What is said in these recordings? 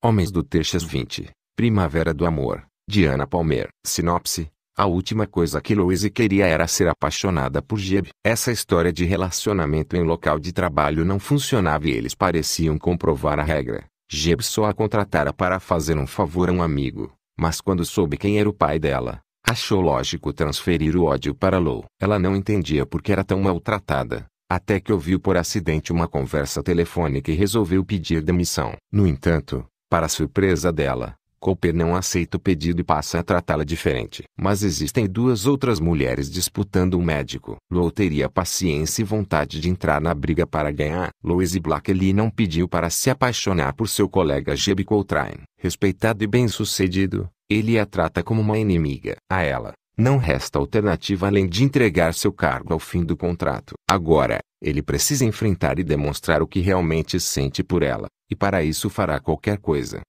Homens do Texas 20, Primavera do Amor, Diana Palmer. Sinopse: A última coisa que Louise queria era ser apaixonada por Jeb. Essa história de relacionamento em local de trabalho não funcionava e eles pareciam comprovar a regra. Jeb só a contratara para fazer um favor a um amigo, mas quando soube quem era o pai dela, achou lógico transferir o ódio para Lou. Ela não entendia por que era tão maltratada. Até que ouviu por acidente uma conversa telefônica e resolveu pedir demissão. No entanto, para surpresa dela, Cooper não aceita o pedido e passa a tratá-la diferente. Mas existem duas outras mulheres disputando o um médico. Lou teria paciência e vontade de entrar na briga para ganhar. Louise Blackley não pediu para se apaixonar por seu colega Jeb Coltrane. Respeitado e bem-sucedido, ele a trata como uma inimiga. A ela, não resta alternativa além de entregar seu cargo ao fim do contrato. Agora, ele precisa enfrentar e demonstrar o que realmente sente por ela, e para isso fará qualquer coisa.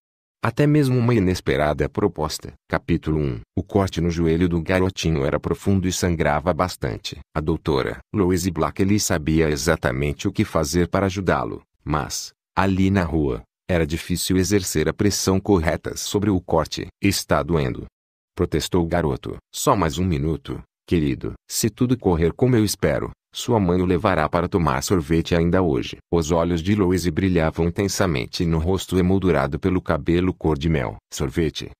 Até mesmo uma inesperada proposta. Capítulo 1 O corte no joelho do garotinho era profundo e sangrava bastante. A doutora Louise Blackley sabia exatamente o que fazer para ajudá-lo, mas, ali na rua, era difícil exercer a pressão correta sobre o corte. Está doendo, protestou o garoto. Só mais um minuto, querido. Se tudo correr como eu espero, sua mãe o levará para tomar sorvete ainda hoje. Os olhos de Louise brilhavam intensamente no rosto emoldurado pelo cabelo cor-de-mel. Sorvete?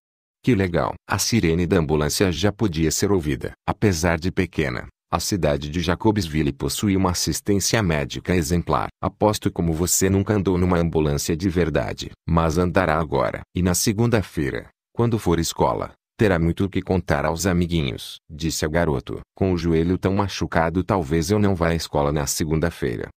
Que legal! A sirene da ambulância já podia ser ouvida. Apesar de pequena, a cidade de Jacobsville possui uma assistência médica exemplar. Aposto como você nunca andou numa ambulância de verdade, mas andará agora. E na segunda-feira, quando for escola, Terá muito o que contar aos amiguinhos, disse ao garoto. Com o joelho tão machucado talvez eu não vá à escola na segunda-feira.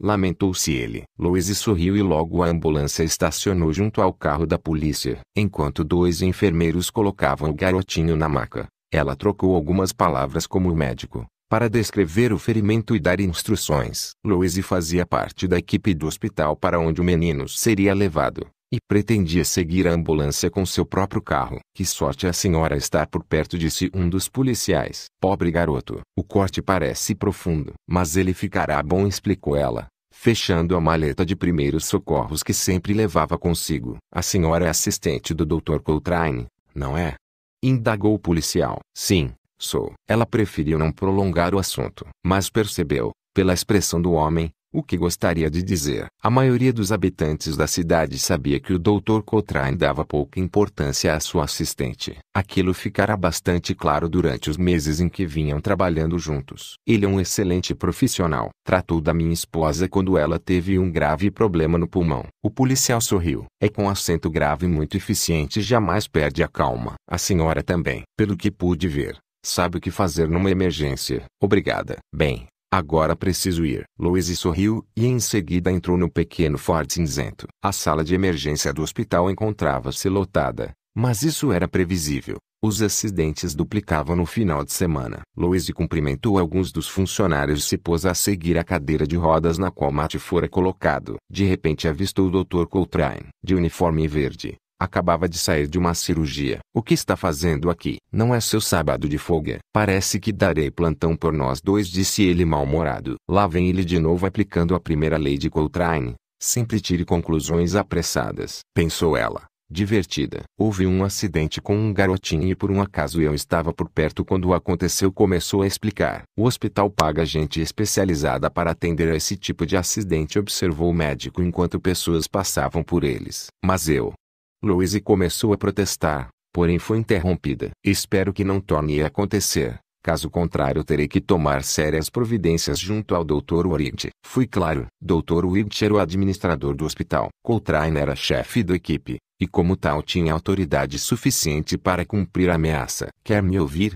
Lamentou-se ele. Louise sorriu e logo a ambulância estacionou junto ao carro da polícia. Enquanto dois enfermeiros colocavam o garotinho na maca, ela trocou algumas palavras como o médico, para descrever o ferimento e dar instruções. Louise fazia parte da equipe do hospital para onde o menino seria levado. E pretendia seguir a ambulância com seu próprio carro. Que sorte a senhora estar por perto disse um dos policiais. Pobre garoto. O corte parece profundo. Mas ele ficará bom explicou ela fechando a maleta de primeiros socorros que sempre levava consigo. A senhora é assistente do Dr. Coltrane, não é? Indagou o policial. Sim, sou. Ela preferiu não prolongar o assunto, mas percebeu, pela expressão do homem, o que gostaria de dizer? A maioria dos habitantes da cidade sabia que o Dr. Coltrane dava pouca importância à sua assistente. Aquilo ficara bastante claro durante os meses em que vinham trabalhando juntos. Ele é um excelente profissional. Tratou da minha esposa quando ela teve um grave problema no pulmão. O policial sorriu. É com acento grave muito eficiente e jamais perde a calma. A senhora também. Pelo que pude ver, sabe o que fazer numa emergência. Obrigada. Bem, Agora preciso ir. Louise sorriu e em seguida entrou no pequeno Ford cinzento. A sala de emergência do hospital encontrava-se lotada, mas isso era previsível. Os acidentes duplicavam no final de semana. Louise cumprimentou alguns dos funcionários e se pôs a seguir a cadeira de rodas na qual Matt fora colocado. De repente avistou o Dr. Coltrane, de uniforme verde. Acabava de sair de uma cirurgia. O que está fazendo aqui? Não é seu sábado de folga. Parece que darei plantão por nós dois, disse ele mal-humorado. Lá vem ele de novo aplicando a primeira lei de Coltrane. Sempre tire conclusões apressadas. Pensou ela divertida. Houve um acidente com um garotinho e por um acaso eu estava por perto quando aconteceu, começou a explicar. O hospital paga gente especializada para atender a esse tipo de acidente, observou o médico enquanto pessoas passavam por eles. Mas eu, Louise começou a protestar, porém foi interrompida. Espero que não torne a acontecer. Caso contrário, terei que tomar sérias providências junto ao Dr. Oriente. Fui claro. Dr. Oriente era o administrador do hospital. Coltrane era chefe da equipe, e como tal tinha autoridade suficiente para cumprir a ameaça. Quer me ouvir?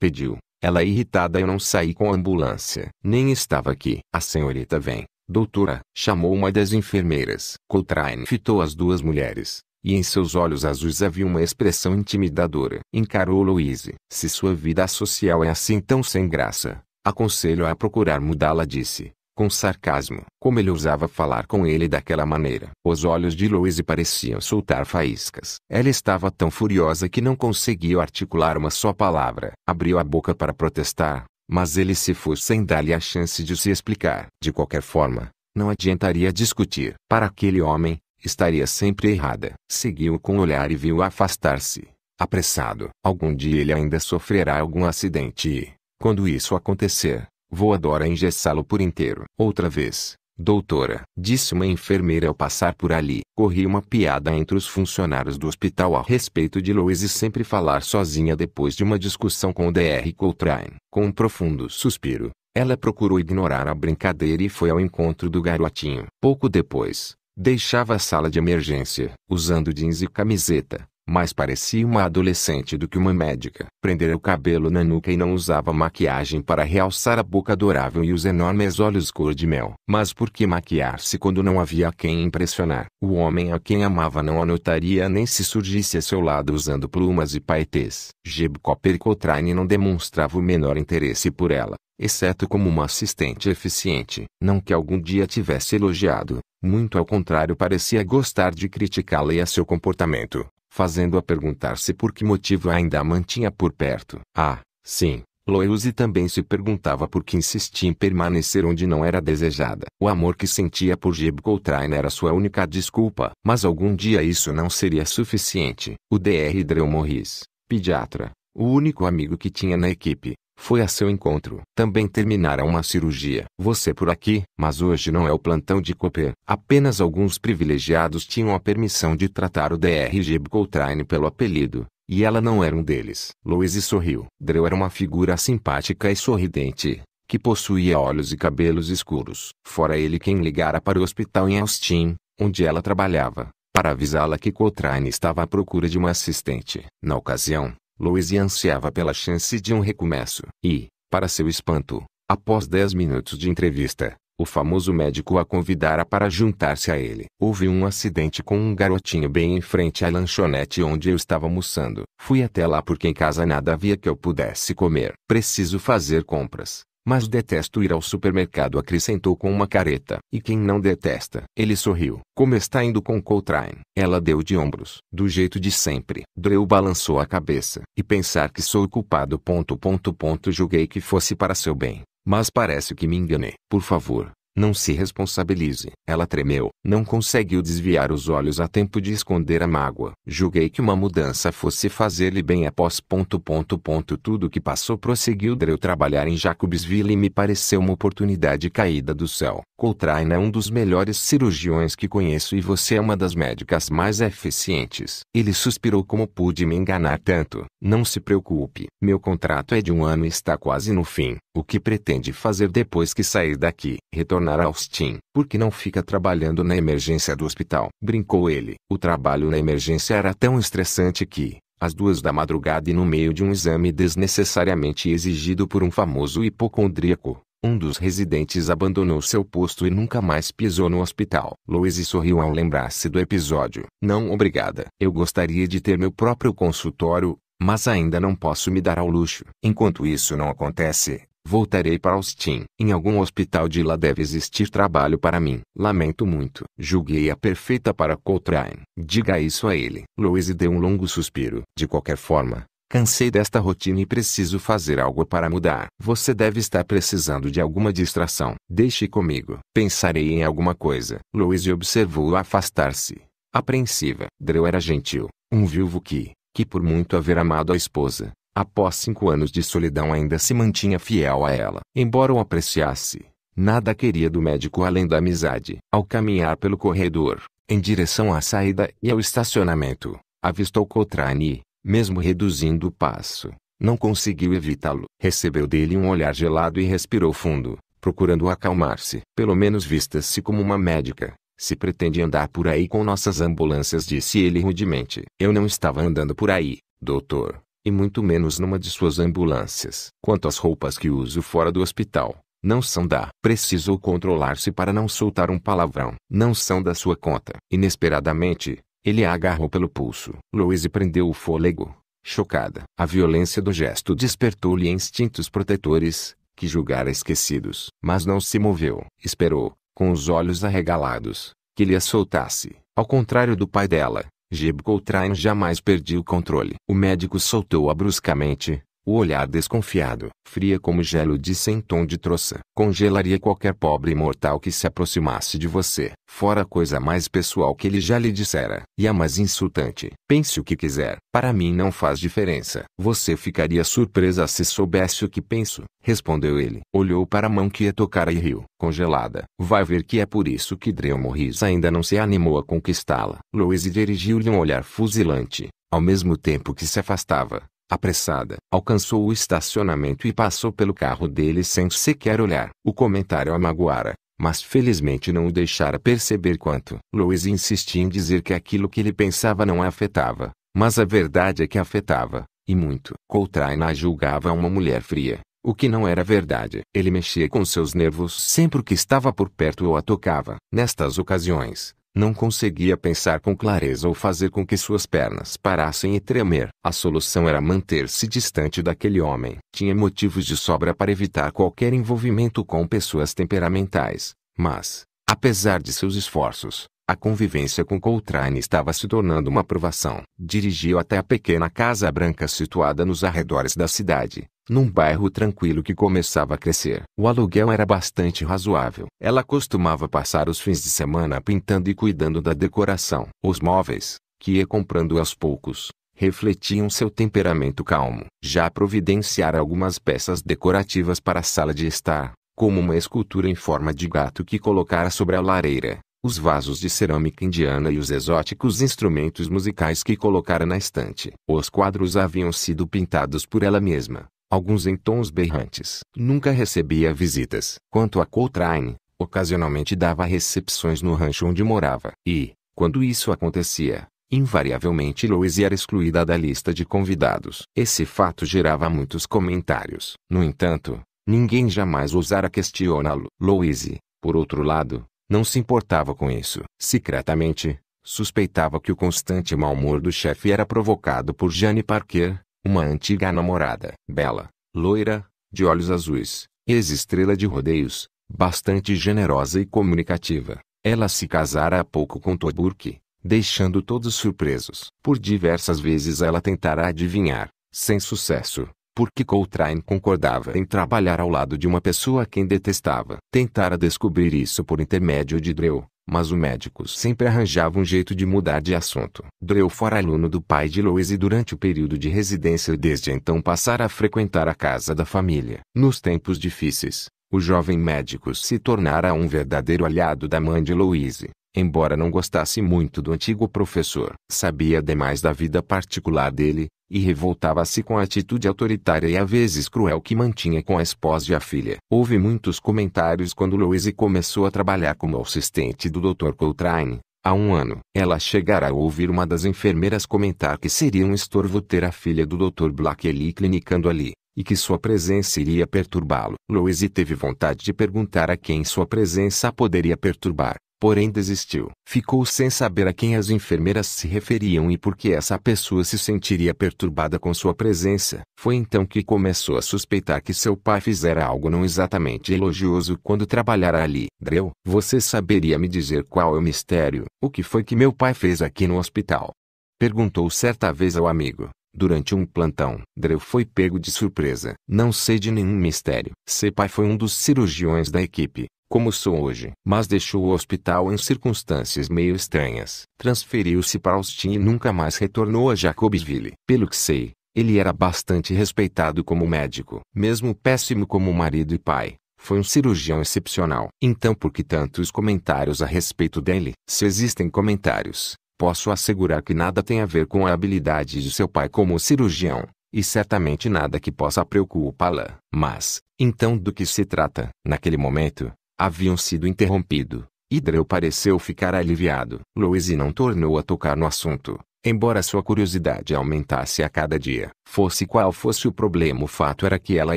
Pediu. Ela irritada eu não saí com a ambulância. Nem estava aqui. A senhorita vem. Doutora, chamou uma das enfermeiras. Coltrane fitou as duas mulheres e em seus olhos azuis havia uma expressão intimidadora. Encarou Louise. Se sua vida social é assim tão sem graça, aconselho-a a procurar mudá-la, disse, com sarcasmo. Como ele ousava falar com ele daquela maneira? Os olhos de Louise pareciam soltar faíscas. Ela estava tão furiosa que não conseguiu articular uma só palavra. Abriu a boca para protestar, mas ele se foi sem dar-lhe a chance de se explicar. De qualquer forma, não adiantaria discutir. Para aquele homem, estaria sempre errada. Seguiu com o olhar e viu afastar-se, apressado. Algum dia ele ainda sofrerá algum acidente e, quando isso acontecer, vou adora engessá-lo por inteiro. Outra vez, doutora, disse uma enfermeira ao passar por ali. Corri uma piada entre os funcionários do hospital a respeito de Louise sempre falar sozinha depois de uma discussão com o Dr. Coltrane. Com um profundo suspiro, ela procurou ignorar a brincadeira e foi ao encontro do garotinho. Pouco depois, Deixava a sala de emergência, usando jeans e camiseta, mas parecia uma adolescente do que uma médica. Prendera o cabelo na nuca e não usava maquiagem para realçar a boca adorável e os enormes olhos cor-de-mel. Mas por que maquiar-se quando não havia quem impressionar? O homem a quem amava não anotaria nem se surgisse a seu lado usando plumas e paetês. Jeb Copper Coltrane não demonstrava o menor interesse por ela exceto como uma assistente eficiente. Não que algum dia tivesse elogiado, muito ao contrário, parecia gostar de criticá-la e a seu comportamento, fazendo-a perguntar-se por que motivo ainda a mantinha por perto. Ah, sim, Loeuse também se perguntava por que insistia em permanecer onde não era desejada. O amor que sentia por Jeb Coltrane era sua única desculpa. Mas algum dia isso não seria suficiente. O Dr. Drew Morris, pediatra, o único amigo que tinha na equipe, foi a seu encontro. Também terminara uma cirurgia. Você por aqui. Mas hoje não é o plantão de Copé. Apenas alguns privilegiados tinham a permissão de tratar o Dr. Gibb Coltrane pelo apelido. E ela não era um deles. Louise sorriu. Drew era uma figura simpática e sorridente, que possuía olhos e cabelos escuros. Fora ele quem ligara para o hospital em Austin, onde ela trabalhava, para avisá-la que Coltrane estava à procura de uma assistente. Na ocasião, Louise ansiava pela chance de um recomeço. E, para seu espanto, após dez minutos de entrevista, o famoso médico a convidara para juntar-se a ele. Houve um acidente com um garotinho bem em frente à lanchonete onde eu estava almoçando. Fui até lá porque em casa nada havia que eu pudesse comer. Preciso fazer compras. Mas detesto ir ao supermercado, acrescentou com uma careta. E quem não detesta? Ele sorriu. Como está indo com Coltrane? Ela deu de ombros. Do jeito de sempre. Drew balançou a cabeça. E pensar que sou o culpado. Ponto, ponto, ponto, julguei que fosse para seu bem. Mas parece que me enganei. Por favor, não se responsabilize. Ela tremeu. Não conseguiu desviar os olhos a tempo de esconder a mágoa. Julguei que uma mudança fosse fazer-lhe bem após ponto ponto ponto tudo que passou prosseguiu Dreu trabalhar em Jacobsville e me pareceu uma oportunidade caída do céu. Coltrane é um dos melhores cirurgiões que conheço e você é uma das médicas mais eficientes. Ele suspirou como pude me enganar tanto. Não se preocupe, meu contrato é de um ano e está quase no fim. O que pretende fazer depois que sair daqui? Retornar a Austin. Por que não fica trabalhando na emergência do hospital? Brincou ele. O trabalho na emergência era tão estressante que, às duas da madrugada e no meio de um exame desnecessariamente exigido por um famoso hipocondríaco, um dos residentes abandonou seu posto e nunca mais pisou no hospital. Louise sorriu ao lembrar-se do episódio. Não obrigada. Eu gostaria de ter meu próprio consultório, mas ainda não posso me dar ao luxo. Enquanto isso não acontece, voltarei para Austin. Em algum hospital de lá deve existir trabalho para mim. Lamento muito. Julguei-a perfeita para Coltrane. Diga isso a ele. Louise deu um longo suspiro. De qualquer forma, Cansei desta rotina e preciso fazer algo para mudar. Você deve estar precisando de alguma distração. Deixe comigo. Pensarei em alguma coisa. Louise observou o afastar-se, apreensiva. Drew era gentil, um viúvo que, que por muito haver amado a esposa, após cinco anos de solidão ainda se mantinha fiel a ela. Embora o apreciasse, nada queria do médico além da amizade. Ao caminhar pelo corredor, em direção à saída e ao estacionamento, avistou Coltrane, mesmo reduzindo o passo, não conseguiu evitá-lo. Recebeu dele um olhar gelado e respirou fundo, procurando acalmar-se. Pelo menos vista-se como uma médica. Se pretende andar por aí com nossas ambulâncias, disse ele rudemente. Eu não estava andando por aí, doutor, e muito menos numa de suas ambulâncias. Quanto às roupas que uso fora do hospital, não são da. Precisou controlar-se para não soltar um palavrão. Não são da sua conta. Inesperadamente, ele a agarrou pelo pulso. Louise prendeu o fôlego, chocada. A violência do gesto despertou-lhe instintos protetores, que julgara esquecidos. Mas não se moveu. Esperou, com os olhos arregalados, que ele a soltasse. Ao contrário do pai dela, Jeb Coltrane jamais perdia o controle. O médico soltou-a bruscamente, o olhar desconfiado, fria como gelo de sem tom de troça, congelaria qualquer pobre mortal que se aproximasse de você, fora a coisa mais pessoal que ele já lhe dissera, e a mais insultante. Pense o que quiser, para mim não faz diferença. Você ficaria surpresa se soubesse o que penso, respondeu ele. Olhou para a mão que ia tocar e riu, congelada. Vai ver que é por isso que Drew Morris ainda não se animou a conquistá-la. Louise dirigiu-lhe um olhar fuzilante, ao mesmo tempo que se afastava, apressada, alcançou o estacionamento e passou pelo carro dele sem sequer olhar. O comentário a magoara, mas felizmente não o deixara perceber quanto. Louise insistia em dizer que aquilo que ele pensava não a afetava, mas a verdade é que afetava, e muito. Coltrane a julgava uma mulher fria, o que não era verdade. Ele mexia com seus nervos sempre que estava por perto ou a tocava. Nestas ocasiões, não conseguia pensar com clareza ou fazer com que suas pernas parassem e tremer. A solução era manter-se distante daquele homem. Tinha motivos de sobra para evitar qualquer envolvimento com pessoas temperamentais, mas, apesar de seus esforços, a convivência com Coltrane estava se tornando uma provação. Dirigiu até a pequena Casa Branca situada nos arredores da cidade, num bairro tranquilo que começava a crescer. O aluguel era bastante razoável. Ela costumava passar os fins de semana pintando e cuidando da decoração. Os móveis, que ia comprando aos poucos, refletiam seu temperamento calmo. Já providenciara algumas peças decorativas para a sala de estar, como uma escultura em forma de gato que colocara sobre a lareira, os vasos de cerâmica indiana e os exóticos instrumentos musicais que colocara na estante. Os quadros haviam sido pintados por ela mesma, alguns em tons berrantes. Nunca recebia visitas. Quanto a Coltrane, ocasionalmente dava recepções no rancho onde morava. E, quando isso acontecia, invariavelmente Louise era excluída da lista de convidados. Esse fato gerava muitos comentários. No entanto, ninguém jamais ousara questioná-lo. Louise, por outro lado, não se importava com isso. Secretamente, suspeitava que o constante mau humor do chefe era provocado por Jane Parker, uma antiga namorada, bela, loira, de olhos azuis, ex-estrela de rodeios, bastante generosa e comunicativa, ela se casara há pouco com Toburque, deixando todos surpresos. Por diversas vezes ela tentara adivinhar, sem sucesso, porque Coltrane concordava em trabalhar ao lado de uma pessoa a quem detestava. Tentara descobrir isso por intermédio de Drew, mas o médico sempre arranjava um jeito de mudar de assunto. Dreu fora aluno do pai de Louise durante o período de residência e desde então passara a frequentar a casa da família. Nos tempos difíceis, o jovem médico se tornara um verdadeiro aliado da mãe de Louise. Embora não gostasse muito do antigo professor, sabia demais da vida particular dele, e revoltava-se com a atitude autoritária e às vezes cruel que mantinha com a esposa e a filha. Houve muitos comentários quando Louise começou a trabalhar como assistente do Dr. Coltrane. Há um ano, ela chegara a ouvir uma das enfermeiras comentar que seria um estorvo ter a filha do Dr. Blakely clinicando ali, e que sua presença iria perturbá-lo. Louise teve vontade de perguntar a quem sua presença poderia perturbar, porém desistiu. Ficou sem saber a quem as enfermeiras se referiam e por que essa pessoa se sentiria perturbada com sua presença. Foi então que começou a suspeitar que seu pai fizera algo não exatamente elogioso quando trabalhara ali. Dreu, você saberia me dizer qual é o mistério? O que foi que meu pai fez aqui no hospital? Perguntou certa vez ao amigo. Durante um plantão, Dreu foi pego de surpresa. Não sei de nenhum mistério. Seu pai foi um dos cirurgiões da equipe como sou hoje. Mas deixou o hospital em circunstâncias meio estranhas. Transferiu-se para Austin e nunca mais retornou a Jacobsville. Pelo que sei, ele era bastante respeitado como médico. Mesmo péssimo como marido e pai, foi um cirurgião excepcional. Então por que tantos comentários a respeito dele? Se existem comentários, posso assegurar que nada tem a ver com a habilidade de seu pai como cirurgião. E certamente nada que possa preocupá-la. Mas, então do que se trata? Naquele momento, haviam sido interrompido. Hidreu pareceu ficar aliviado. Louise não tornou a tocar no assunto, embora sua curiosidade aumentasse a cada dia. Fosse qual fosse o problema, o fato era que ela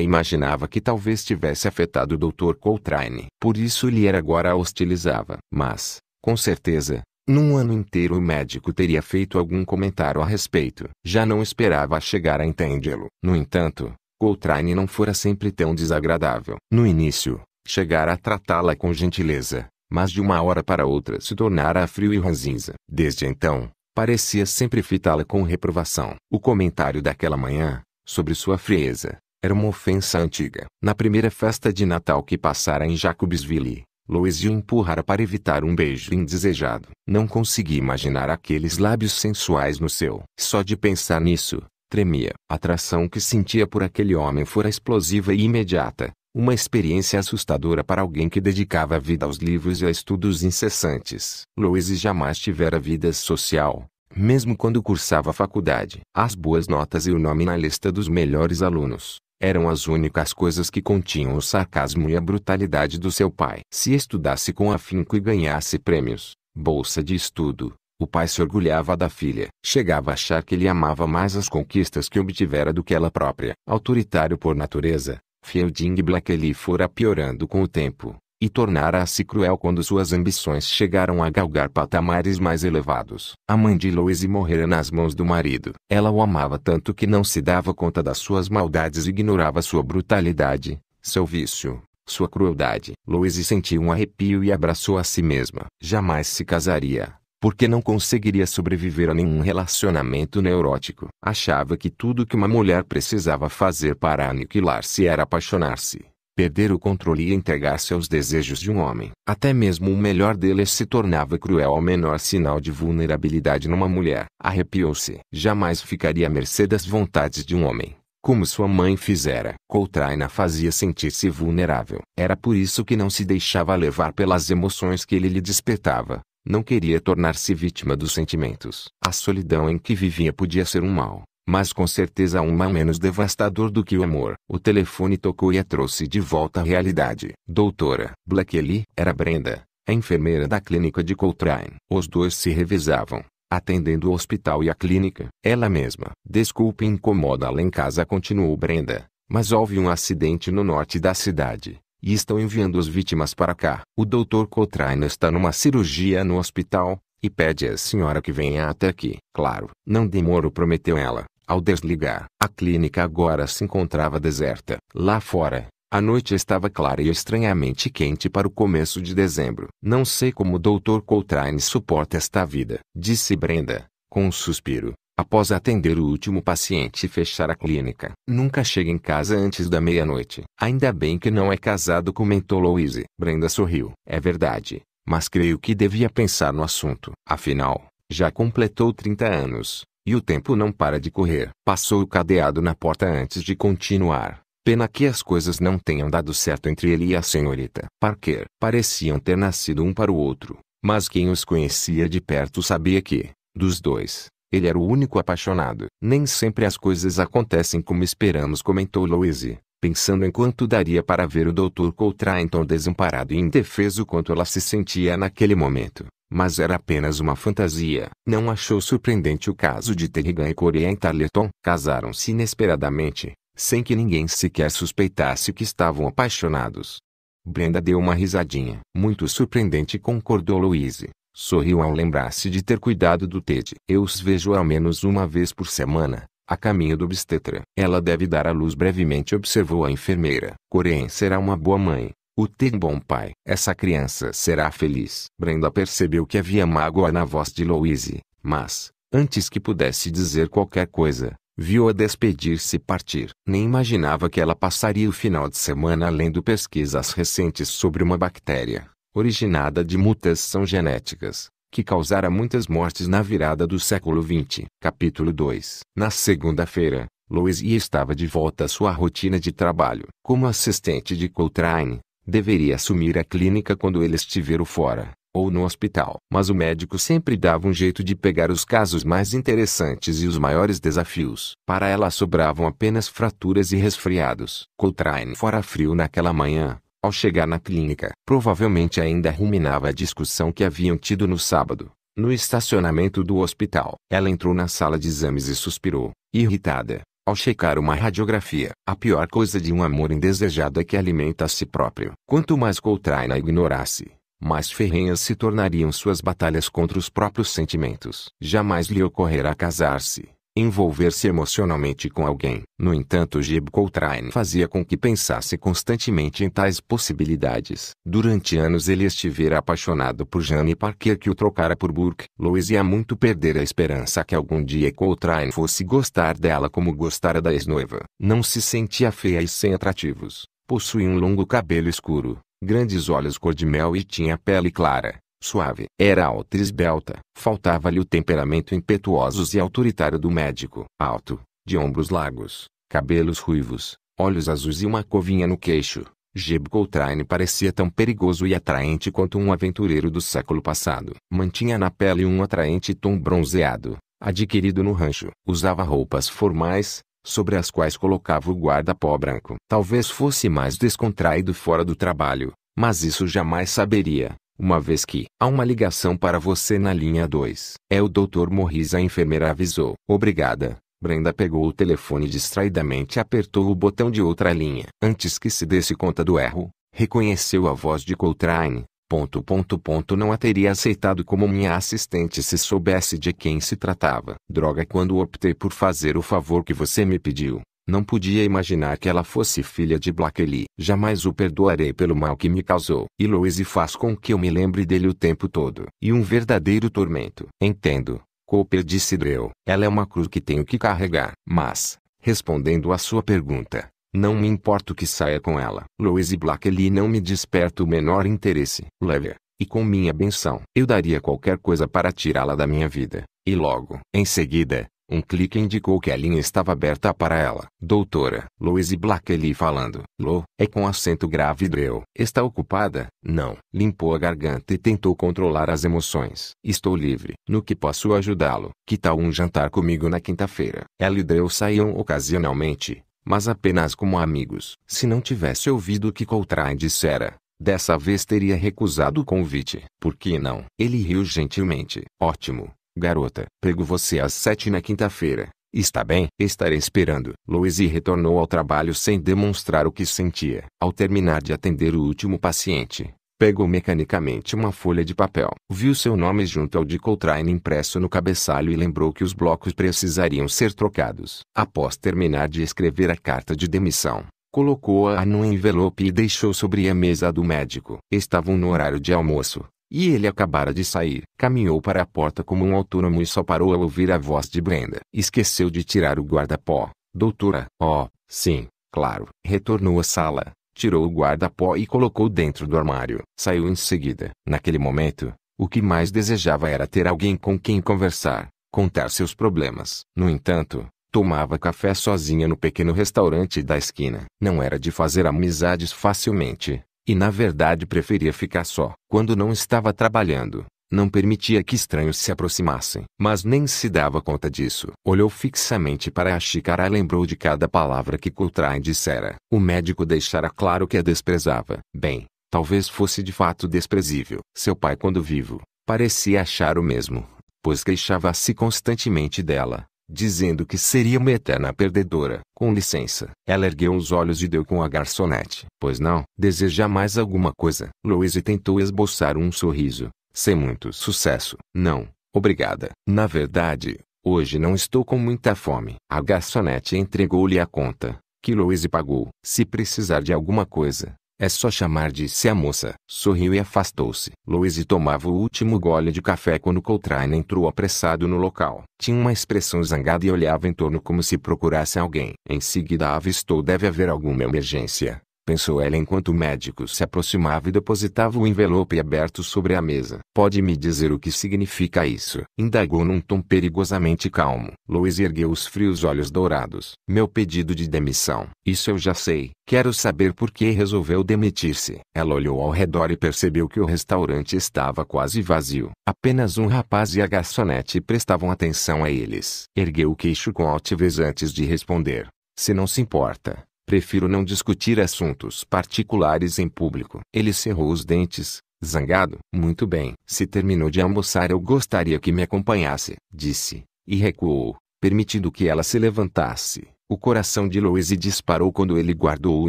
imaginava que talvez tivesse afetado o Dr. Coltrane. Por isso lhe era agora a hostilizava. Mas, com certeza, num ano inteiro o médico teria feito algum comentário a respeito. Já não esperava chegar a entendê-lo. No entanto, Coltrane não fora sempre tão desagradável. No início, chegara a tratá-la com gentileza, mas de uma hora para outra se tornara frio e ranzinza. Desde então, parecia sempre fitá-la com reprovação. O comentário daquela manhã, sobre sua frieza, era uma ofensa antiga. Na primeira festa de Natal que passara em Jacobsville, Louise o empurrara para evitar um beijo indesejado. Não consegui imaginar aqueles lábios sensuais no seu. Só de pensar nisso, tremia. A atração que sentia por aquele homem fora explosiva e imediata, uma experiência assustadora para alguém que dedicava a vida aos livros e a estudos incessantes. Louise jamais tivera vida social, mesmo quando cursava a faculdade. As boas notas e o nome na lista dos melhores alunos eram as únicas coisas que continham o sarcasmo e a brutalidade do seu pai. Se estudasse com afinco e ganhasse prêmios, bolsa de estudo, o pai se orgulhava da filha. Chegava a achar que ele amava mais as conquistas que obtivera do que ela própria. Autoritário por natureza, Fielding Blackley fora piorando com o tempo, e tornara-se cruel quando suas ambições chegaram a galgar patamares mais elevados. A mãe de Louise morrera nas mãos do marido. Ela o amava tanto que não se dava conta das suas maldades e ignorava sua brutalidade, seu vício, sua crueldade. Louise sentiu um arrepio e abraçou a si mesma. Jamais se casaria porque não conseguiria sobreviver a nenhum relacionamento neurótico. Achava que tudo que uma mulher precisava fazer para aniquilar-se era apaixonar-se, perder o controle e entregar-se aos desejos de um homem. Até mesmo o melhor deles se tornava cruel ao menor sinal de vulnerabilidade numa mulher. Arrepiou-se. Jamais ficaria à mercê das vontades de um homem como sua mãe fizera. Coltraina fazia sentir-se vulnerável. Era por isso que não se deixava levar pelas emoções que ele lhe despertava. Não queria tornar-se vítima dos sentimentos. A solidão em que vivia podia ser um mal, mas com certeza um mal menos devastador do que o amor. O telefone tocou e a trouxe de volta à realidade. Doutora Blackley era Brenda, a enfermeira da clínica de Coltrane. Os dois se revezavam, atendendo o hospital e a clínica. Ela mesma. Desculpe incomoda lá em casa continuou Brenda, mas houve um acidente no norte da cidade e estão enviando as vítimas para cá. O Dr. Coltrane está numa cirurgia no hospital e pede à senhora que venha até aqui. Claro, não demoro, prometeu ela. Ao desligar, a clínica agora se encontrava deserta. Lá fora, a noite estava clara e estranhamente quente para o começo de dezembro. Não sei como o Dr. Coltrane suporta esta vida, disse Brenda, com um suspiro após atender o último paciente e fechar a clínica. Nunca chega em casa antes da meia-noite. Ainda bem que não é casado, comentou Louise. Brenda sorriu. É verdade, mas creio que devia pensar no assunto. Afinal, já completou 30 anos, e o tempo não para de correr. Passou o cadeado na porta antes de continuar. Pena que as coisas não tenham dado certo entre ele e a senhorita Parker. Pareciam ter nascido um para o outro, mas quem os conhecia de perto sabia que, dos dois, ele era o único apaixonado. Nem sempre as coisas acontecem como esperamos, comentou Louise, pensando em quanto daria para ver o Dr. Coltrane tão desamparado e indefeso quanto ela se sentia naquele momento. Mas era apenas uma fantasia. Não achou surpreendente o caso de Terrigan e Coreia em Tarleton. Casaram-se inesperadamente, sem que ninguém sequer suspeitasse que estavam apaixonados. Brenda deu uma risadinha. Muito surpreendente concordou Louise. Sorriu ao lembrar-se de ter cuidado do Ted. Eu os vejo ao menos uma vez por semana, a caminho do obstetra. Ela deve dar à luz brevemente, observou a enfermeira. Corém será uma boa mãe. O Ted bom pai. Essa criança será feliz. Brenda percebeu que havia mágoa na voz de Louise, mas, antes que pudesse dizer qualquer coisa, viu-a despedir-se e partir. Nem imaginava que ela passaria o final de semana lendo pesquisas recentes sobre uma bactéria originada de mutação genéticas, que causara muitas mortes na virada do século XX. Capítulo 2 Na segunda-feira, Louise estava de volta à sua rotina de trabalho. Como assistente de Coltrane, deveria assumir a clínica quando ele estiver fora, ou no hospital. Mas o médico sempre dava um jeito de pegar os casos mais interessantes e os maiores desafios. Para ela sobravam apenas fraturas e resfriados. Coltrane fora frio naquela manhã, ao chegar na clínica, provavelmente ainda ruminava a discussão que haviam tido no sábado, no estacionamento do hospital. Ela entrou na sala de exames e suspirou, irritada, ao checar uma radiografia. A pior coisa de um amor indesejado é que alimenta a si próprio. Quanto mais Coltrane a ignorasse, mais ferrenhas se tornariam suas batalhas contra os próprios sentimentos. Jamais lhe ocorrerá casar-se envolver-se emocionalmente com alguém. No entanto Jib Coltrane fazia com que pensasse constantemente em tais possibilidades. Durante anos ele estivera apaixonado por Jane Parker que o trocara por Burke. Louis ia muito perder a esperança que algum dia Coltrane fosse gostar dela como gostara da ex-noiva. Não se sentia feia e sem atrativos. Possuía um longo cabelo escuro, grandes olhos cor de mel e tinha pele clara suave. Era alta e esbelta. Faltava-lhe o temperamento impetuoso e autoritário do médico. Alto, de ombros largos, cabelos ruivos, olhos azuis e uma covinha no queixo. Jeb Coltrane parecia tão perigoso e atraente quanto um aventureiro do século passado. Mantinha na pele um atraente tom bronzeado, adquirido no rancho. Usava roupas formais, sobre as quais colocava o guarda-pó branco. Talvez fosse mais descontraído fora do trabalho, mas isso jamais saberia uma vez que há uma ligação para você na linha 2. É o Dr. Morris, a enfermeira avisou. Obrigada. Brenda pegou o telefone distraidamente e apertou o botão de outra linha. Antes que se desse conta do erro, reconheceu a voz de Coltrane. Ponto, ponto, ponto, não a teria aceitado como minha assistente se soubesse de quem se tratava. Droga, quando optei por fazer o favor que você me pediu, não podia imaginar que ela fosse filha de Blakely. Jamais o perdoarei pelo mal que me causou. E Louise faz com que eu me lembre dele o tempo todo. E um verdadeiro tormento. Entendo, Cooper disse Dreu. Ela é uma cruz que tenho que carregar. Mas, respondendo à sua pergunta, não me importo que saia com ela. Louise Blakely não me desperta o menor interesse. Leve, e com minha benção, eu daria qualquer coisa para tirá-la da minha vida. E logo, em seguida, um clique indicou que a linha estava aberta para ela. Doutora, Louise Blackley falando. Lou, é com acento grave eu. Está ocupada? Não. Limpou a garganta e tentou controlar as emoções. Estou livre. No que posso ajudá-lo? Que tal um jantar comigo na quinta-feira? Ela e Dreu saíam ocasionalmente, mas apenas como amigos. Se não tivesse ouvido o que Coltrane dissera, Dessa vez teria recusado o convite. Por que não? Ele riu gentilmente. Ótimo, Garota, pego você às sete na quinta-feira. Está bem, estarei esperando. Louise retornou ao trabalho sem demonstrar o que sentia. Ao terminar de atender o último paciente, pegou mecanicamente uma folha de papel. Viu seu nome junto ao de Coltrane impresso no cabeçalho e lembrou que os blocos precisariam ser trocados. Após terminar de escrever a carta de demissão, colocou-a num envelope e deixou sobre a mesa do médico. Estavam no horário de almoço. E ele acabara de sair. Caminhou para a porta como um autônomo e só parou ao ouvir a voz de Brenda. Esqueceu de tirar o guarda-pó. Doutora. Oh, sim, claro. Retornou à sala, tirou o guarda-pó e colocou dentro do armário. Saiu em seguida. Naquele momento, o que mais desejava era ter alguém com quem conversar, contar seus problemas. No entanto, tomava café sozinha no pequeno restaurante da esquina. Não era de fazer amizades facilmente, e na verdade preferia ficar só. Quando não estava trabalhando, não permitia que estranhos se aproximassem. Mas nem se dava conta disso. Olhou fixamente para a xícara e lembrou de cada palavra que Coltrane dissera. O médico deixara claro que a desprezava. Bem, talvez fosse de fato desprezível. Seu pai, quando vivo, parecia achar o mesmo, pois queixava-se constantemente dela dizendo que seria uma eterna perdedora. Com licença. Ela ergueu os olhos e deu com a garçonete. Pois não, deseja mais alguma coisa? Louise tentou esboçar um sorriso, sem muito sucesso. Não, obrigada. Na verdade, hoje não estou com muita fome. A garçonete entregou-lhe a conta, que Louise pagou. Se precisar de alguma coisa, é só chamar disse a moça. Sorriu e afastou-se. Louise tomava o último gole de café quando Coltrane entrou apressado no local. Tinha uma expressão zangada e olhava em torno como se procurasse alguém. Em seguida avistou deve haver alguma emergência pensou ela enquanto o médico se aproximava e depositava o envelope aberto sobre a mesa. Pode me dizer o que significa isso? Indagou num tom perigosamente calmo. Louis ergueu os frios olhos dourados. Meu pedido de demissão. Isso eu já sei. Quero saber por que resolveu demitir-se. Ela olhou ao redor e percebeu que o restaurante estava quase vazio. Apenas um rapaz e a garçonete prestavam atenção a eles. Ergueu o queixo com altivez antes de responder. Se não se importa, Prefiro não discutir assuntos particulares em público. Ele cerrou os dentes, zangado. Muito bem. Se terminou de almoçar, eu gostaria que me acompanhasse, disse, e recuou, permitindo que ela se levantasse. O coração de Louise disparou quando ele guardou o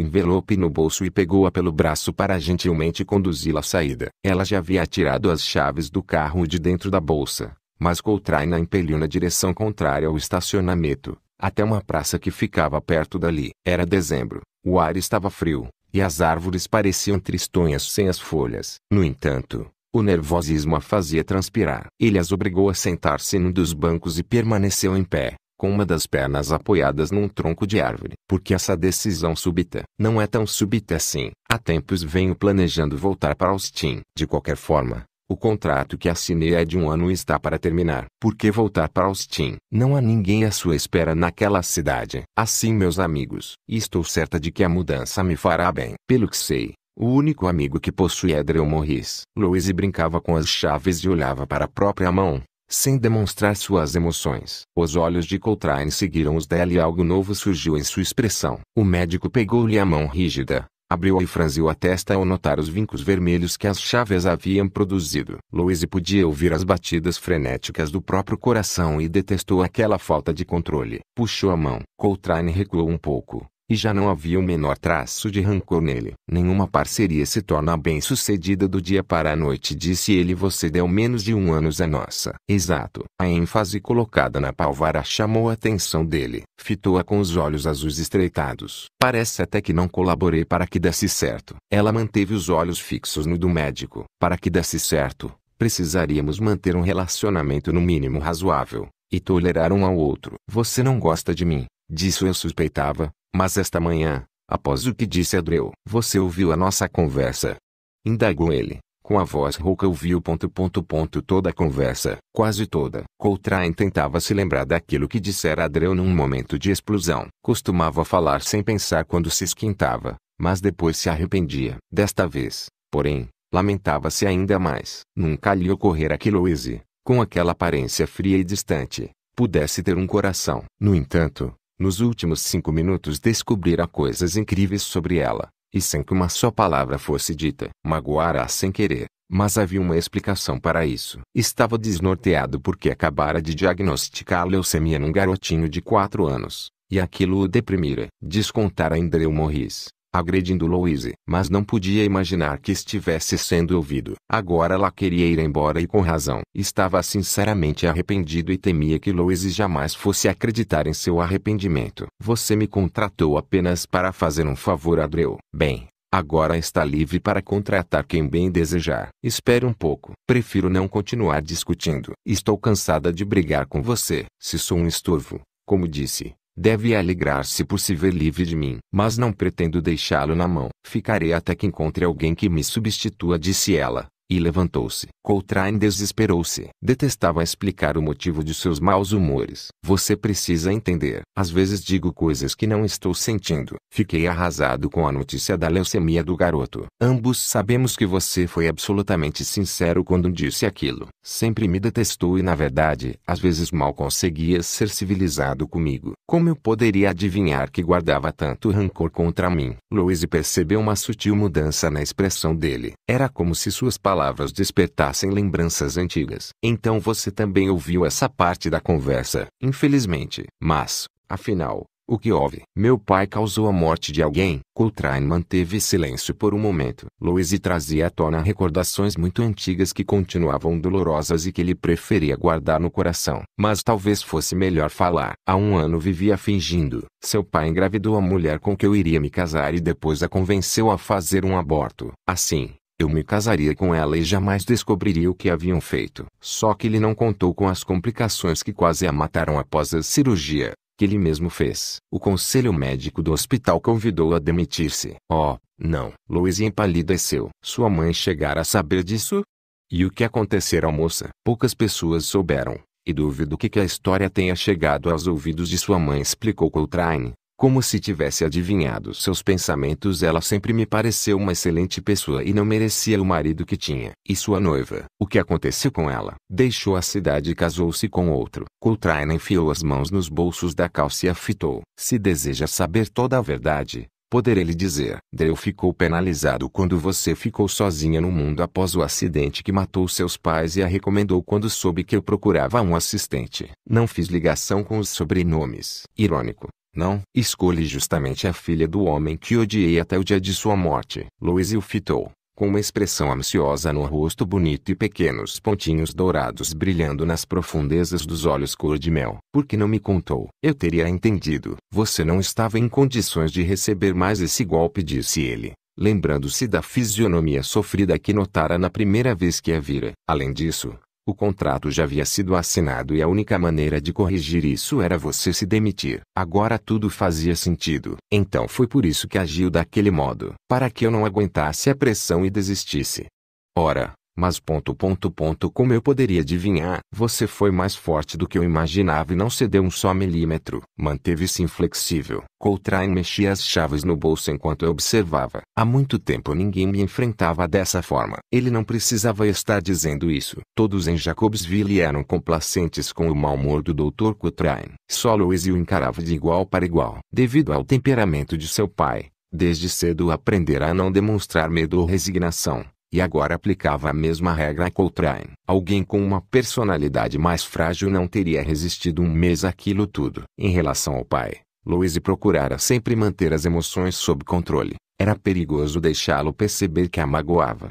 envelope no bolso e pegou-a pelo braço para gentilmente conduzi-la à saída. Ela já havia tirado as chaves do carro de dentro da bolsa, mas Coltrane a impeliu na direção contrária ao estacionamento até uma praça que ficava perto dali. Era dezembro, o ar estava frio, e as árvores pareciam tristonhas sem as folhas. No entanto, o nervosismo a fazia transpirar. Ele as obrigou a sentar-se num dos bancos e permaneceu em pé, com uma das pernas apoiadas num tronco de árvore. Porque essa decisão súbita não é tão súbita assim. Há tempos venho planejando voltar para Austin. De qualquer forma, o contrato que assinei é de um ano e está para terminar. Por que voltar para Austin? Não há ninguém à sua espera naquela cidade. Assim, meus amigos, estou certa de que a mudança me fará bem. Pelo que sei, o único amigo que possui é Drew Morris. Louise brincava com as chaves e olhava para a própria mão, sem demonstrar suas emoções. Os olhos de Coltrane seguiram os dela e algo novo surgiu em sua expressão. O médico pegou-lhe a mão rígida, Abriu e franziu a testa ao notar os vincos vermelhos que as chaves haviam produzido. Louise podia ouvir as batidas frenéticas do próprio coração e detestou aquela falta de controle. Puxou a mão. Coltrane recuou um pouco. E já não havia o menor traço de rancor nele. Nenhuma parceria se torna bem-sucedida do dia para a noite, disse ele. Você deu menos de um ano à nossa. Exato. A ênfase colocada na palvara chamou a atenção dele. Fitou-a com os olhos azuis estreitados. Parece até que não colaborei para que desse certo. Ela manteve os olhos fixos no do médico. Para que desse certo, precisaríamos manter um relacionamento no mínimo razoável e tolerar um ao outro. Você não gosta de mim, disso eu suspeitava, mas esta manhã, após o que disse Adreu, você ouviu a nossa conversa? Indagou ele, com a voz rouca ouviu ponto ponto ponto toda a conversa, quase toda. Coltrane tentava se lembrar daquilo que dissera Adreu num momento de explosão. Costumava falar sem pensar quando se esquentava, mas depois se arrependia. Desta vez, porém, lamentava-se ainda mais. Nunca lhe ocorrera que Louise, com aquela aparência fria e distante, pudesse ter um coração. No entanto, nos últimos cinco minutos descobrira coisas incríveis sobre ela, e sem que uma só palavra fosse dita. Magoara-a sem querer, mas havia uma explicação para isso. Estava desnorteado porque acabara de diagnosticar leucemia num garotinho de quatro anos, e aquilo o deprimira. Descontara em Dreu Morris, agredindo Louise, mas não podia imaginar que estivesse sendo ouvido. Agora ela queria ir embora e com razão. Estava sinceramente arrependido e temia que Louise jamais fosse acreditar em seu arrependimento. Você me contratou apenas para fazer um favor a Dreu. Bem, agora está livre para contratar quem bem desejar. Espere um pouco. Prefiro não continuar discutindo. Estou cansada de brigar com você. Se sou um estorvo, como disse, Deve alegrar-se por se ver livre de mim. Mas não pretendo deixá-lo na mão. Ficarei até que encontre alguém que me substitua, disse ela. E levantou-se. Coltrane desesperou-se. Detestava explicar o motivo de seus maus humores. Você precisa entender. Às vezes digo coisas que não estou sentindo. Fiquei arrasado com a notícia da leucemia do garoto. Ambos sabemos que você foi absolutamente sincero quando disse aquilo. Sempre me detestou e, na verdade, às vezes mal conseguia ser civilizado comigo. Como eu poderia adivinhar que guardava tanto rancor contra mim? Louise percebeu uma sutil mudança na expressão dele. Era como se suas palavras palavras despertassem lembranças antigas. Então você também ouviu essa parte da conversa, infelizmente. Mas, afinal, o que houve? Meu pai causou a morte de alguém. Coltrane manteve silêncio por um momento. Louise trazia à tona recordações muito antigas que continuavam dolorosas e que ele preferia guardar no coração. Mas talvez fosse melhor falar. Há um ano vivia fingindo. Seu pai engravidou a mulher com que eu iria me casar e depois a convenceu a fazer um aborto. Assim, eu me casaria com ela e jamais descobriria o que haviam feito. Só que ele não contou com as complicações que quase a mataram após a cirurgia, que ele mesmo fez. O conselho médico do hospital convidou-a a demitir-se. Oh, não. Louise empalideceu. É sua mãe chegara a saber disso? E o que acontecera à moça? Poucas pessoas souberam, e duvido que, que a história tenha chegado aos ouvidos de sua mãe, explicou Coltrane. Como se tivesse adivinhado seus pensamentos, ela sempre me pareceu uma excelente pessoa e não merecia o marido que tinha. E sua noiva? O que aconteceu com ela? Deixou a cidade e casou-se com outro. Coltraina enfiou as mãos nos bolsos da calça e a fitou. Se deseja saber toda a verdade, poderei lhe dizer. Drew ficou penalizado quando você ficou sozinha no mundo após o acidente que matou seus pais e a recomendou quando soube que eu procurava um assistente. Não fiz ligação com os sobrenomes. Irônico. Não, escolhi justamente a filha do homem que odiei até o dia de sua morte. Louise o fitou, com uma expressão ansiosa no rosto bonito e pequenos pontinhos dourados brilhando nas profundezas dos olhos cor-de-mel. Por que não me contou? Eu teria entendido. Você não estava em condições de receber mais esse golpe, disse ele. Lembrando-se da fisionomia sofrida que notara na primeira vez que a vira. Além disso, o contrato já havia sido assinado e a única maneira de corrigir isso era você se demitir. Agora tudo fazia sentido. Então foi por isso que agiu daquele modo, para que eu não aguentasse a pressão e desistisse. Ora, mas ponto ponto ponto como eu poderia adivinhar, você foi mais forte do que eu imaginava e não cedeu um só milímetro. Manteve-se inflexível. Coltrane mexia as chaves no bolso enquanto eu observava. Há muito tempo ninguém me enfrentava dessa forma. Ele não precisava estar dizendo isso. Todos em Jacobsville eram complacentes com o mau humor do Dr. Coltrane. Só Louise o encarava de igual para igual. Devido ao temperamento de seu pai, desde cedo aprenderá a não demonstrar medo ou resignação e agora aplicava a mesma regra a Coltrane. Alguém com uma personalidade mais frágil não teria resistido um mês àquilo tudo. Em relação ao pai, Louise procurara sempre manter as emoções sob controle. Era perigoso deixá-lo perceber que a magoava.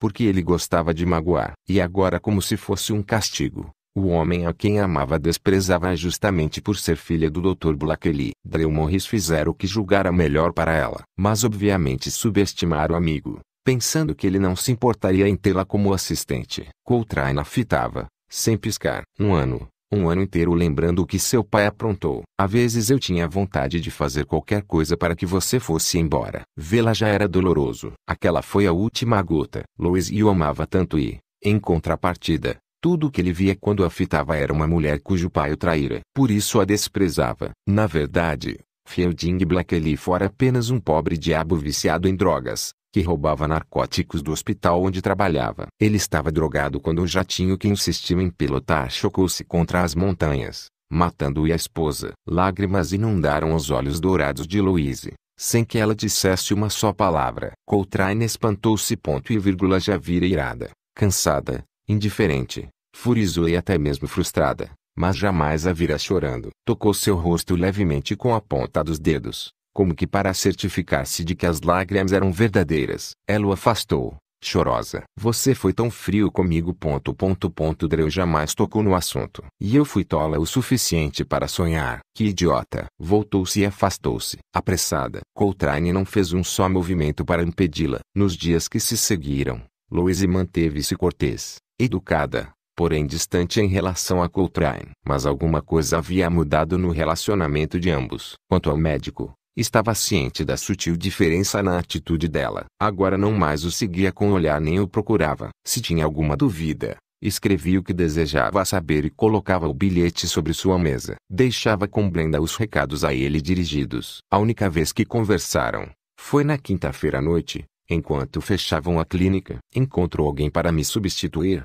Porque ele gostava de magoar. E agora como se fosse um castigo. O homem a quem amava desprezava justamente por ser filha do Dr. Blakely. Drew Morris fizeram o que julgara melhor para ela. Mas obviamente subestimaram o amigo pensando que ele não se importaria em tê-la como assistente. Coltrane fitava, sem piscar. Um ano, um ano inteiro lembrando o que seu pai aprontou. Às vezes eu tinha vontade de fazer qualquer coisa para que você fosse embora. Vê-la já era doloroso. Aquela foi a última gota. Lois o amava tanto e, em contrapartida, tudo o que ele via quando a fitava era uma mulher cujo pai o traíra. Por isso a desprezava. Na verdade, Fielding Blackley fora apenas um pobre diabo viciado em drogas, que roubava narcóticos do hospital onde trabalhava. Ele estava drogado quando um jatinho que insistiu em pilotar chocou-se contra as montanhas, matando-o e a esposa. Lágrimas inundaram os olhos dourados de Louise, sem que ela dissesse uma só palavra. Coltrane espantou-se ponto e vírgula já vira irada, cansada, indiferente, furiosa e até mesmo frustrada. Mas jamais a vira chorando. Tocou seu rosto levemente com a ponta dos dedos como que para certificar-se de que as lágrimas eram verdadeiras. Ela o afastou, chorosa. Você foi tão frio comigo. Ponto, ponto, ponto. Dreu jamais tocou no assunto. E eu fui tola o suficiente para sonhar. Que idiota. Voltou-se e afastou-se. Apressada, Coltrane não fez um só movimento para impedi-la. Nos dias que se seguiram, Louise manteve-se cortês, educada, porém distante em relação a Coltrane. Mas alguma coisa havia mudado no relacionamento de ambos. Quanto ao médico, Estava ciente da sutil diferença na atitude dela. Agora não mais o seguia com olhar nem o procurava. Se tinha alguma dúvida, escrevia o que desejava saber e colocava o bilhete sobre sua mesa. Deixava com Brenda os recados a ele dirigidos. A única vez que conversaram foi na quinta-feira à noite, enquanto fechavam a clínica. Encontrou alguém para me substituir?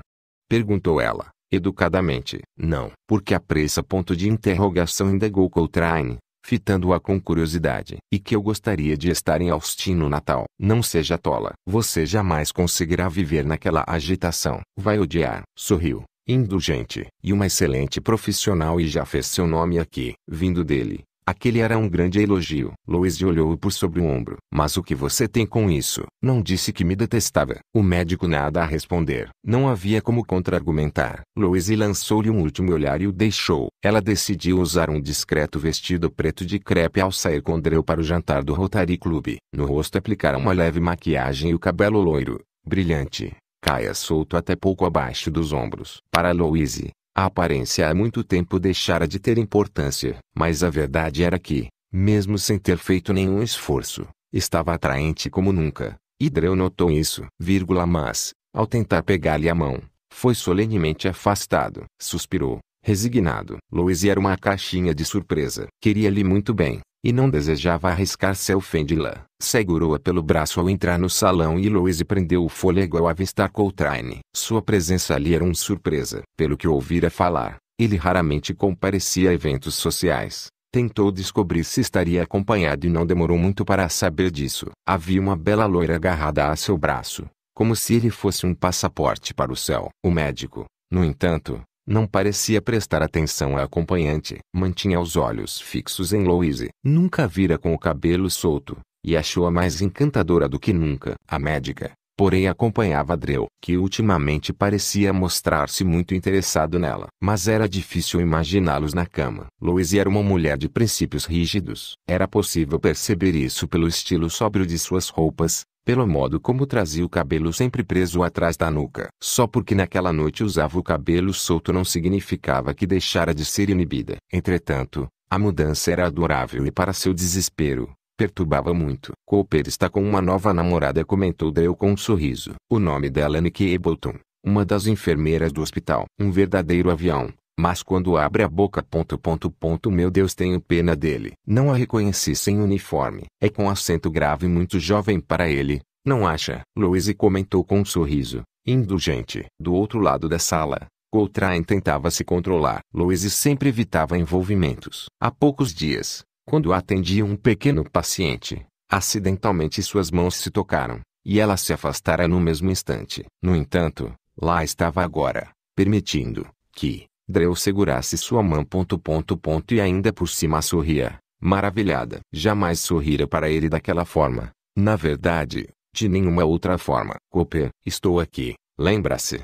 Perguntou ela, educadamente. Não, porque a pressa ponto de interrogação indagou Coltrane fitando-a com curiosidade, e que eu gostaria de estar em Austin no Natal. Não seja tola. Você jamais conseguirá viver naquela agitação. Vai odiar. Sorriu indulgente, e uma excelente profissional e já fez seu nome aqui, vindo dele, Aquele era um grande elogio. Louise olhou-o por sobre o ombro. Mas o que você tem com isso? Não disse que me detestava. O médico nada a responder. Não havia como contra-argumentar. Louise lançou-lhe um último olhar e o deixou. Ela decidiu usar um discreto vestido preto de crepe ao sair com Dreu para o jantar do Rotary Club. No rosto aplicara uma leve maquiagem e o cabelo loiro, brilhante, caia solto até pouco abaixo dos ombros. Para Louise, a aparência há muito tempo deixara de ter importância, mas a verdade era que, mesmo sem ter feito nenhum esforço, estava atraente como nunca. Hidreu notou isso, vírgula, mas, ao tentar pegar-lhe a mão, foi solenemente afastado. Suspirou, resignado. Louise era uma caixinha de surpresa. Queria-lhe muito bem, e não desejava arriscar seu fendila. Segurou-a pelo braço ao entrar no salão e Louise prendeu o fôlego ao avistar Coltrane. Sua presença ali era uma surpresa. Pelo que ouvira falar, ele raramente comparecia a eventos sociais. Tentou descobrir se estaria acompanhado e não demorou muito para saber disso. Havia uma bela loira agarrada a seu braço, como se ele fosse um passaporte para o céu. O médico, no entanto, não parecia prestar atenção à acompanhante. Mantinha os olhos fixos em Louise. Nunca vira com o cabelo solto, e achou-a mais encantadora do que nunca. A médica, porém acompanhava Drew, que ultimamente parecia mostrar-se muito interessado nela. Mas era difícil imaginá-los na cama. Louise era uma mulher de princípios rígidos. Era possível perceber isso pelo estilo sóbrio de suas roupas, pelo modo como trazia o cabelo sempre preso atrás da nuca. Só porque naquela noite usava o cabelo solto não significava que deixara de ser inibida. Entretanto, a mudança era adorável e para seu desespero, perturbava muito. Cooper está com uma nova namorada comentou Dale com um sorriso. O nome dela é Nikki Ableton, uma das enfermeiras do hospital. Um verdadeiro avião, mas quando abre a boca ponto ponto ponto meu Deus tenho pena dele. Não a reconheci sem uniforme. É com acento grave muito jovem para ele, não acha? Louise comentou com um sorriso, indulgente. Do outro lado da sala, Coltrane tentava se controlar. Louise sempre evitava envolvimentos. Há poucos dias, quando atendia um pequeno paciente, acidentalmente suas mãos se tocaram, e ela se afastara no mesmo instante. No entanto, lá estava agora, permitindo que, Drew segurasse sua mão. Ponto, ponto, ponto, e ainda por cima sorria, maravilhada. Jamais sorrira para ele daquela forma. Na verdade, de nenhuma outra forma. Cooper, estou aqui, lembra-se.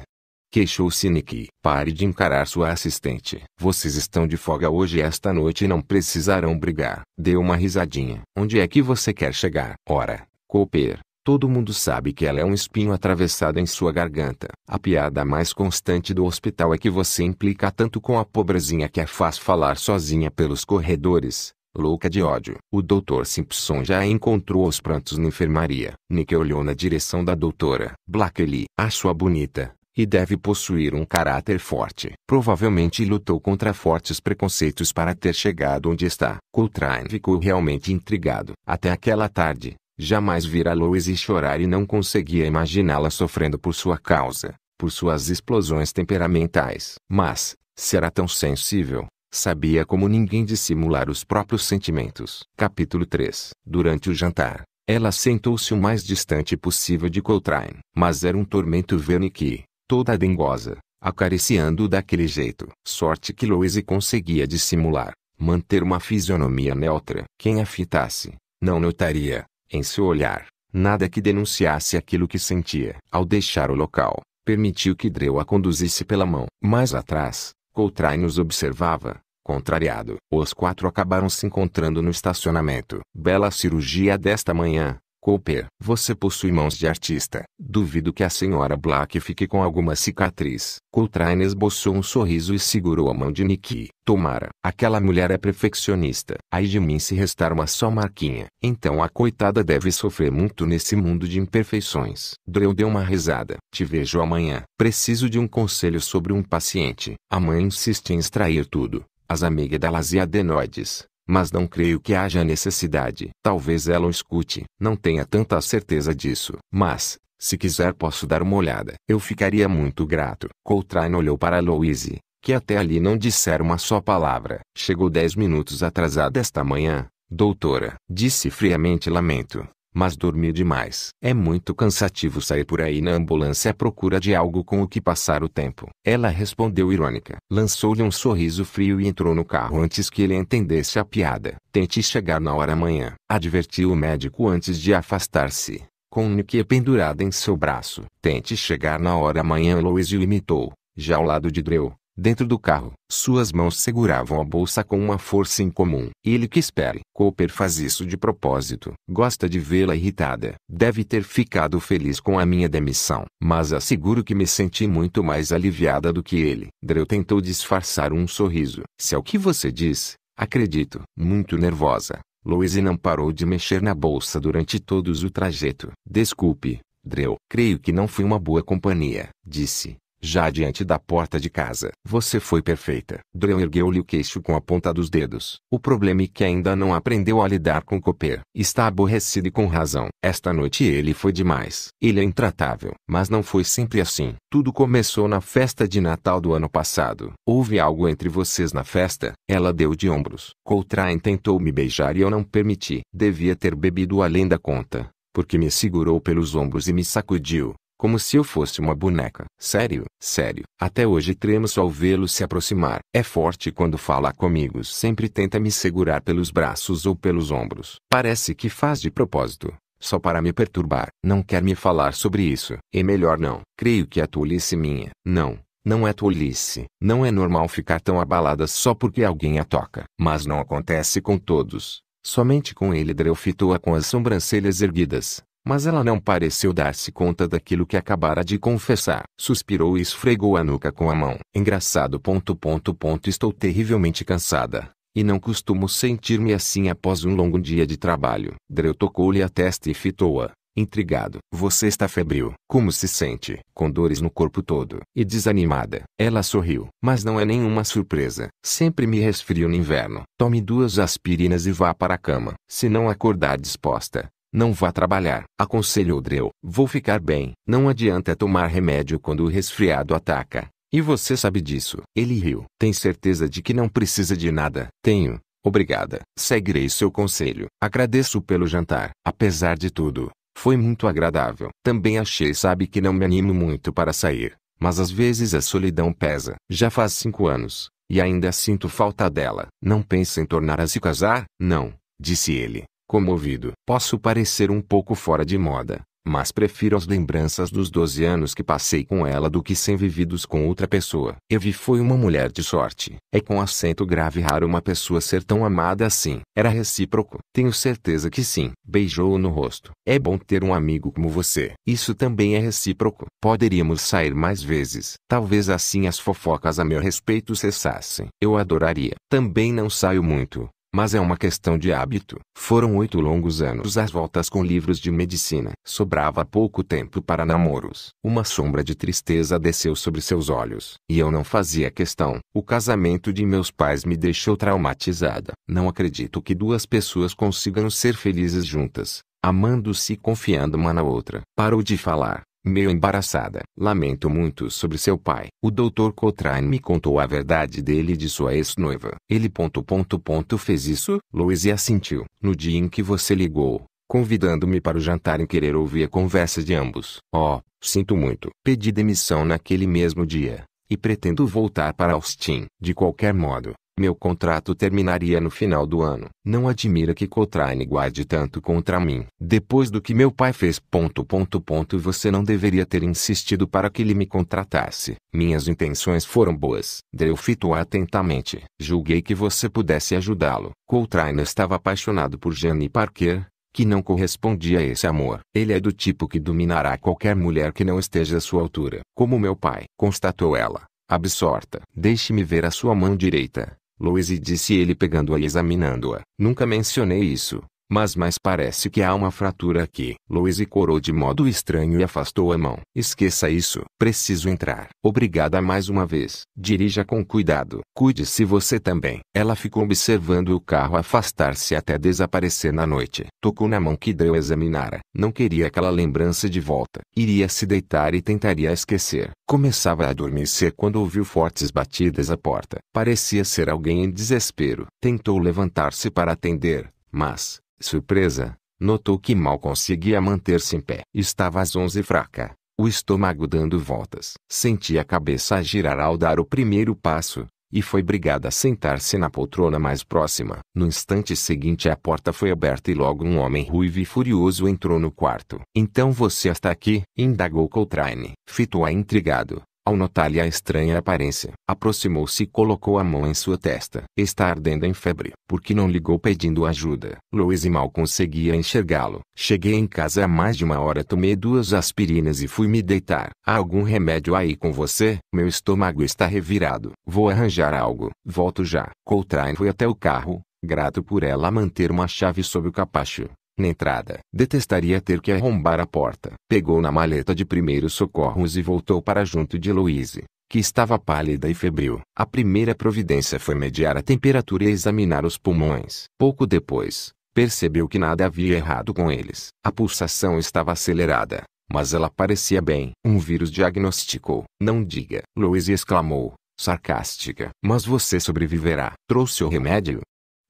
Queixou-se Nicky. Pare de encarar sua assistente. Vocês estão de folga hoje esta noite e não precisarão brigar. Deu uma risadinha. Onde é que você quer chegar? Ora, Cooper, Todo mundo sabe que ela é um espinho atravessado em sua garganta. A piada mais constante do hospital é que você implica tanto com a pobrezinha que a faz falar sozinha pelos corredores, louca de ódio. O Dr. Simpson já a encontrou aos prantos na enfermaria. Nick olhou na direção da doutora. Blackley, a sua bonita, e deve possuir um caráter forte. Provavelmente lutou contra fortes preconceitos para ter chegado onde está. Coltrane ficou realmente intrigado. Até aquela tarde, Jamais vira Louise chorar e não conseguia imaginá-la sofrendo por sua causa, por suas explosões temperamentais. Mas, se era tão sensível, sabia como ninguém dissimular os próprios sentimentos. Capítulo 3 Durante o jantar, ela sentou-se o mais distante possível de Coltrane. Mas era um tormento ver-me que, toda dengosa, acariciando o daquele jeito. Sorte que Louise conseguia dissimular, manter uma fisionomia neutra. Quem a fitasse, não notaria, em seu olhar, nada que denunciasse aquilo que sentia. Ao deixar o local, permitiu que Dreu a conduzisse pela mão. Mais atrás, Coltrane os observava, contrariado. Os quatro acabaram se encontrando no estacionamento. Bela cirurgia desta manhã, Cooper, você possui mãos de artista. Duvido que a senhora Black fique com alguma cicatriz. Coltrane esboçou um sorriso e segurou a mão de Nikki. Tomara, aquela mulher é perfeccionista. Ai de mim se restar uma só marquinha. Então a coitada deve sofrer muito nesse mundo de imperfeições. Dreu deu uma risada. Te vejo amanhã. Preciso de um conselho sobre um paciente. A mãe insiste em extrair tudo. As amigas da e Denoides mas não creio que haja necessidade. Talvez ela o escute, não tenha tanta certeza disso. Mas, se quiser posso dar uma olhada. Eu ficaria muito grato. Coltrane olhou para Louise, que até ali não dissera uma só palavra. Chegou dez minutos atrasada esta manhã, doutora. Disse friamente lamento mas dormi demais. É muito cansativo sair por aí na ambulância à procura de algo com o que passar o tempo. Ela respondeu irônica. Lançou-lhe um sorriso frio e entrou no carro antes que ele entendesse a piada. Tente chegar na hora amanhã, advertiu o médico antes de afastar-se. Com Nikia pendurada em seu braço. Tente chegar na hora amanhã, o imitou, já ao lado de Dreu. Dentro do carro, suas mãos seguravam a bolsa com uma força incomum. Ele que espere. Cooper faz isso de propósito. Gosta de vê-la irritada. Deve ter ficado feliz com a minha demissão. Mas asseguro que me senti muito mais aliviada do que ele. Drew tentou disfarçar um sorriso. Se é o que você diz, acredito. Muito nervosa. Louise não parou de mexer na bolsa durante todo o trajeto. Desculpe, Drew. Creio que não fui uma boa companhia, disse já diante da porta de casa. Você foi perfeita. Drew ergueu-lhe o queixo com a ponta dos dedos. O problema é que ainda não aprendeu a lidar com copper Está aborrecido e com razão. Esta noite ele foi demais. Ele é intratável. Mas não foi sempre assim. Tudo começou na festa de Natal do ano passado. Houve algo entre vocês na festa. Ela deu de ombros. Coltrane tentou me beijar e eu não permiti. Devia ter bebido além da conta porque me segurou pelos ombros e me sacudiu. Como se eu fosse uma boneca. Sério, sério. Até hoje tremo só ao vê-lo se aproximar. É forte quando fala comigo, sempre tenta me segurar pelos braços ou pelos ombros. Parece que faz de propósito, só para me perturbar. Não quer me falar sobre isso. É melhor não. Creio que é tolice minha. Não, não é tolice. Não é normal ficar tão abalada só porque alguém a toca. Mas não acontece com todos. Somente com ele Dreu fitou-a com as sobrancelhas erguidas, mas ela não pareceu dar-se conta daquilo que acabara de confessar. Suspirou e esfregou a nuca com a mão. Engraçado ponto ponto ponto estou terrivelmente cansada. E não costumo sentir-me assim após um longo dia de trabalho. Dreu tocou-lhe a testa e fitou-a, intrigado. Você está febril. Como se sente? Com dores no corpo todo. E desanimada. Ela sorriu. Mas não é nenhuma surpresa. Sempre me resfrio no inverno. Tome duas aspirinas e vá para a cama. Se não acordar disposta, não vá trabalhar, aconselhou Dreu. Vou ficar bem. Não adianta tomar remédio quando o resfriado ataca. E você sabe disso. Ele riu. Tem certeza de que não precisa de nada? Tenho. Obrigada. Seguirei seu conselho. Agradeço pelo jantar. Apesar de tudo, foi muito agradável. Também achei, sabe, que não me animo muito para sair. Mas às vezes a solidão pesa. Já faz cinco anos, e ainda sinto falta dela. Não pensa em tornar a se casar? Não, disse ele. Comovido, posso parecer um pouco fora de moda, mas prefiro as lembranças dos 12 anos que passei com ela do que sem vividos com outra pessoa. Evie foi uma mulher de sorte. É com acento grave raro uma pessoa ser tão amada assim. Era recíproco? Tenho certeza que sim. Beijou-o no rosto. É bom ter um amigo como você. Isso também é recíproco. Poderíamos sair mais vezes. Talvez assim as fofocas a meu respeito cessassem. Eu adoraria. Também não saio muito mas é uma questão de hábito. Foram oito longos anos às voltas com livros de medicina. Sobrava pouco tempo para namoros. Uma sombra de tristeza desceu sobre seus olhos. E eu não fazia questão. O casamento de meus pais me deixou traumatizada. Não acredito que duas pessoas consigam ser felizes juntas amando-se e confiando uma na outra. Parou de falar meio embaraçada. Lamento muito sobre seu pai. O Dr. Coltrane me contou a verdade dele e de sua ex-noiva. Ele ponto ponto ponto fez isso? Louise assentiu. No dia em que você ligou, convidando-me para o jantar em querer ouvir a conversa de ambos. Oh, sinto muito. Pedi demissão naquele mesmo dia, e pretendo voltar para Austin. De qualquer modo, meu contrato terminaria no final do ano. Não admira que Coltrane guarde tanto contra mim. Depois do que meu pai fez, ponto, ponto, ponto, você não deveria ter insistido para que ele me contratasse. Minhas intenções foram boas. Dreu fitou atentamente. Julguei que você pudesse ajudá-lo. Coltrane estava apaixonado por Jenny Parker, que não correspondia a esse amor. Ele é do tipo que dominará qualquer mulher que não esteja à sua altura. Como meu pai, constatou ela, absorta. Deixe-me ver a sua mão direita. Louise disse ele pegando-a e examinando-a. Nunca mencionei isso. Mas mais parece que há uma fratura aqui. Louise corou de modo estranho e afastou a mão. Esqueça isso. Preciso entrar. Obrigada mais uma vez. Dirija com cuidado. Cuide-se você também. Ela ficou observando o carro afastar-se até desaparecer na noite. Tocou na mão que Dreu examinara. Não queria aquela lembrança de volta. Iria se deitar e tentaria esquecer. Começava a adormecer quando ouviu fortes batidas à porta. Parecia ser alguém em desespero. Tentou levantar-se para atender, mas, surpresa, notou que mal conseguia manter-se em pé. Estava às onze fraca, o estômago dando voltas. Sentia a cabeça girar ao dar o primeiro passo, e foi brigada a sentar-se na poltrona mais próxima. No instante seguinte a porta foi aberta e logo um homem ruivo e furioso entrou no quarto. Então você está aqui? Indagou Coltrane. Fitou-a intrigado. Ao notar-lhe a estranha aparência, aproximou-se e colocou a mão em sua testa. Está ardendo em febre. Por que não ligou pedindo ajuda? Louise mal conseguia enxergá-lo. Cheguei em casa há mais de uma hora, tomei duas aspirinas e fui me deitar. Há algum remédio aí com você? Meu estômago está revirado. Vou arranjar algo. Volto já. Coltrane foi até o carro, grato por ela manter uma chave sob o capacho na entrada. Detestaria ter que arrombar a porta. Pegou na maleta de primeiros socorros e voltou para junto de Louise, que estava pálida e febril. A primeira providência foi mediar a temperatura e examinar os pulmões. Pouco depois, percebeu que nada havia errado com eles. A pulsação estava acelerada, mas ela parecia bem. Um vírus diagnosticou. Não diga, Louise exclamou, sarcástica. Mas você sobreviverá. Trouxe o remédio?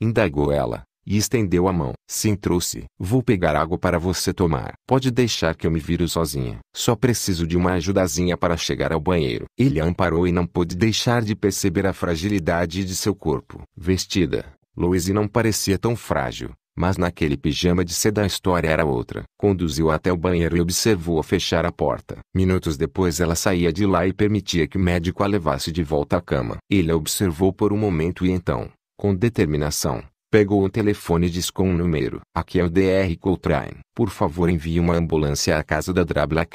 Indagou ela. E estendeu a mão. Sim, trouxe. Vou pegar água para você tomar. Pode deixar que eu me viro sozinha. Só preciso de uma ajudazinha para chegar ao banheiro. Ele amparou e não pôde deixar de perceber a fragilidade de seu corpo. Vestida, Louise não parecia tão frágil mas naquele pijama de seda a história era outra. Conduziu até o banheiro e observou-a fechar a porta. Minutos depois ela saía de lá e permitia que o médico a levasse de volta à cama. Ele a observou por um momento e então, com determinação, pegou o telefone e disse com um número. Aqui é o DR Coltrane. Por favor envie uma ambulância à casa da à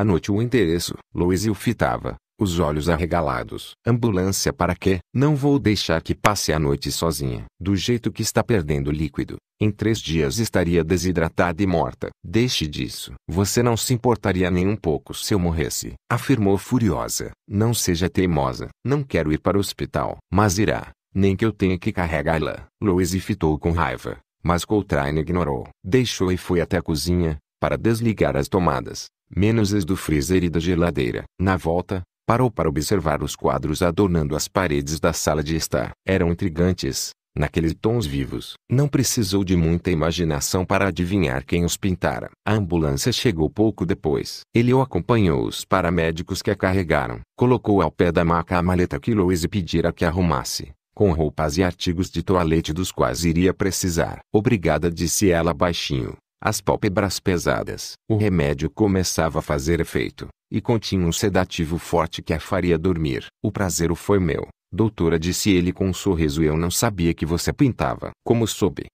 Anote o endereço. Louise o fitava, os olhos arregalados. Ambulância para quê? Não vou deixar que passe a noite sozinha. Do jeito que está perdendo líquido, em três dias estaria desidratada e morta. Deixe disso. Você não se importaria nem um pouco se eu morresse, afirmou furiosa. Não seja teimosa. Não quero ir para o hospital, mas irá nem que eu tenha que carregá-la. Louise fitou com raiva, mas Coltrane ignorou. Deixou e foi até a cozinha, para desligar as tomadas, menos as do freezer e da geladeira. Na volta, parou para observar os quadros adornando as paredes da sala de estar. Eram intrigantes, naqueles tons vivos. Não precisou de muita imaginação para adivinhar quem os pintara. A ambulância chegou pouco depois. Ele o acompanhou os paramédicos que a carregaram. Colocou ao pé da maca a maleta que Louise pedira que arrumasse com roupas e artigos de toalete dos quais iria precisar. Obrigada, disse ela baixinho, as pálpebras pesadas. O remédio começava a fazer efeito, e continha um sedativo forte que a faria dormir. O prazer foi meu, doutora, disse ele com um sorriso. Eu não sabia que você pintava. Como soube?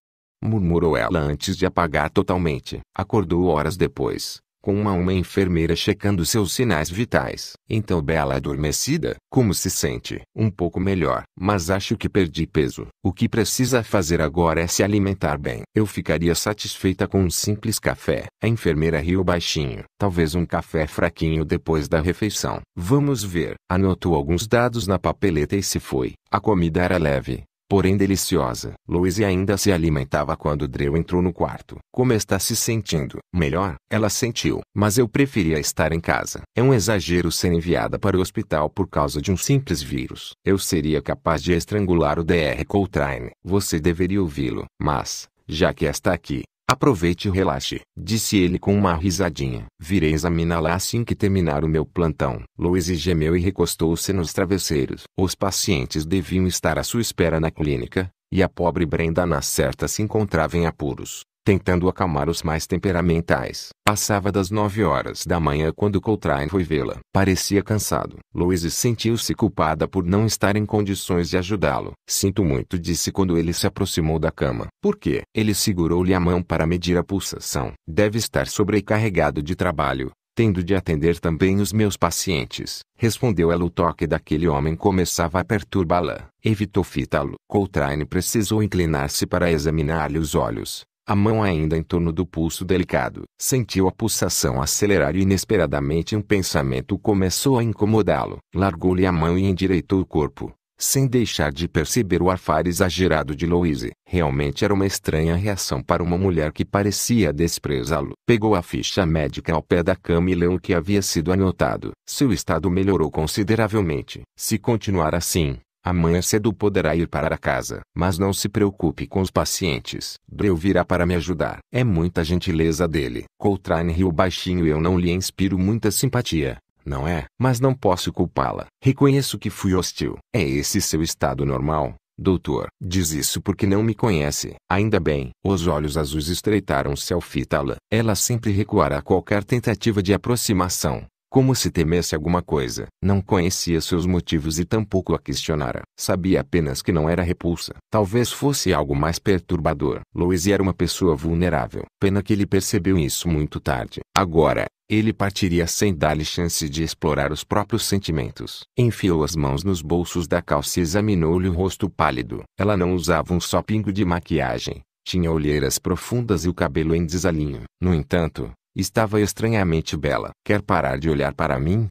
Murmurou ela antes de apagar totalmente. Acordou horas depois com uma uma enfermeira checando seus sinais vitais. Então Bela adormecida, como se sente? Um pouco melhor, mas acho que perdi peso. O que precisa fazer agora é se alimentar bem. Eu ficaria satisfeita com um simples café. A enfermeira riu baixinho. Talvez um café fraquinho depois da refeição. Vamos ver. Anotou alguns dados na papeleta e se foi. A comida era leve, porém deliciosa. Louise ainda se alimentava quando Drew entrou no quarto. Como está se sentindo? Melhor, ela sentiu. Mas eu preferia estar em casa. É um exagero ser enviada para o hospital por causa de um simples vírus. Eu seria capaz de estrangular o Dr. Coltrane. Você deveria ouvi-lo. Mas, já que está aqui, Aproveite e relaxe, disse ele com uma risadinha. Virei examiná-la assim que terminar o meu plantão. Louise gemeu e recostou-se nos travesseiros. Os pacientes deviam estar à sua espera na clínica, e a pobre Brenda na certa se encontrava em apuros tentando acalmar os mais temperamentais. Passava das nove horas da manhã quando Coltrane foi vê-la. Parecia cansado. Louise sentiu-se culpada por não estar em condições de ajudá-lo. Sinto muito, disse quando ele se aproximou da cama. Por quê? Ele segurou-lhe a mão para medir a pulsação. Deve estar sobrecarregado de trabalho, tendo de atender também os meus pacientes. Respondeu ela o toque daquele homem começava a perturbá-la. Evitou fitá-lo. Coltrane precisou inclinar-se para examinar-lhe os olhos a mão ainda em torno do pulso delicado. Sentiu a pulsação acelerar e inesperadamente um pensamento começou a incomodá-lo. Largou-lhe a mão e endireitou o corpo, sem deixar de perceber o arfar exagerado de Louise. Realmente era uma estranha reação para uma mulher que parecia desprezá-lo. Pegou a ficha médica ao pé da cama e leu o que havia sido anotado. Seu estado melhorou consideravelmente. Se continuar assim, Amanhã cedo poderá ir para a casa. Mas não se preocupe com os pacientes. Drew virá para me ajudar. É muita gentileza dele. Coltrane riu baixinho e eu não lhe inspiro muita simpatia. Não é? Mas não posso culpá-la. Reconheço que fui hostil. É esse seu estado normal, doutor. Diz isso porque não me conhece. Ainda bem. Os olhos azuis estreitaram-se ao fitá-la. Ela sempre recuará a qualquer tentativa de aproximação como se temesse alguma coisa. Não conhecia seus motivos e tampouco a questionara. Sabia apenas que não era repulsa. Talvez fosse algo mais perturbador. Louise era uma pessoa vulnerável. Pena que ele percebeu isso muito tarde. Agora, ele partiria sem dar-lhe chance de explorar os próprios sentimentos. Enfiou as mãos nos bolsos da calça e examinou-lhe o rosto pálido. Ela não usava um só pingo de maquiagem. Tinha olheiras profundas e o cabelo em desalinho. No entanto, Estava estranhamente bela. Quer parar de olhar para mim?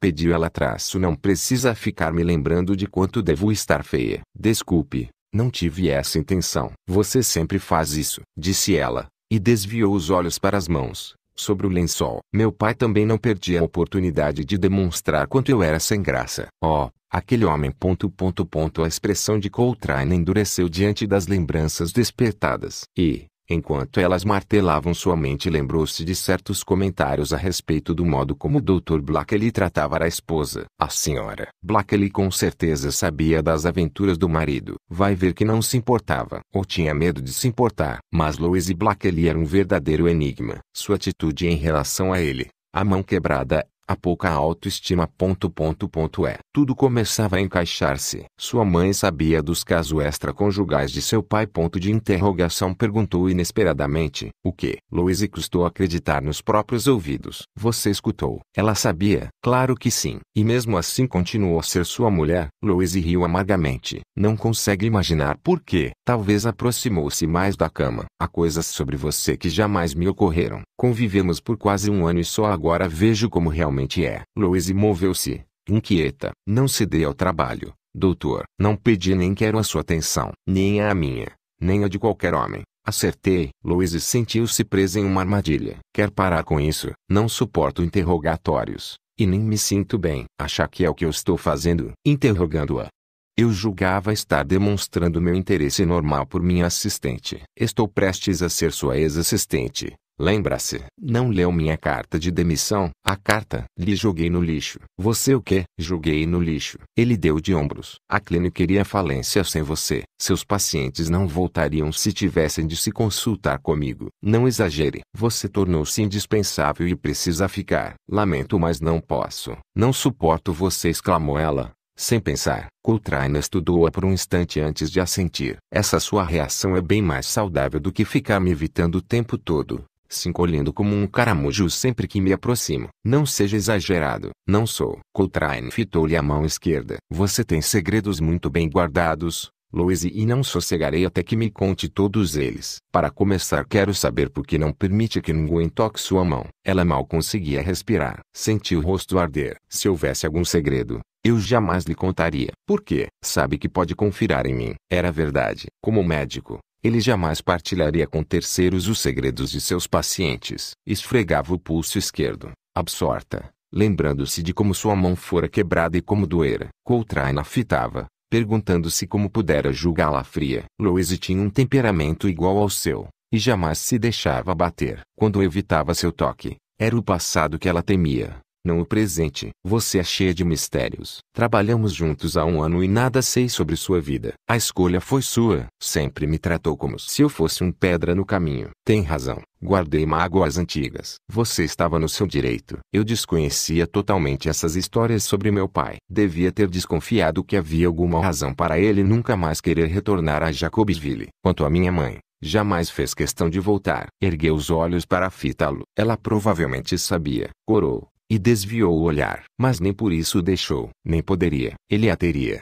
Pediu ela traço não precisa ficar me lembrando de quanto devo estar feia. Desculpe, não tive essa intenção. Você sempre faz isso, disse ela, e desviou os olhos para as mãos, sobre o lençol. Meu pai também não perdia a oportunidade de demonstrar quanto eu era sem graça. Oh, aquele homem... Ponto, ponto, ponto, a expressão de Coltrane endureceu diante das lembranças despertadas. E, Enquanto elas martelavam sua mente lembrou-se de certos comentários a respeito do modo como o Dr. Blackley tratava a esposa. A senhora Blackley com certeza sabia das aventuras do marido. Vai ver que não se importava. Ou tinha medo de se importar. Mas Louise Blackley era um verdadeiro enigma. Sua atitude em relação a ele, a mão quebrada, a pouca autoestima. Ponto, ponto, ponto, é. Tudo começava a encaixar-se. Sua mãe sabia dos casos extraconjugais de seu pai. Ponto de interrogação perguntou inesperadamente. O que? Louise custou acreditar nos próprios ouvidos. Você escutou? Ela sabia? Claro que sim. E mesmo assim continuou a ser sua mulher. Louise riu amargamente. Não consegue imaginar por quê. Talvez aproximou-se mais da cama. Há coisas sobre você que jamais me ocorreram. Convivemos por quase um ano e só agora vejo como realmente realmente é. Louise moveu-se, inquieta. Não se dê ao trabalho, doutor. Não pedi nem quero a sua atenção, nem a minha, nem a de qualquer homem. Acertei. Louise sentiu-se presa em uma armadilha. Quer parar com isso? Não suporto interrogatórios, e nem me sinto bem. Achar que é o que eu estou fazendo? Interrogando-a. Eu julgava estar demonstrando meu interesse normal por minha assistente. Estou prestes a ser sua ex-assistente, Lembra-se, não leu minha carta de demissão? A carta, lhe joguei no lixo. Você o quê? Joguei no lixo. Ele deu de ombros. A clínica queria falência sem você. Seus pacientes não voltariam se tivessem de se consultar comigo. Não exagere. Você tornou-se indispensável e precisa ficar. Lamento, mas não posso. Não suporto você, exclamou ela. Sem pensar, Coltrane estudou-a por um instante antes de assentir. Essa sua reação é bem mais saudável do que ficar me evitando o tempo todo se encolhendo como um caramujo sempre que me aproximo. Não seja exagerado. Não sou. Coltrane fitou-lhe a mão esquerda. Você tem segredos muito bem guardados, Louise, e não sossegarei até que me conte todos eles. Para começar, quero saber por que não permite que ninguém toque sua mão. Ela mal conseguia respirar. Senti o rosto arder. Se houvesse algum segredo, eu jamais lhe contaria. Por quê? Sabe que pode confiar em mim. Era verdade. Como médico, ele jamais partilharia com terceiros os segredos de seus pacientes. Esfregava o pulso esquerdo, absorta, lembrando-se de como sua mão fora quebrada e como doera. Coltrane a fitava, perguntando-se como pudera julgá-la fria. Louise tinha um temperamento igual ao seu, e jamais se deixava bater. Quando evitava seu toque, era o passado que ela temia não o presente. Você é cheia de mistérios. Trabalhamos juntos há um ano e nada sei sobre sua vida. A escolha foi sua. Sempre me tratou como se eu fosse um pedra no caminho. Tem razão. Guardei mágoas antigas. Você estava no seu direito. Eu desconhecia totalmente essas histórias sobre meu pai. Devia ter desconfiado que havia alguma razão para ele nunca mais querer retornar a Jacobsville. Quanto à minha mãe, jamais fez questão de voltar. Ergueu os olhos para fitá-lo. Ela provavelmente sabia. Corou. E desviou o olhar. Mas nem por isso o deixou. Nem poderia. Ele a teria.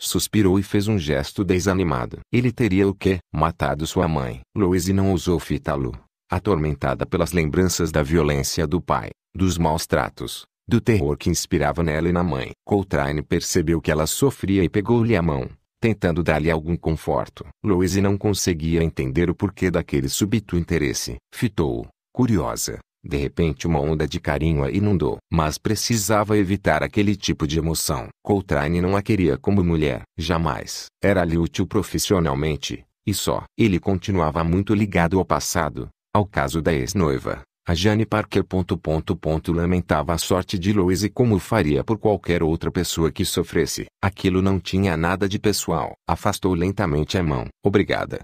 Suspirou e fez um gesto desanimado. Ele teria o quê? Matado sua mãe. Louise não ousou fitá-lo. Atormentada pelas lembranças da violência do pai, dos maus tratos, do terror que inspirava nela e na mãe. Coltrane percebeu que ela sofria e pegou-lhe a mão, tentando dar-lhe algum conforto. Louise não conseguia entender o porquê daquele súbito interesse. Fitou-o, curiosa, de repente uma onda de carinho a inundou. Mas precisava evitar aquele tipo de emoção. Coltrane não a queria como mulher. Jamais. Era-lhe útil profissionalmente. E só. Ele continuava muito ligado ao passado. Ao caso da ex-noiva. A Jane Parker... Ponto, ponto, ponto, lamentava a sorte de Louise como faria por qualquer outra pessoa que sofresse. Aquilo não tinha nada de pessoal. Afastou lentamente a mão. Obrigada.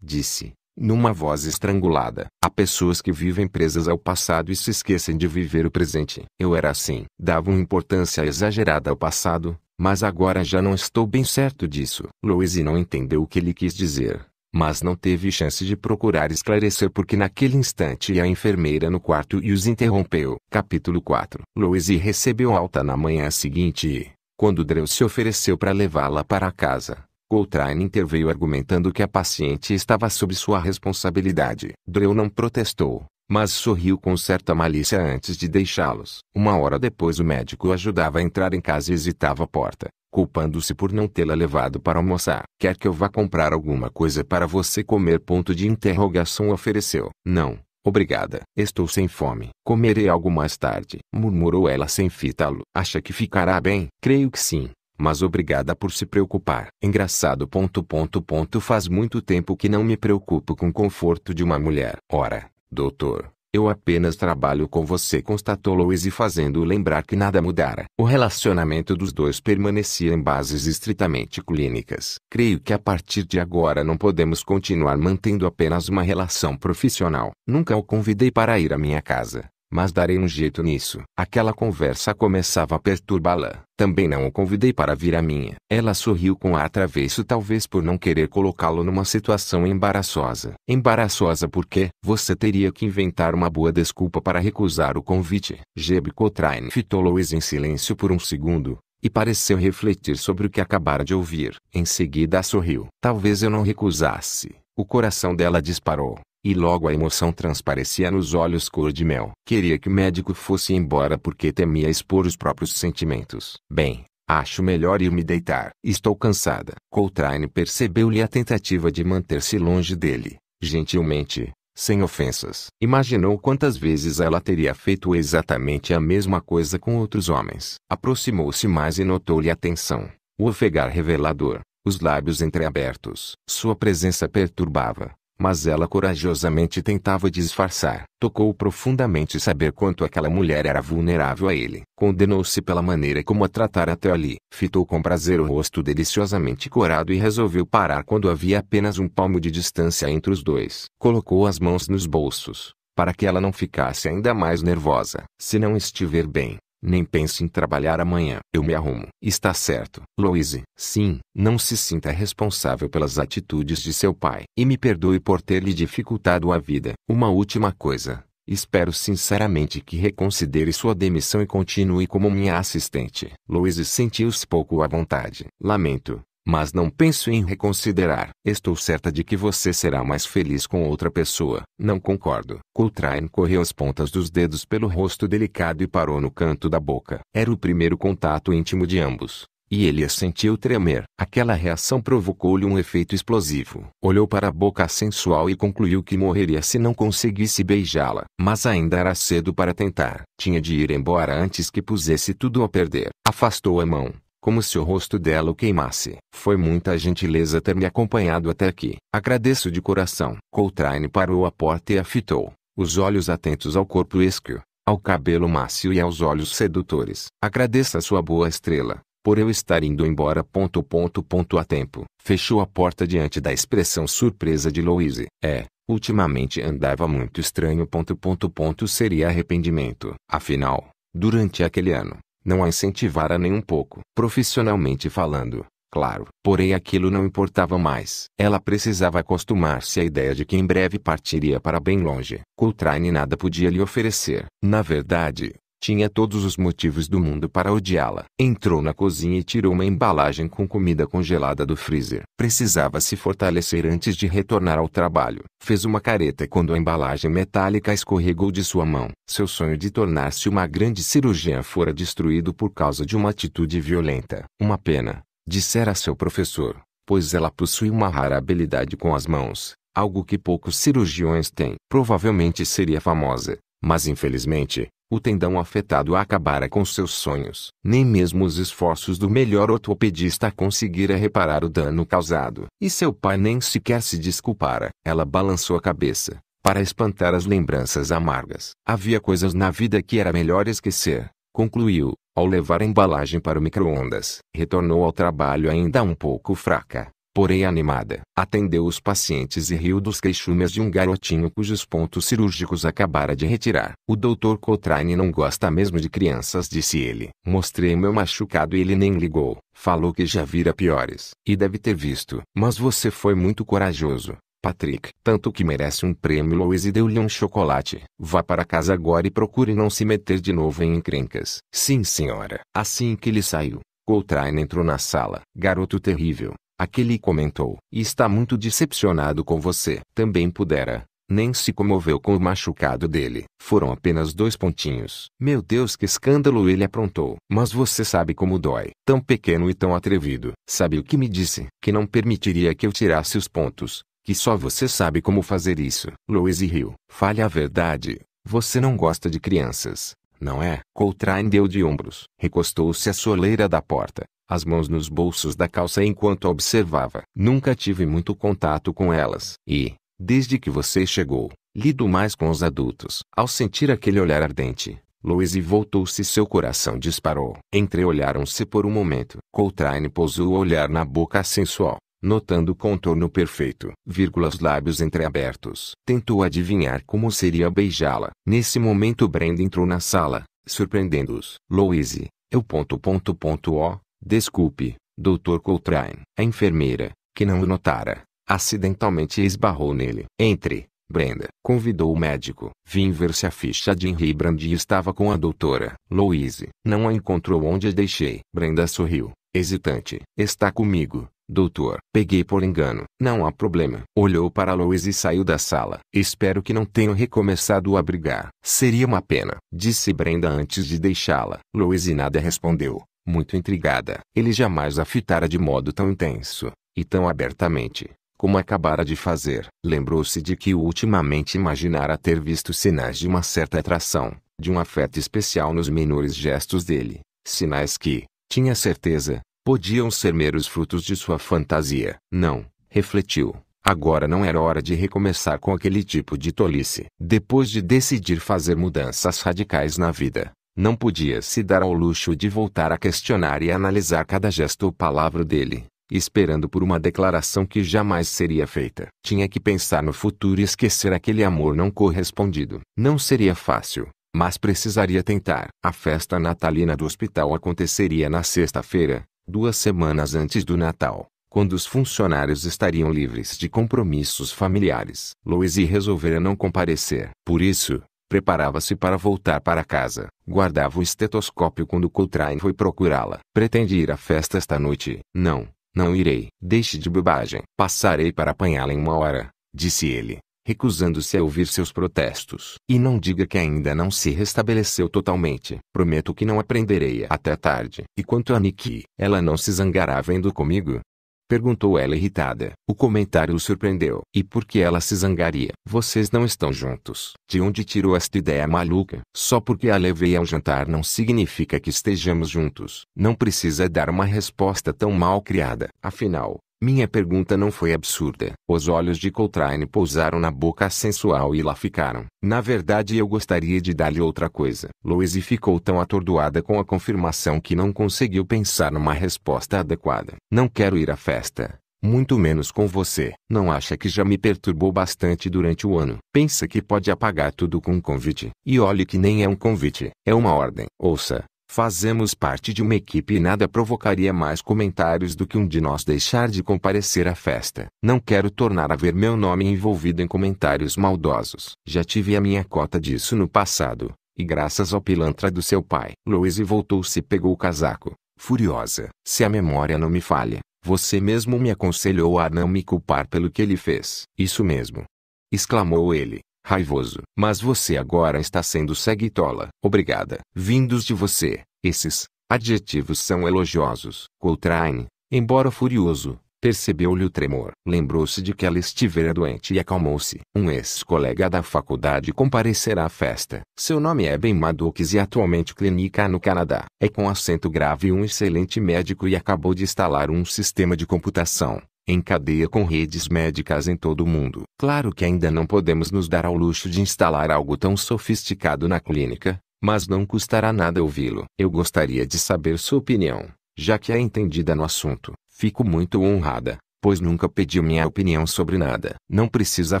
Disse numa voz estrangulada. Há pessoas que vivem presas ao passado e se esquecem de viver o presente. Eu era assim. Dava uma importância exagerada ao passado, mas agora já não estou bem certo disso. Louise não entendeu o que ele quis dizer, mas não teve chance de procurar esclarecer porque naquele instante a enfermeira no quarto e os interrompeu. Capítulo 4 Louise recebeu alta na manhã seguinte e, quando Drew se ofereceu para levá-la para casa, Coltrane interveio argumentando que a paciente estava sob sua responsabilidade. Drew não protestou, mas sorriu com certa malícia antes de deixá-los. Uma hora depois o médico o ajudava a entrar em casa e hesitava à porta, culpando-se por não tê-la levado para almoçar. Quer que eu vá comprar alguma coisa para você comer? Ponto de interrogação ofereceu. Não, obrigada. Estou sem fome. Comerei algo mais tarde, murmurou ela sem fitá-lo. Acha que ficará bem? Creio que sim mas obrigada por se preocupar. Engraçado ponto ponto ponto faz muito tempo que não me preocupo com o conforto de uma mulher. Ora, doutor, eu apenas trabalho com você constatou Louise fazendo-o lembrar que nada mudara. O relacionamento dos dois permanecia em bases estritamente clínicas. Creio que a partir de agora não podemos continuar mantendo apenas uma relação profissional. Nunca o convidei para ir à minha casa. Mas darei um jeito nisso. Aquela conversa começava a perturbá-la. Também não o convidei para vir à minha. Ela sorriu com ar travesso talvez por não querer colocá-lo numa situação embaraçosa. Embaraçosa porque você teria que inventar uma boa desculpa para recusar o convite. Jeb Coltrane fitou Lois em silêncio por um segundo, e pareceu refletir sobre o que acabara de ouvir. Em seguida sorriu. Talvez eu não recusasse. O coração dela disparou. E logo a emoção transparecia nos olhos cor-de-mel. Queria que o médico fosse embora porque temia expor os próprios sentimentos. Bem, acho melhor ir me deitar. Estou cansada. Coltrane percebeu-lhe a tentativa de manter-se longe dele, gentilmente, sem ofensas. Imaginou quantas vezes ela teria feito exatamente a mesma coisa com outros homens. Aproximou-se mais e notou-lhe a tensão, o ofegar revelador, os lábios entreabertos. Sua presença perturbava. Mas ela corajosamente tentava disfarçar. Tocou profundamente saber quanto aquela mulher era vulnerável a ele. Condenou-se pela maneira como a tratara até ali. Fitou com prazer o rosto deliciosamente corado e resolveu parar quando havia apenas um palmo de distância entre os dois. Colocou as mãos nos bolsos, para que ela não ficasse ainda mais nervosa. Se não estiver bem, nem pense em trabalhar amanhã. Eu me arrumo. Está certo. Louise, sim, não se sinta responsável pelas atitudes de seu pai. E me perdoe por ter lhe dificultado a vida. Uma última coisa. Espero sinceramente que reconsidere sua demissão e continue como minha assistente. Louise sentiu-se pouco à vontade. Lamento, mas não penso em reconsiderar. Estou certa de que você será mais feliz com outra pessoa. Não concordo. Coltrane correu as pontas dos dedos pelo rosto delicado e parou no canto da boca. Era o primeiro contato íntimo de ambos. E ele a sentiu tremer. Aquela reação provocou-lhe um efeito explosivo. Olhou para a boca sensual e concluiu que morreria se não conseguisse beijá-la. Mas ainda era cedo para tentar. Tinha de ir embora antes que pusesse tudo a perder. Afastou a mão como se o rosto dela o queimasse. Foi muita gentileza ter me acompanhado até aqui. Agradeço de coração. Coltrane parou a porta e a fitou, os olhos atentos ao corpo esquio, ao cabelo macio e aos olhos sedutores. Agradeça a sua boa estrela, por eu estar indo embora ponto ponto ponto a tempo. Fechou a porta diante da expressão surpresa de Louise. É, ultimamente andava muito estranho ponto ponto ponto seria arrependimento. Afinal, durante aquele ano, não a incentivara nem um pouco. Profissionalmente falando, claro. Porém aquilo não importava mais. Ela precisava acostumar-se à ideia de que em breve partiria para bem longe. Coltrane nada podia lhe oferecer. Na verdade, tinha todos os motivos do mundo para odiá-la. Entrou na cozinha e tirou uma embalagem com comida congelada do freezer. Precisava se fortalecer antes de retornar ao trabalho. Fez uma careta quando a embalagem metálica escorregou de sua mão. Seu sonho de tornar-se uma grande cirurgiã fora destruído por causa de uma atitude violenta. Uma pena, dissera seu professor, pois ela possui uma rara habilidade com as mãos, algo que poucos cirurgiões têm. Provavelmente seria famosa, mas infelizmente, o tendão afetado acabara com seus sonhos. Nem mesmo os esforços do melhor ortopedista conseguira reparar o dano causado. E seu pai nem sequer se desculpara. Ela balançou a cabeça, para espantar as lembranças amargas. Havia coisas na vida que era melhor esquecer, concluiu, ao levar a embalagem para o micro-ondas. Retornou ao trabalho ainda um pouco fraca, porém animada. Atendeu os pacientes e riu dos queixumes de um garotinho cujos pontos cirúrgicos acabara de retirar. O doutor Coltrane não gosta mesmo de crianças, disse ele. Mostrei meu machucado e ele nem ligou. Falou que já vira piores. E deve ter visto. Mas você foi muito corajoso. Patrick, tanto que merece um prêmio Louise deu-lhe um chocolate. Vá para casa agora e procure não se meter de novo em encrencas. Sim, senhora. Assim que ele saiu, Coltrane entrou na sala. Garoto terrível, Aquele comentou: e Está muito decepcionado com você. Também pudera. Nem se comoveu com o machucado dele. Foram apenas dois pontinhos. Meu Deus, que escândalo ele aprontou. Mas você sabe como dói. Tão pequeno e tão atrevido. Sabe o que me disse? Que não permitiria que eu tirasse os pontos. Que só você sabe como fazer isso. Louise riu. Fale a verdade. Você não gosta de crianças não é? Coltrane deu de ombros, recostou-se à soleira da porta, as mãos nos bolsos da calça enquanto observava. Nunca tive muito contato com elas. E, desde que você chegou, lido mais com os adultos. Ao sentir aquele olhar ardente, Louise voltou-se e seu coração disparou. Entreolharam-se por um momento. Coltrane pousou o olhar na boca sensual, Notando o contorno perfeito, vírgula, os lábios entreabertos, tentou adivinhar como seria beijá-la. Nesse momento Brenda entrou na sala, surpreendendo-os. Louise, eu ponto ponto ponto desculpe, Dr. Coltrane. A enfermeira, que não o notara, acidentalmente esbarrou nele. Entre, Brenda, convidou o médico. Vim ver se a ficha de Henry Brandi estava com a doutora. Louise, não a encontrou onde a deixei. Brenda sorriu, hesitante. Está comigo. Doutor, peguei por engano. Não há problema. Olhou para Lois e saiu da sala. Espero que não tenham recomeçado a brigar. Seria uma pena, disse Brenda antes de deixá-la. Lois nada respondeu, muito intrigada. Ele jamais a fitara de modo tão intenso, e tão abertamente, como acabara de fazer. Lembrou-se de que ultimamente imaginara ter visto sinais de uma certa atração, de um afeto especial nos menores gestos dele. Sinais que, tinha certeza, Podiam ser meros frutos de sua fantasia. Não, refletiu. Agora não era hora de recomeçar com aquele tipo de tolice. Depois de decidir fazer mudanças radicais na vida, não podia se dar ao luxo de voltar a questionar e analisar cada gesto ou palavra dele, esperando por uma declaração que jamais seria feita. Tinha que pensar no futuro e esquecer aquele amor não correspondido. Não seria fácil, mas precisaria tentar. A festa natalina do hospital aconteceria na sexta-feira, duas semanas antes do Natal, quando os funcionários estariam livres de compromissos familiares. Louise resolvera não comparecer. Por isso, preparava-se para voltar para casa. Guardava o estetoscópio quando Coltrane foi procurá-la. Pretende ir à festa esta noite? Não, não irei. Deixe de bobagem. Passarei para apanhá-la em uma hora, disse ele recusando-se a ouvir seus protestos. E não diga que ainda não se restabeleceu totalmente. Prometo que não aprenderei até tarde. E quanto a Nikki ela não se zangará vendo comigo? Perguntou ela irritada. O comentário o surpreendeu. E por que ela se zangaria? Vocês não estão juntos. De onde tirou esta ideia maluca? Só porque a levei ao jantar não significa que estejamos juntos. Não precisa dar uma resposta tão mal criada. Afinal, minha pergunta não foi absurda. Os olhos de Coltrane pousaram na boca sensual e lá ficaram. Na verdade eu gostaria de dar-lhe outra coisa. Louise ficou tão atordoada com a confirmação que não conseguiu pensar numa resposta adequada. Não quero ir à festa. Muito menos com você. Não acha que já me perturbou bastante durante o ano? Pensa que pode apagar tudo com um convite. E olhe que nem é um convite, é uma ordem. Ouça, Fazemos parte de uma equipe e nada provocaria mais comentários do que um de nós deixar de comparecer à festa. Não quero tornar a ver meu nome envolvido em comentários maldosos. Já tive a minha cota disso no passado, e graças ao pilantra do seu pai. Louise voltou-se e pegou o casaco, furiosa. Se a memória não me falha, você mesmo me aconselhou a não me culpar pelo que ele fez. Isso mesmo! exclamou ele raivoso. Mas você agora está sendo seguitola. Obrigada. Vindos de você, esses adjetivos são elogiosos. Coltrane, embora furioso, Percebeu-lhe o tremor. Lembrou-se de que ela estivera doente e acalmou-se. Um ex-colega da faculdade comparecerá à festa. Seu nome é Ben Maddox e atualmente clínica no Canadá. É com acento grave um excelente médico e acabou de instalar um sistema de computação em cadeia com redes médicas em todo o mundo. Claro que ainda não podemos nos dar ao luxo de instalar algo tão sofisticado na clínica, mas não custará nada ouvi-lo. Eu gostaria de saber sua opinião, já que é entendida no assunto. Fico muito honrada, pois nunca pediu minha opinião sobre nada. Não precisa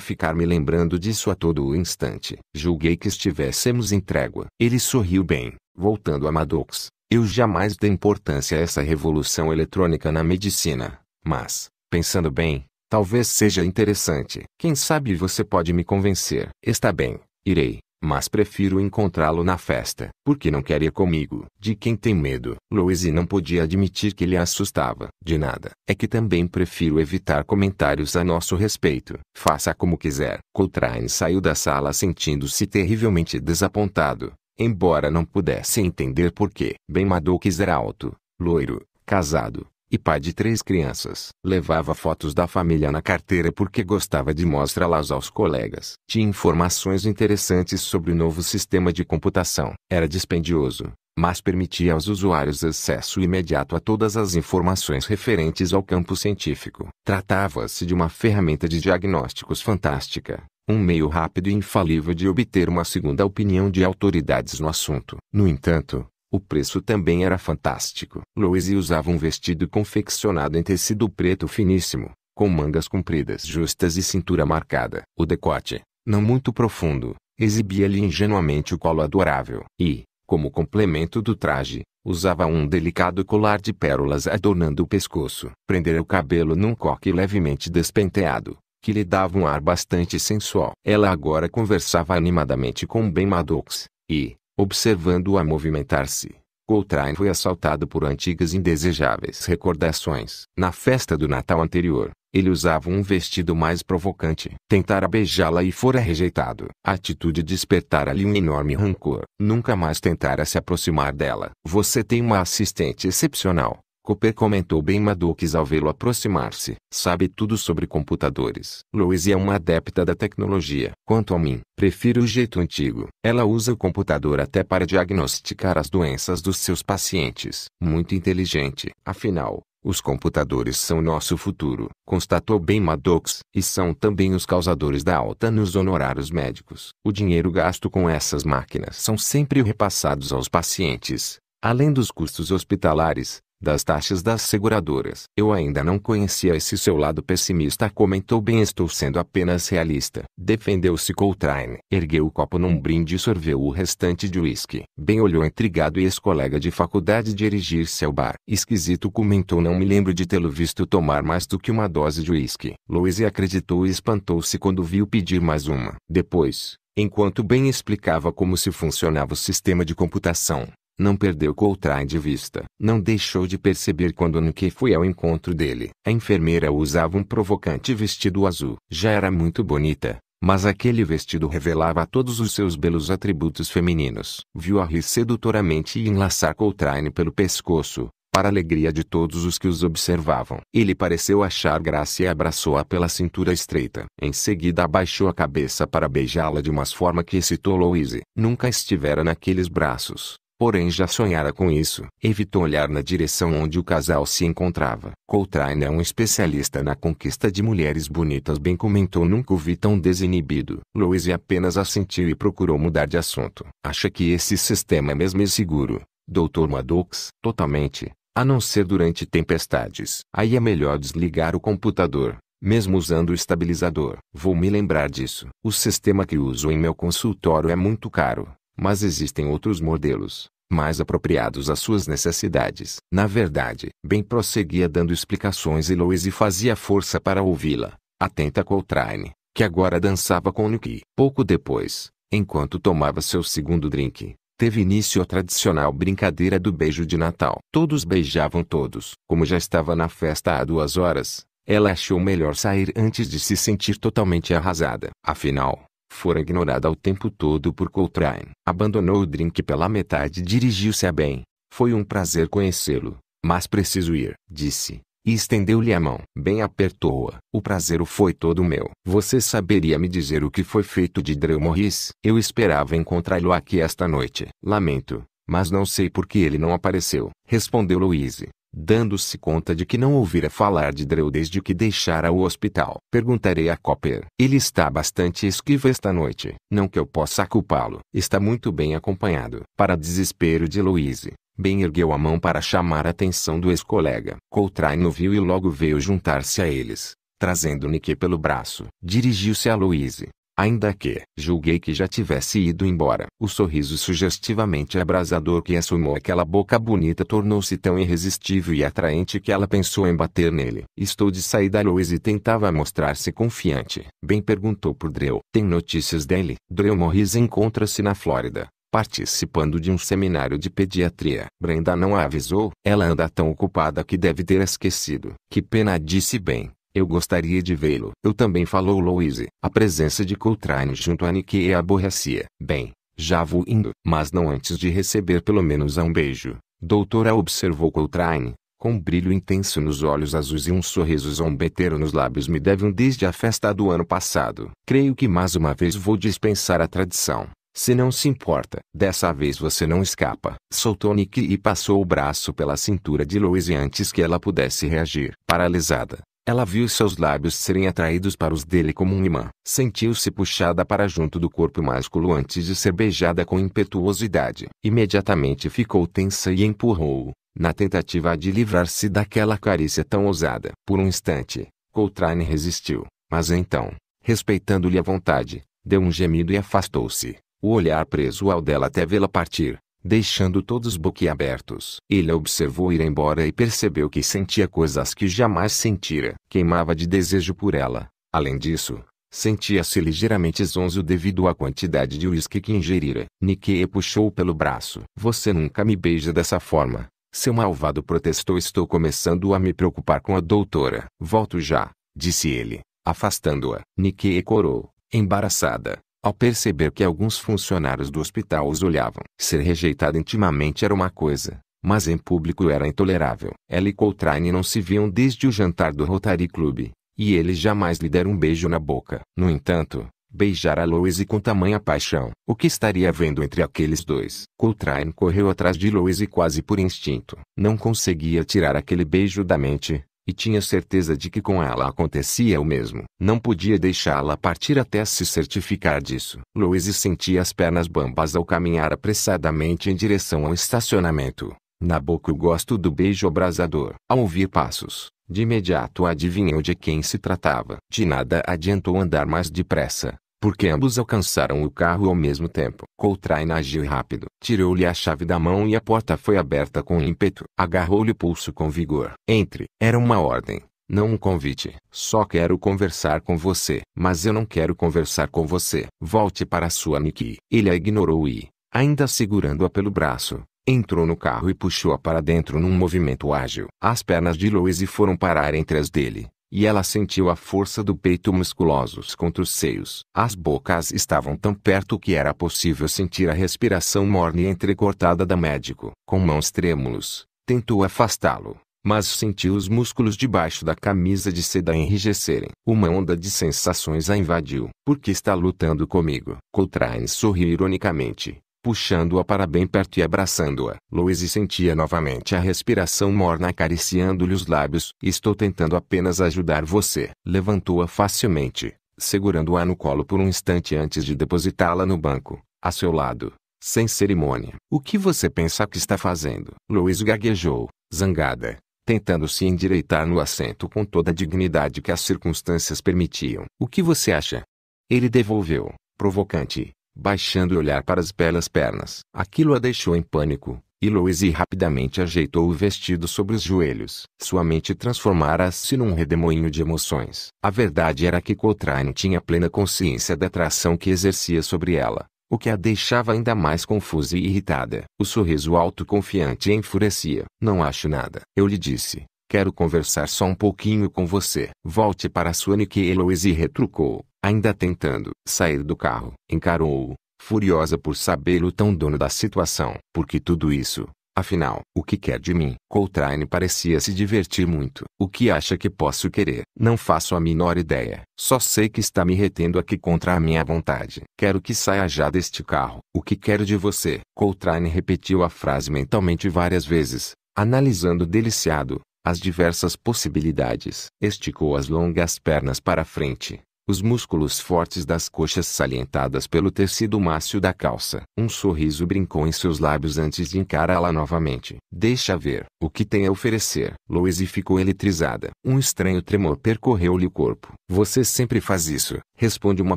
ficar me lembrando disso a todo o instante. Julguei que estivéssemos em trégua. Ele sorriu bem, voltando a Maddox. Eu jamais dei importância a essa revolução eletrônica na medicina, mas, Pensando bem, talvez seja interessante. Quem sabe você pode me convencer. Está bem, irei, mas prefiro encontrá-lo na festa. Porque não quer ir comigo? De quem tem medo? Louise não podia admitir que lhe assustava. De nada. É que também prefiro evitar comentários a nosso respeito. Faça como quiser. Coltrane saiu da sala sentindo-se terrivelmente desapontado. Embora não pudesse entender por quê. Bem Madouk era alto, loiro, casado, e pai de três crianças. Levava fotos da família na carteira porque gostava de mostrá-las aos colegas. Tinha informações interessantes sobre o novo sistema de computação. Era dispendioso, mas permitia aos usuários acesso imediato a todas as informações referentes ao campo científico. Tratava-se de uma ferramenta de diagnósticos fantástica, um meio rápido e infalível de obter uma segunda opinião de autoridades no assunto. No entanto, o preço também era fantástico. Louise usava um vestido confeccionado em tecido preto finíssimo, com mangas compridas justas e cintura marcada. O decote, não muito profundo, exibia-lhe ingenuamente o colo adorável. E, como complemento do traje, usava um delicado colar de pérolas adornando o pescoço. Prendera o cabelo num coque levemente despenteado, que lhe dava um ar bastante sensual. Ela agora conversava animadamente com Ben Maddox, e, observando-a movimentar-se, Coltrane foi assaltado por antigas indesejáveis recordações. Na festa do Natal anterior, ele usava um vestido mais provocante. Tentara beijá-la e fora rejeitado. A atitude despertara-lhe um enorme rancor. Nunca mais tentara se aproximar dela. Você tem uma assistente excepcional, Cooper comentou bem Maddox ao vê-lo aproximar-se. Sabe tudo sobre computadores. Louise é uma adepta da tecnologia. Quanto a mim, prefiro o jeito antigo. Ela usa o computador até para diagnosticar as doenças dos seus pacientes. Muito inteligente. Afinal, os computadores são nosso futuro, constatou bem Maddox, e são também os causadores da alta nos honorários médicos. O dinheiro gasto com essas máquinas são sempre repassados aos pacientes, além dos custos hospitalares, das taxas das seguradoras. Eu ainda não conhecia esse seu lado pessimista, comentou bem, estou sendo apenas realista. Defendeu-se Coltrane. Ergueu o copo num brinde e sorveu o restante de uísque. Bem olhou intrigado e ex-colega de faculdade dirigir-se ao bar. Esquisito comentou, não me lembro de tê-lo visto tomar mais do que uma dose de uísque. Louise acreditou e espantou-se quando viu pedir mais uma. Depois, Enquanto bem explicava como se funcionava o sistema de computação, não perdeu Coltrane de vista. Não deixou de perceber quando Nuke foi ao encontro dele. A enfermeira usava um provocante vestido azul. Já era muito bonita, mas aquele vestido revelava todos os seus belos atributos femininos. Viu a rir sedutoramente e enlaçar Coltrane pelo pescoço, para alegria de todos os que os observavam. Ele pareceu achar graça e abraçou-a pela cintura estreita. Em seguida abaixou a cabeça para beijá-la de uma forma que excitou Louise. Nunca estivera naqueles braços. Porém já sonhara com isso. Evitou olhar na direção onde o casal se encontrava. Coltrane é um especialista na conquista de mulheres bonitas bem comentou nunca o vi tão desinibido. Louise apenas assentiu e procurou mudar de assunto. Acha que esse sistema é mesmo seguro, Dr. Maddox? Totalmente. A não ser durante tempestades. Aí é melhor desligar o computador mesmo usando o estabilizador. Vou me lembrar disso. O sistema que uso em meu consultório é muito caro. Mas existem outros modelos, mais apropriados às suas necessidades. Na verdade, Ben prosseguia dando explicações e Louise fazia força para ouvi-la, atenta a Coltrane, que agora dançava com Nicky. Pouco depois, enquanto tomava seu segundo drink, teve início a tradicional brincadeira do beijo de Natal. Todos beijavam todos. Como já estava na festa há duas horas, ela achou melhor sair antes de se sentir totalmente arrasada. Afinal, fora ignorada o tempo todo por Coltrane. Abandonou o drink pela metade e dirigiu-se a Ben. Foi um prazer conhecê-lo, mas preciso ir, disse, e estendeu-lhe a mão. Ben apertou-a. O prazer foi todo meu. Você saberia me dizer o que foi feito de Drew Morris? Eu esperava encontrá-lo aqui esta noite. Lamento, mas não sei por que ele não apareceu, respondeu Louise dando-se conta de que não ouvira falar de Drew desde que deixara o hospital. Perguntarei a Copper. Ele está bastante esquivo esta noite. Não que eu possa culpá-lo. Está muito bem acompanhado. Para desespero de Louise, Ben ergueu a mão para chamar a atenção do ex-colega. Coltrane o viu e logo veio juntar-se a eles, trazendo Nick pelo braço. Dirigiu-se a Louise. Ainda que julguei que já tivesse ido embora. O sorriso sugestivamente abrasador que assomou aquela boca bonita tornou-se tão irresistível e atraente que ela pensou em bater nele. Estou de saída, Louise, e tentava mostrar-se confiante. Bem perguntou por Dreu. Tem notícias dele? Dreu Morris encontra-se na Flórida participando de um seminário de pediatria. Brenda não a avisou. Ela anda tão ocupada que deve ter esquecido. Que pena, disse bem. Eu gostaria de vê-lo. Eu também falou Louise. A presença de Coltrane junto a Nikkei a aborrecia. Bem, já vou indo. Mas não antes de receber pelo menos um beijo. Doutora observou Coltrane, com um brilho intenso nos olhos azuis e um sorriso zombeteiro nos lábios me devem desde a festa do ano passado. Creio que mais uma vez vou dispensar a tradição. Se não se importa, dessa vez você não escapa. Soltou Nick e passou o braço pela cintura de Louise antes que ela pudesse reagir. Paralisada, ela viu seus lábios serem atraídos para os dele como um imã. Sentiu-se puxada para junto do corpo másculo antes de ser beijada com impetuosidade. Imediatamente ficou tensa e empurrou-o, na tentativa de livrar-se daquela carícia tão ousada. Por um instante, Coltrane resistiu, mas então, respeitando-lhe a vontade, deu um gemido e afastou-se, o olhar preso ao dela até vê-la partir deixando todos boquiabertos. Ele a observou ir embora e percebeu que sentia coisas que jamais sentira. Queimava de desejo por ela. Além disso, sentia-se ligeiramente zonzo devido à quantidade de uísque que ingerira. Nikkei puxou pelo braço. Você nunca me beija dessa forma. Seu malvado protestou estou começando a me preocupar com a doutora. Volto já, disse ele, afastando-a. Nikkei corou, embaraçada ao perceber que alguns funcionários do hospital os olhavam. Ser rejeitado intimamente era uma coisa, mas em público era intolerável. Ela e Coltrane não se viam desde o jantar do Rotary Club, e ele jamais lhe dera um beijo na boca. No entanto, beijar a Louise com tamanha paixão. O que estaria vendo entre aqueles dois? Coltrane correu atrás de Louise quase por instinto. Não conseguia tirar aquele beijo da mente, e tinha certeza de que com ela acontecia o mesmo. Não podia deixá-la partir até se certificar disso. Louise sentia as pernas bambas ao caminhar apressadamente em direção ao estacionamento. Na boca o gosto do beijo abrasador. Ao ouvir passos, de imediato adivinhou de quem se tratava. De nada adiantou andar mais depressa porque ambos alcançaram o carro ao mesmo tempo. Coltrane agiu rápido. Tirou-lhe a chave da mão e a porta foi aberta com ímpeto. Agarrou-lhe o pulso com vigor. Entre. Era uma ordem, não um convite. Só quero conversar com você. Mas eu não quero conversar com você. Volte para sua Niki. Ele a ignorou e, ainda segurando-a pelo braço, entrou no carro e puxou-a para dentro num movimento ágil. As pernas de Louise foram parar entre as dele. E ela sentiu a força do peito musculosos contra os seios. As bocas estavam tão perto que era possível sentir a respiração morna e entrecortada da médico. Com mãos trêmulos, tentou afastá-lo, mas sentiu os músculos debaixo da camisa de seda enrijecerem. Uma onda de sensações a invadiu. Por que está lutando comigo? Coltrane sorriu ironicamente puxando-a para bem perto e abraçando-a. Louise sentia novamente a respiração morna acariciando-lhe os lábios. Estou tentando apenas ajudar você. Levantou-a facilmente, segurando-a no colo por um instante antes de depositá-la no banco, a seu lado, sem cerimônia. O que você pensa que está fazendo? Louise gaguejou, zangada. Tentando se endireitar no assento com toda a dignidade que as circunstâncias permitiam. O que você acha? Ele devolveu, provocante baixando o olhar para as belas pernas. Aquilo a deixou em pânico, e Louise rapidamente ajeitou o vestido sobre os joelhos. Sua mente transformara-se num redemoinho de emoções. A verdade era que Coltrane tinha plena consciência da atração que exercia sobre ela, o que a deixava ainda mais confusa e irritada. O sorriso autoconfiante enfurecia. Não acho nada. Eu lhe disse, Quero conversar só um pouquinho com você. Volte para Sonic e Eloise retrucou, ainda tentando sair do carro. Encarou-o, furiosa por sabê-lo tão dono da situação. Porque tudo isso, afinal, o que quer de mim? Coltrane parecia se divertir muito. O que acha que posso querer? Não faço a menor ideia. Só sei que está me retendo aqui contra a minha vontade. Quero que saia já deste carro. O que quero de você? Coltrane repetiu a frase mentalmente várias vezes, analisando deliciado as diversas possibilidades. Esticou as longas pernas para frente, os músculos fortes das coxas salientadas pelo tecido mácio da calça. Um sorriso brincou em seus lábios antes de encará-la novamente. Deixa ver o que tem a oferecer. Louise ficou eletrizada. Um estranho tremor percorreu-lhe o corpo. Você sempre faz isso responde uma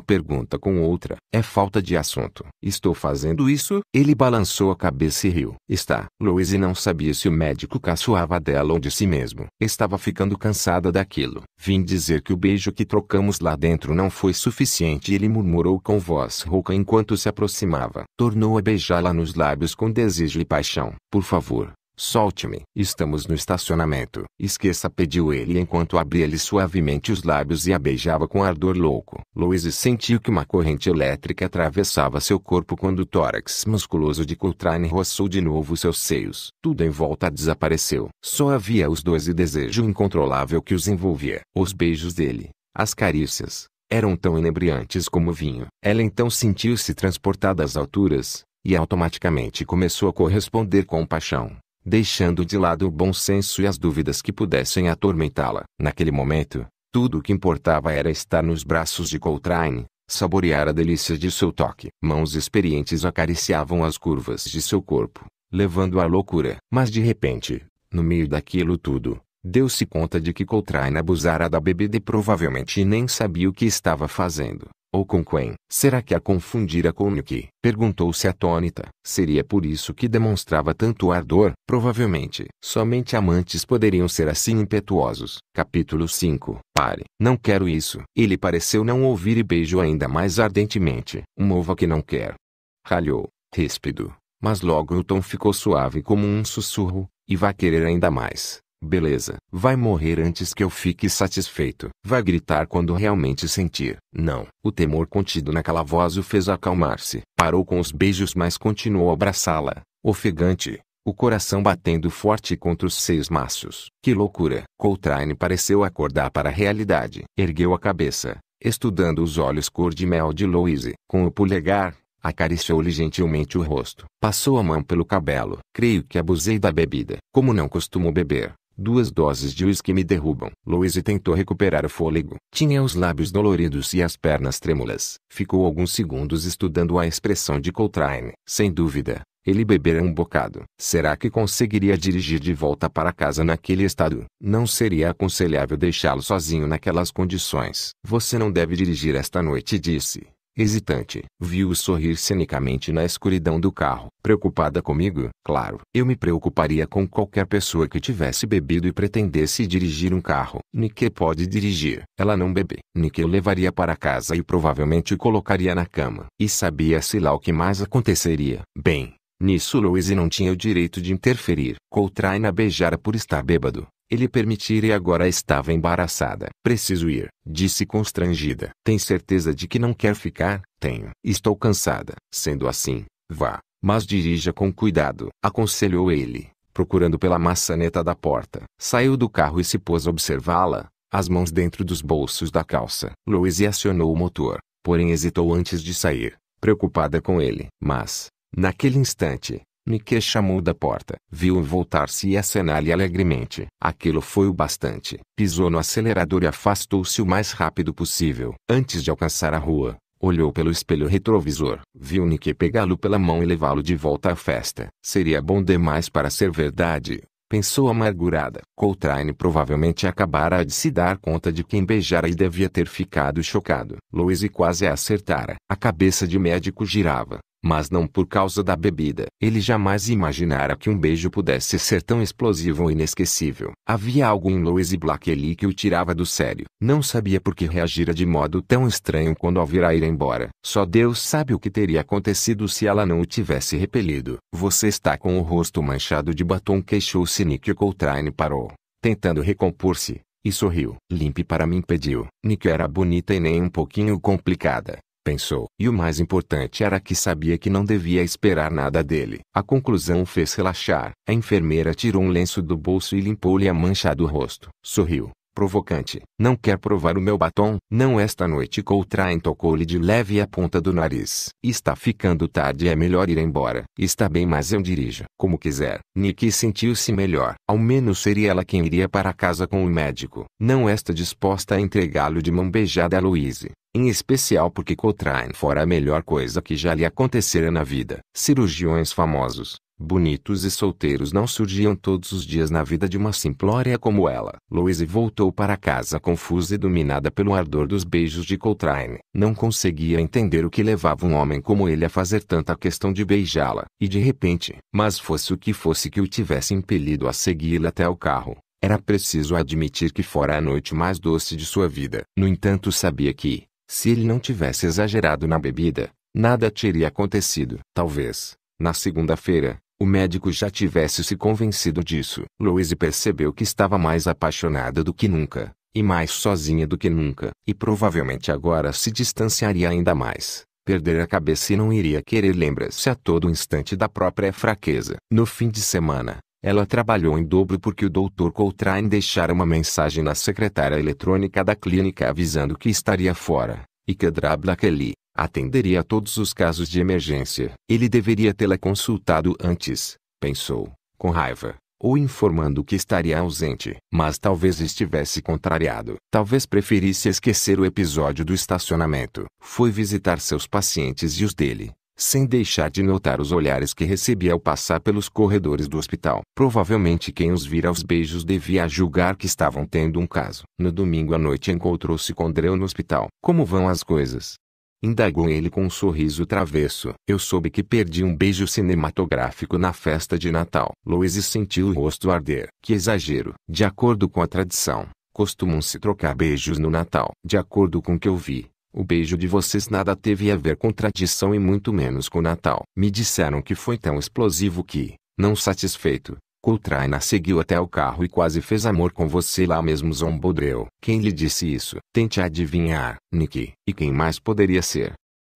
pergunta com outra. É falta de assunto. Estou fazendo isso? Ele balançou a cabeça e riu. Está. Louise não sabia se o médico caçoava dela ou de si mesmo. Estava ficando cansada daquilo. Vim dizer que o beijo que trocamos lá dentro não foi suficiente. Ele murmurou com voz rouca enquanto se aproximava. Tornou a beijá-la nos lábios com desejo e paixão. Por favor, Solte-me. Estamos no estacionamento. Esqueça, pediu ele enquanto abria-lhe suavemente os lábios e a beijava com ardor louco. Louise sentiu que uma corrente elétrica atravessava seu corpo quando o tórax musculoso de Coltrane roçou de novo seus seios. Tudo em volta desapareceu. Só havia os dois e desejo incontrolável que os envolvia. Os beijos dele, as carícias, eram tão inebriantes como vinho. Ela então sentiu-se transportada às alturas, e automaticamente começou a corresponder com paixão deixando de lado o bom senso e as dúvidas que pudessem atormentá-la. Naquele momento, tudo o que importava era estar nos braços de Coltrane, saborear a delícia de seu toque. Mãos experientes acariciavam as curvas de seu corpo, levando à loucura. Mas de repente, no meio daquilo tudo, deu-se conta de que Coltrane abusara da bebida e provavelmente nem sabia o que estava fazendo ou com Quen? Será que a confundira com Nuki? Perguntou-se atônita. Seria por isso que demonstrava tanto ardor? Provavelmente. Somente amantes poderiam ser assim impetuosos. Capítulo 5. Pare. Não quero isso. Ele pareceu não ouvir e beijou ainda mais ardentemente. Uma uva que não quer. Ralhou, ríspido. Mas logo o tom ficou suave como um sussurro, e vai querer ainda mais. Beleza, vai morrer antes que eu fique satisfeito. Vai gritar quando realmente sentir. Não. O temor contido naquela voz o fez acalmar-se. Parou com os beijos, mas continuou a abraçá-la, ofegante, o coração batendo forte contra os seis maços. Que loucura! Coltrane pareceu acordar para a realidade. Ergueu a cabeça, estudando os olhos cor-de-mel de Louise. Com o polegar, Acariciou-lhe gentilmente o rosto. Passou a mão pelo cabelo. Creio que abusei da bebida. Como não costumo beber, Duas doses de uísque me derrubam. Louise tentou recuperar o fôlego. Tinha os lábios doloridos e as pernas trêmulas. Ficou alguns segundos estudando a expressão de Coltrane. Sem dúvida, ele bebera um bocado. Será que conseguiria dirigir de volta para casa naquele estado? Não seria aconselhável deixá-lo sozinho naquelas condições. Você não deve dirigir esta noite, disse hesitante. Viu-o sorrir cenicamente na escuridão do carro. Preocupada comigo? Claro. Eu me preocuparia com qualquer pessoa que tivesse bebido e pretendesse dirigir um carro. Nike pode dirigir. Ela não bebe. Nike o levaria para casa e provavelmente o colocaria na cama. E sabia-se lá o que mais aconteceria. Bem, Nisso Louise não tinha o direito de interferir. Coltraina beijara por estar bêbado ele permitir e agora estava embaraçada. Preciso ir, disse constrangida. Tem certeza de que não quer ficar? Tenho. Estou cansada. Sendo assim, vá, mas dirija com cuidado, aconselhou ele, procurando pela maçaneta da porta. Saiu do carro e se pôs a observá-la, as mãos dentro dos bolsos da calça. Louise acionou o motor, porém hesitou antes de sair, preocupada com ele. Mas, naquele instante, Miquel chamou da porta. Viu-o voltar-se e acenar-lhe alegremente. Aquilo foi o bastante. Pisou no acelerador e afastou-se o mais rápido possível. Antes de alcançar a rua, olhou pelo espelho retrovisor. Viu Nike pegá-lo pela mão e levá-lo de volta à festa. Seria bom demais para ser verdade, pensou amargurada. Coltrane provavelmente acabara de se dar conta de quem beijara e devia ter ficado chocado. Louise quase a acertara. A cabeça de médico girava mas não por causa da bebida. Ele jamais imaginara que um beijo pudesse ser tão explosivo ou inesquecível. Havia algo em Louise Blakely que o tirava do sério. Não sabia por que reagira de modo tão estranho quando a virá ir embora. Só Deus sabe o que teria acontecido se ela não o tivesse repelido. Você está com o rosto manchado de batom queixou-se Nick Coltrane parou, tentando recompor-se. E sorriu. Limpe para mim pediu. Nick era bonita e nem um pouquinho complicada pensou. E o mais importante era que sabia que não devia esperar nada dele. A conclusão o fez relaxar. A enfermeira tirou um lenço do bolso e limpou-lhe a mancha do rosto. Sorriu provocante. Não quer provar o meu batom? Não esta noite Coltrane tocou-lhe de leve a ponta do nariz. Está ficando tarde é melhor ir embora. Está bem mas eu dirijo. Como quiser. Nick sentiu-se melhor. Ao menos seria ela quem iria para casa com o médico. Não esta disposta a entregá-lo de mão beijada a Louise. Em especial porque Coltrane fora a melhor coisa que já lhe acontecera na vida. Cirurgiões famosos, Bonitos e solteiros não surgiam todos os dias na vida de uma simplória como ela. Louise voltou para casa confusa e dominada pelo ardor dos beijos de Coltrane. Não conseguia entender o que levava um homem como ele a fazer tanta questão de beijá-la. E de repente, mas fosse o que fosse que o tivesse impelido a segui-la até o carro, era preciso admitir que fora a noite mais doce de sua vida. No entanto sabia que, se ele não tivesse exagerado na bebida, nada teria acontecido. Talvez, na segunda-feira, o médico já tivesse se convencido disso. Louise percebeu que estava mais apaixonada do que nunca, e mais sozinha do que nunca, e provavelmente agora se distanciaria ainda mais. Perder a cabeça e não iria querer lembrar-se a todo instante da própria fraqueza. No fim de semana, ela trabalhou em dobro porque o Dr. Coltrane deixara uma mensagem na secretária eletrônica da clínica avisando que estaria fora, e que Drabla Kelly, Atenderia a todos os casos de emergência. Ele deveria tê-la consultado antes, pensou, com raiva, ou informando que estaria ausente. Mas talvez estivesse contrariado. Talvez preferisse esquecer o episódio do estacionamento. Foi visitar seus pacientes e os dele, sem deixar de notar os olhares que recebia ao passar pelos corredores do hospital. Provavelmente quem os vira aos beijos devia julgar que estavam tendo um caso. No domingo à noite encontrou-se com Dreu no hospital. Como vão as coisas? indagou ele com um sorriso travesso. Eu soube que perdi um beijo cinematográfico na festa de Natal. Louise sentiu o rosto arder. Que exagero. De acordo com a tradição, costumam-se trocar beijos no Natal. De acordo com o que eu vi, o beijo de vocês nada teve a ver com tradição e muito menos com Natal. Me disseram que foi tão explosivo que, não satisfeito, Coltraina seguiu até o carro e quase fez amor com você lá mesmo Zombodreu. Quem lhe disse isso? Tente adivinhar, Nick. E quem mais poderia ser?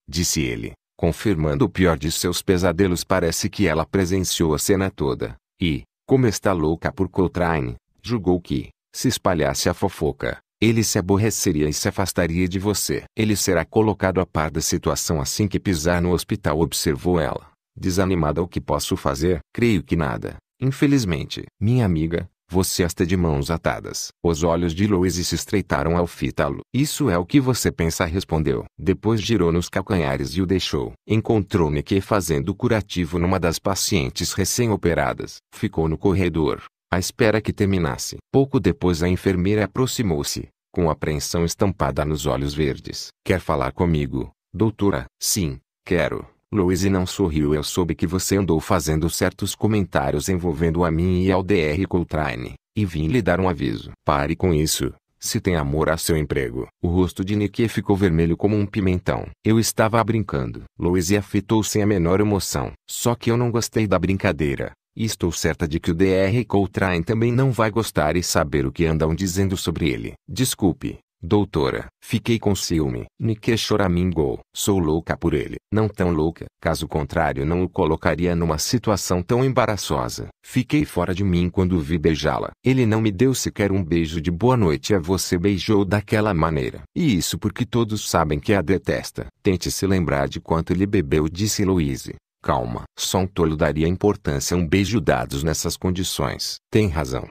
Disse ele, confirmando o pior de seus pesadelos parece que ela presenciou a cena toda. E, como está louca por Coltraine, julgou que, se espalhasse a fofoca, ele se aborreceria e se afastaria de você. Ele será colocado a par da situação assim que pisar no hospital, observou ela, desanimada. O que posso fazer? Creio que nada. Infelizmente, minha amiga, você está de mãos atadas. Os olhos de Louise se estreitaram ao fitá-lo. Isso é o que você pensa, respondeu. Depois girou nos calcanhares e o deixou. Encontrou-me que fazendo curativo numa das pacientes recém-operadas. Ficou no corredor, à espera que terminasse. Pouco depois a enfermeira aproximou-se, com apreensão estampada nos olhos verdes. Quer falar comigo, doutora? Sim, quero. Louise não sorriu. Eu soube que você andou fazendo certos comentários envolvendo a mim e ao DR Coltrane, e vim lhe dar um aviso. Pare com isso. Se tem amor a seu emprego. O rosto de Nikki ficou vermelho como um pimentão. Eu estava brincando. Louise afetou sem a menor emoção. Só que eu não gostei da brincadeira. E estou certa de que o DR Coltrane também não vai gostar e saber o que andam dizendo sobre ele. Desculpe, Doutora, fiquei com ciúme. Nike choramingou. Sou louca por ele. Não tão louca, caso contrário não o colocaria numa situação tão embaraçosa. Fiquei fora de mim quando vi beijá-la. Ele não me deu sequer um beijo de boa noite a você beijou daquela maneira. E isso porque todos sabem que a detesta. Tente se lembrar de quanto ele bebeu disse Louise. Calma. Só um tolo daria importância a um beijo dados nessas condições. Tem razão.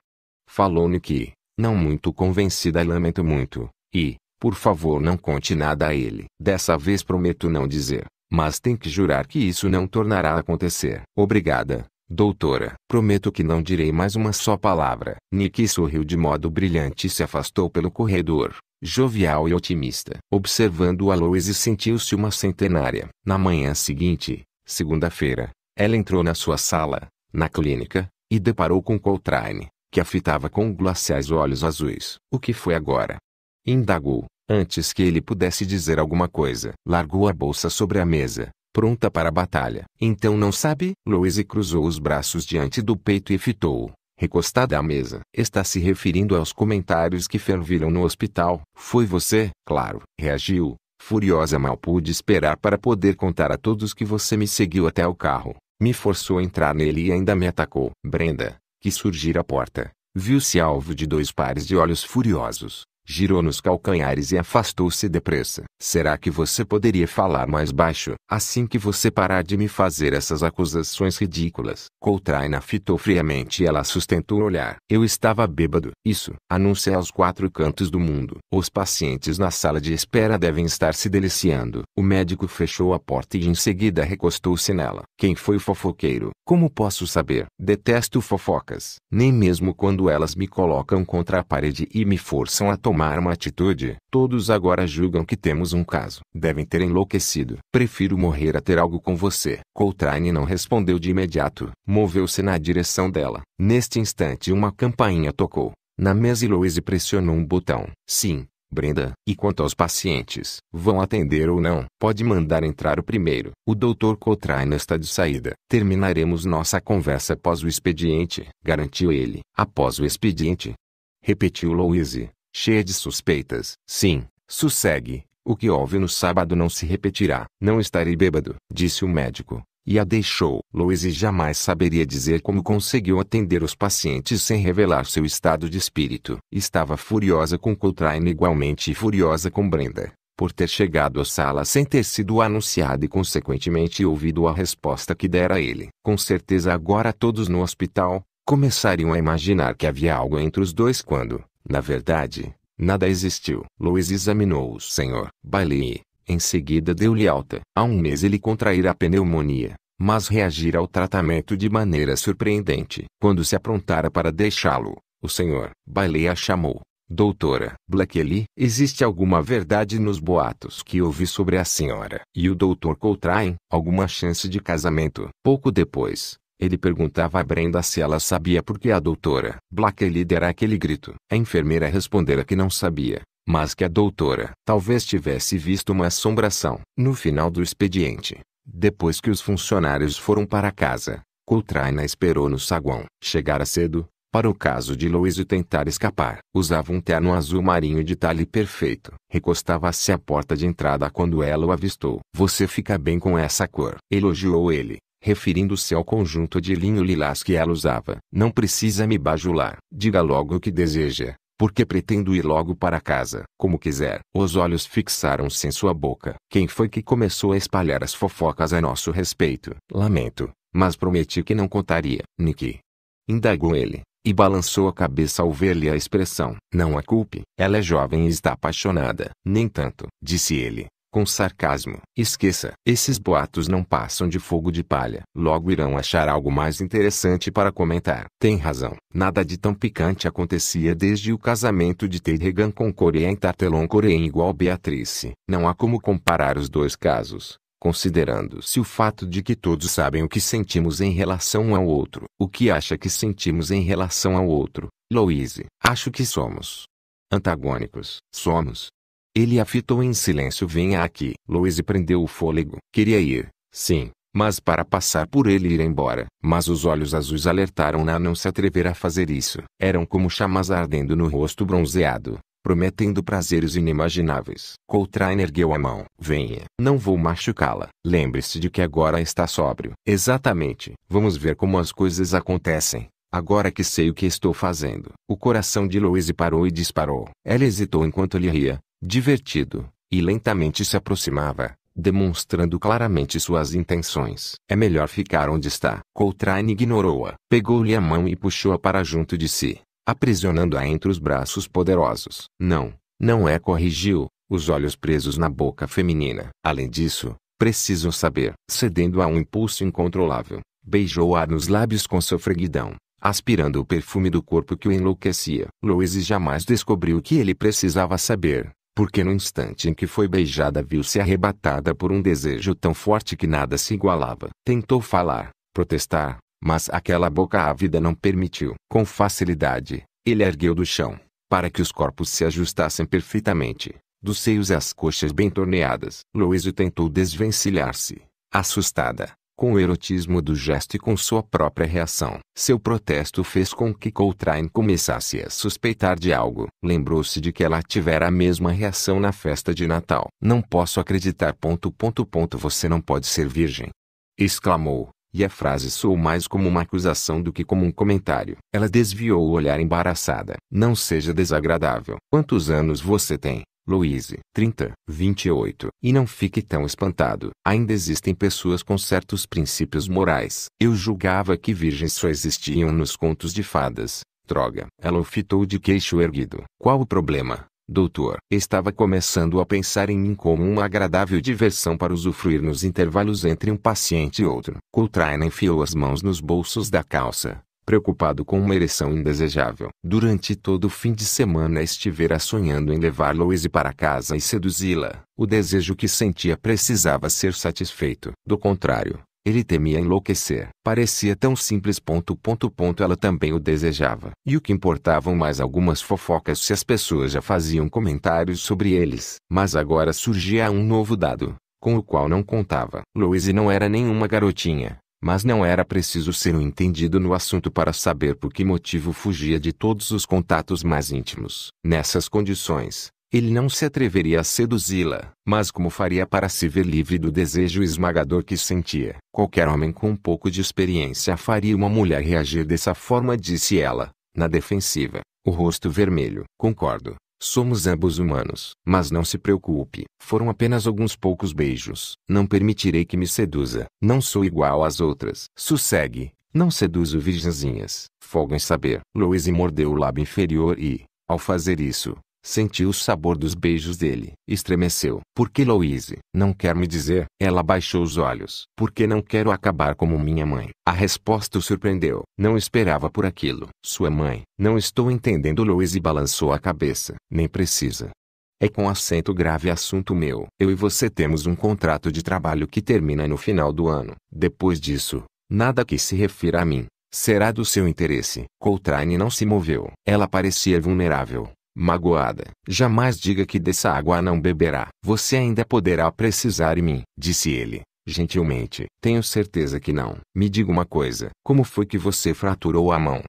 falou Niki. não muito convencida e lamento muito, e, por favor, não conte nada a ele. Dessa vez prometo não dizer, mas tem que jurar que isso não tornará a acontecer. Obrigada, doutora. Prometo que não direi mais uma só palavra. Nick sorriu de modo brilhante e se afastou pelo corredor, jovial e otimista. Observando a Louise sentiu-se uma centenária. Na manhã seguinte, segunda-feira, ela entrou na sua sala, na clínica, e deparou com Coltrane, que a fitava com glaciais olhos azuis. O que foi agora? Indagou, antes que ele pudesse dizer alguma coisa. Largou a bolsa sobre a mesa, pronta para a batalha. Então não sabe? Louise cruzou os braços diante do peito e fitou-o, recostada à mesa. Está se referindo aos comentários que ferviram no hospital. Foi você? Claro. Reagiu. Furiosa mal pude esperar para poder contar a todos que você me seguiu até o carro. Me forçou a entrar nele e ainda me atacou. Brenda, que surgir à porta, viu-se alvo de dois pares de olhos furiosos girou nos calcanhares e afastou-se depressa. Será que você poderia falar mais baixo? Assim que você parar de me fazer essas acusações ridículas. Coltraina fitou friamente e ela sustentou o olhar. Eu estava bêbado. Isso, anuncia aos quatro cantos do mundo. Os pacientes na sala de espera devem estar se deliciando. O médico fechou a porta e em seguida recostou-se nela. Quem foi o fofoqueiro? Como posso saber? Detesto fofocas. Nem mesmo quando elas me colocam contra a parede e me forçam a tomar tomar uma atitude. Todos agora julgam que temos um caso. Devem ter enlouquecido. Prefiro morrer a ter algo com você. Coltrane não respondeu de imediato. Moveu-se na direção dela. Neste instante uma campainha tocou. Na mesa e Louise pressionou um botão. Sim, Brenda. E quanto aos pacientes, vão atender ou não? Pode mandar entrar o primeiro. O Dr. Coltrane está de saída. Terminaremos nossa conversa após o expediente, garantiu ele. Após o expediente, repetiu Louise cheia de suspeitas. Sim, sossegue, o que houve no sábado não se repetirá. Não estarei bêbado, disse o médico, e a deixou. Louise jamais saberia dizer como conseguiu atender os pacientes sem revelar seu estado de espírito. Estava furiosa com Coltrane igualmente furiosa com Brenda, por ter chegado à sala sem ter sido anunciada e consequentemente ouvido a resposta que dera a ele. Com certeza agora todos no hospital, começariam a imaginar que havia algo entre os dois quando, na verdade, nada existiu. Louis examinou o senhor Bailey e, em seguida, deu-lhe alta. Há um mês ele contraíra a pneumonia, mas reagira ao tratamento de maneira surpreendente. Quando se aprontara para deixá-lo, o senhor Bailey a chamou. Doutora Blackley, existe alguma verdade nos boatos que ouvi sobre a senhora e o doutor Coltrane? Alguma chance de casamento? Pouco depois, ele perguntava a Brenda se ela sabia por que a doutora Blackley dera aquele grito. A enfermeira respondera que não sabia, mas que a doutora talvez tivesse visto uma assombração. No final do expediente, depois que os funcionários foram para casa, Coltraina esperou no saguão. Chegara cedo, para o caso de Louise tentar escapar. Usava um terno azul marinho de talhe perfeito. Recostava-se à porta de entrada quando ela o avistou. Você fica bem com essa cor. Elogiou ele referindo-se ao conjunto de linho lilás que ela usava. Não precisa me bajular. Diga logo o que deseja, porque pretendo ir logo para casa. Como quiser. Os olhos fixaram-se em sua boca. Quem foi que começou a espalhar as fofocas a nosso respeito? Lamento, mas prometi que não contaria. Niki. Indagou ele, e balançou a cabeça ao ver-lhe a expressão. Não a culpe. Ela é jovem e está apaixonada. Nem tanto, disse ele com sarcasmo. Esqueça. Esses boatos não passam de fogo de palha. Logo irão achar algo mais interessante para comentar. Tem razão. Nada de tão picante acontecia desde o casamento de Terregan com Coreia em Tartelon Coreia igual Beatrice. Não há como comparar os dois casos. Considerando-se o fato de que todos sabem o que sentimos em relação ao outro, o que acha que sentimos em relação ao outro, Louise, acho que somos antagônicos. Somos, ele a fitou em silêncio. Venha aqui. Louise prendeu o fôlego. Queria ir, sim, mas para passar por ele e ir embora. Mas os olhos azuis alertaram-na a não se atrever a fazer isso. Eram como chamas ardendo no rosto bronzeado, prometendo prazeres inimagináveis. Coltrane ergueu a mão. Venha. Não vou machucá-la. Lembre-se de que agora está sóbrio. Exatamente. Vamos ver como as coisas acontecem. Agora que sei o que estou fazendo. O coração de Louise parou e disparou. Ela hesitou enquanto ele ria, divertido, e lentamente se aproximava, demonstrando claramente suas intenções. É melhor ficar onde está. Coltrane ignorou-a. Pegou-lhe a mão e puxou-a para junto de si, aprisionando-a entre os braços poderosos. Não, não é corrigiu, os olhos presos na boca feminina. Além disso, preciso saber. Cedendo a um impulso incontrolável, beijou-a nos lábios com sofreguidão. Aspirando o perfume do corpo que o enlouquecia. Louise jamais descobriu o que ele precisava saber porque no instante em que foi beijada viu-se arrebatada por um desejo tão forte que nada se igualava. Tentou falar, protestar, mas aquela boca ávida não permitiu. Com facilidade, ele ergueu do chão, para que os corpos se ajustassem perfeitamente, dos seios às coxas bem torneadas. Louise tentou desvencilhar-se, assustada, com o erotismo do gesto e com sua própria reação. Seu protesto fez com que Coltrane começasse a suspeitar de algo. Lembrou-se de que ela tivera a mesma reação na festa de Natal. Não posso acreditar. Ponto, ponto, ponto, você não pode ser virgem. Exclamou, e a frase soou mais como uma acusação do que como um comentário. Ela desviou o olhar embaraçada. Não seja desagradável. Quantos anos você tem? Louise, 30, 28. E não fique tão espantado. Ainda existem pessoas com certos princípios morais. Eu julgava que virgens só existiam nos contos de fadas. Droga. Ela o fitou de queixo erguido. Qual o problema? Doutor, estava começando a pensar em mim como uma agradável diversão para usufruir nos intervalos entre um paciente e outro. Coltrane enfiou as mãos nos bolsos da calça, preocupado com uma ereção indesejável. Durante todo o fim de semana estivera sonhando em levar Louise para casa e seduzi-la. O desejo que sentia precisava ser satisfeito. Do contrário, ele temia enlouquecer. Parecia tão simples. Ponto, ponto, ponto, ela também o desejava. E o que importavam mais algumas fofocas se as pessoas já faziam comentários sobre eles. Mas agora surgia um novo dado, com o qual não contava. Louise não era nenhuma garotinha. Mas não era preciso ser um entendido no assunto para saber por que motivo fugia de todos os contatos mais íntimos. Nessas condições, ele não se atreveria a seduzi-la, mas como faria para se ver livre do desejo esmagador que sentia? Qualquer homem com um pouco de experiência faria uma mulher reagir dessa forma, disse ela, na defensiva, o rosto vermelho. Concordo, Somos ambos humanos. Mas não se preocupe, foram apenas alguns poucos beijos. Não permitirei que me seduza. Não sou igual às outras. Sossegue, não seduzo virgenzinhas. Folga em saber. Louise mordeu o lábio inferior e, ao fazer isso, Sentiu o sabor dos beijos dele. Estremeceu. Por que Louise? Não quer me dizer. Ela baixou os olhos. Porque não quero acabar como minha mãe. A resposta o surpreendeu. Não esperava por aquilo. Sua mãe. Não estou entendendo. Louise balançou a cabeça. Nem precisa. É com acento grave assunto meu. Eu e você temos um contrato de trabalho que termina no final do ano. Depois disso, nada que se refira a mim será do seu interesse. Coltrane não se moveu. Ela parecia vulnerável, magoada. Jamais diga que dessa água não beberá. Você ainda poderá precisar de mim, disse ele, gentilmente. Tenho certeza que não. Me diga uma coisa: como foi que você fraturou a mão?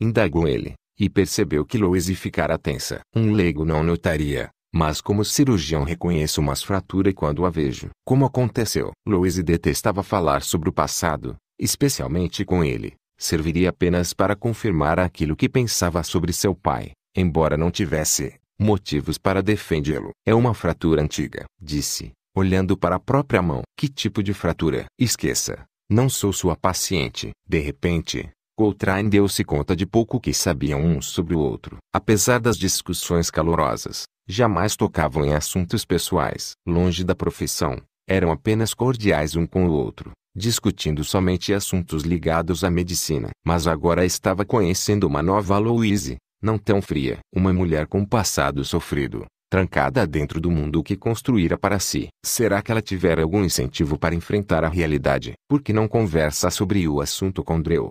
Indagou ele, e percebeu que Louise ficara tensa. Um leigo não notaria. Mas como cirurgião reconheço umas fratura quando a vejo. Como aconteceu? Louise detestava falar sobre o passado, especialmente com ele. Serviria apenas para confirmar aquilo que pensava sobre seu pai embora não tivesse motivos para defendê-lo. É uma fratura antiga, disse, olhando para a própria mão. Que tipo de fratura? Esqueça, não sou sua paciente. De repente, Coltrane deu-se conta de pouco que sabiam um sobre o outro. Apesar das discussões calorosas, jamais tocavam em assuntos pessoais. Longe da profissão, eram apenas cordiais um com o outro, discutindo somente assuntos ligados à medicina. Mas agora estava conhecendo uma nova Louise, não tão fria. Uma mulher com passado sofrido, trancada dentro do mundo que construíra para si. Será que ela tivera algum incentivo para enfrentar a realidade? Por que não conversa sobre o assunto com Dreu?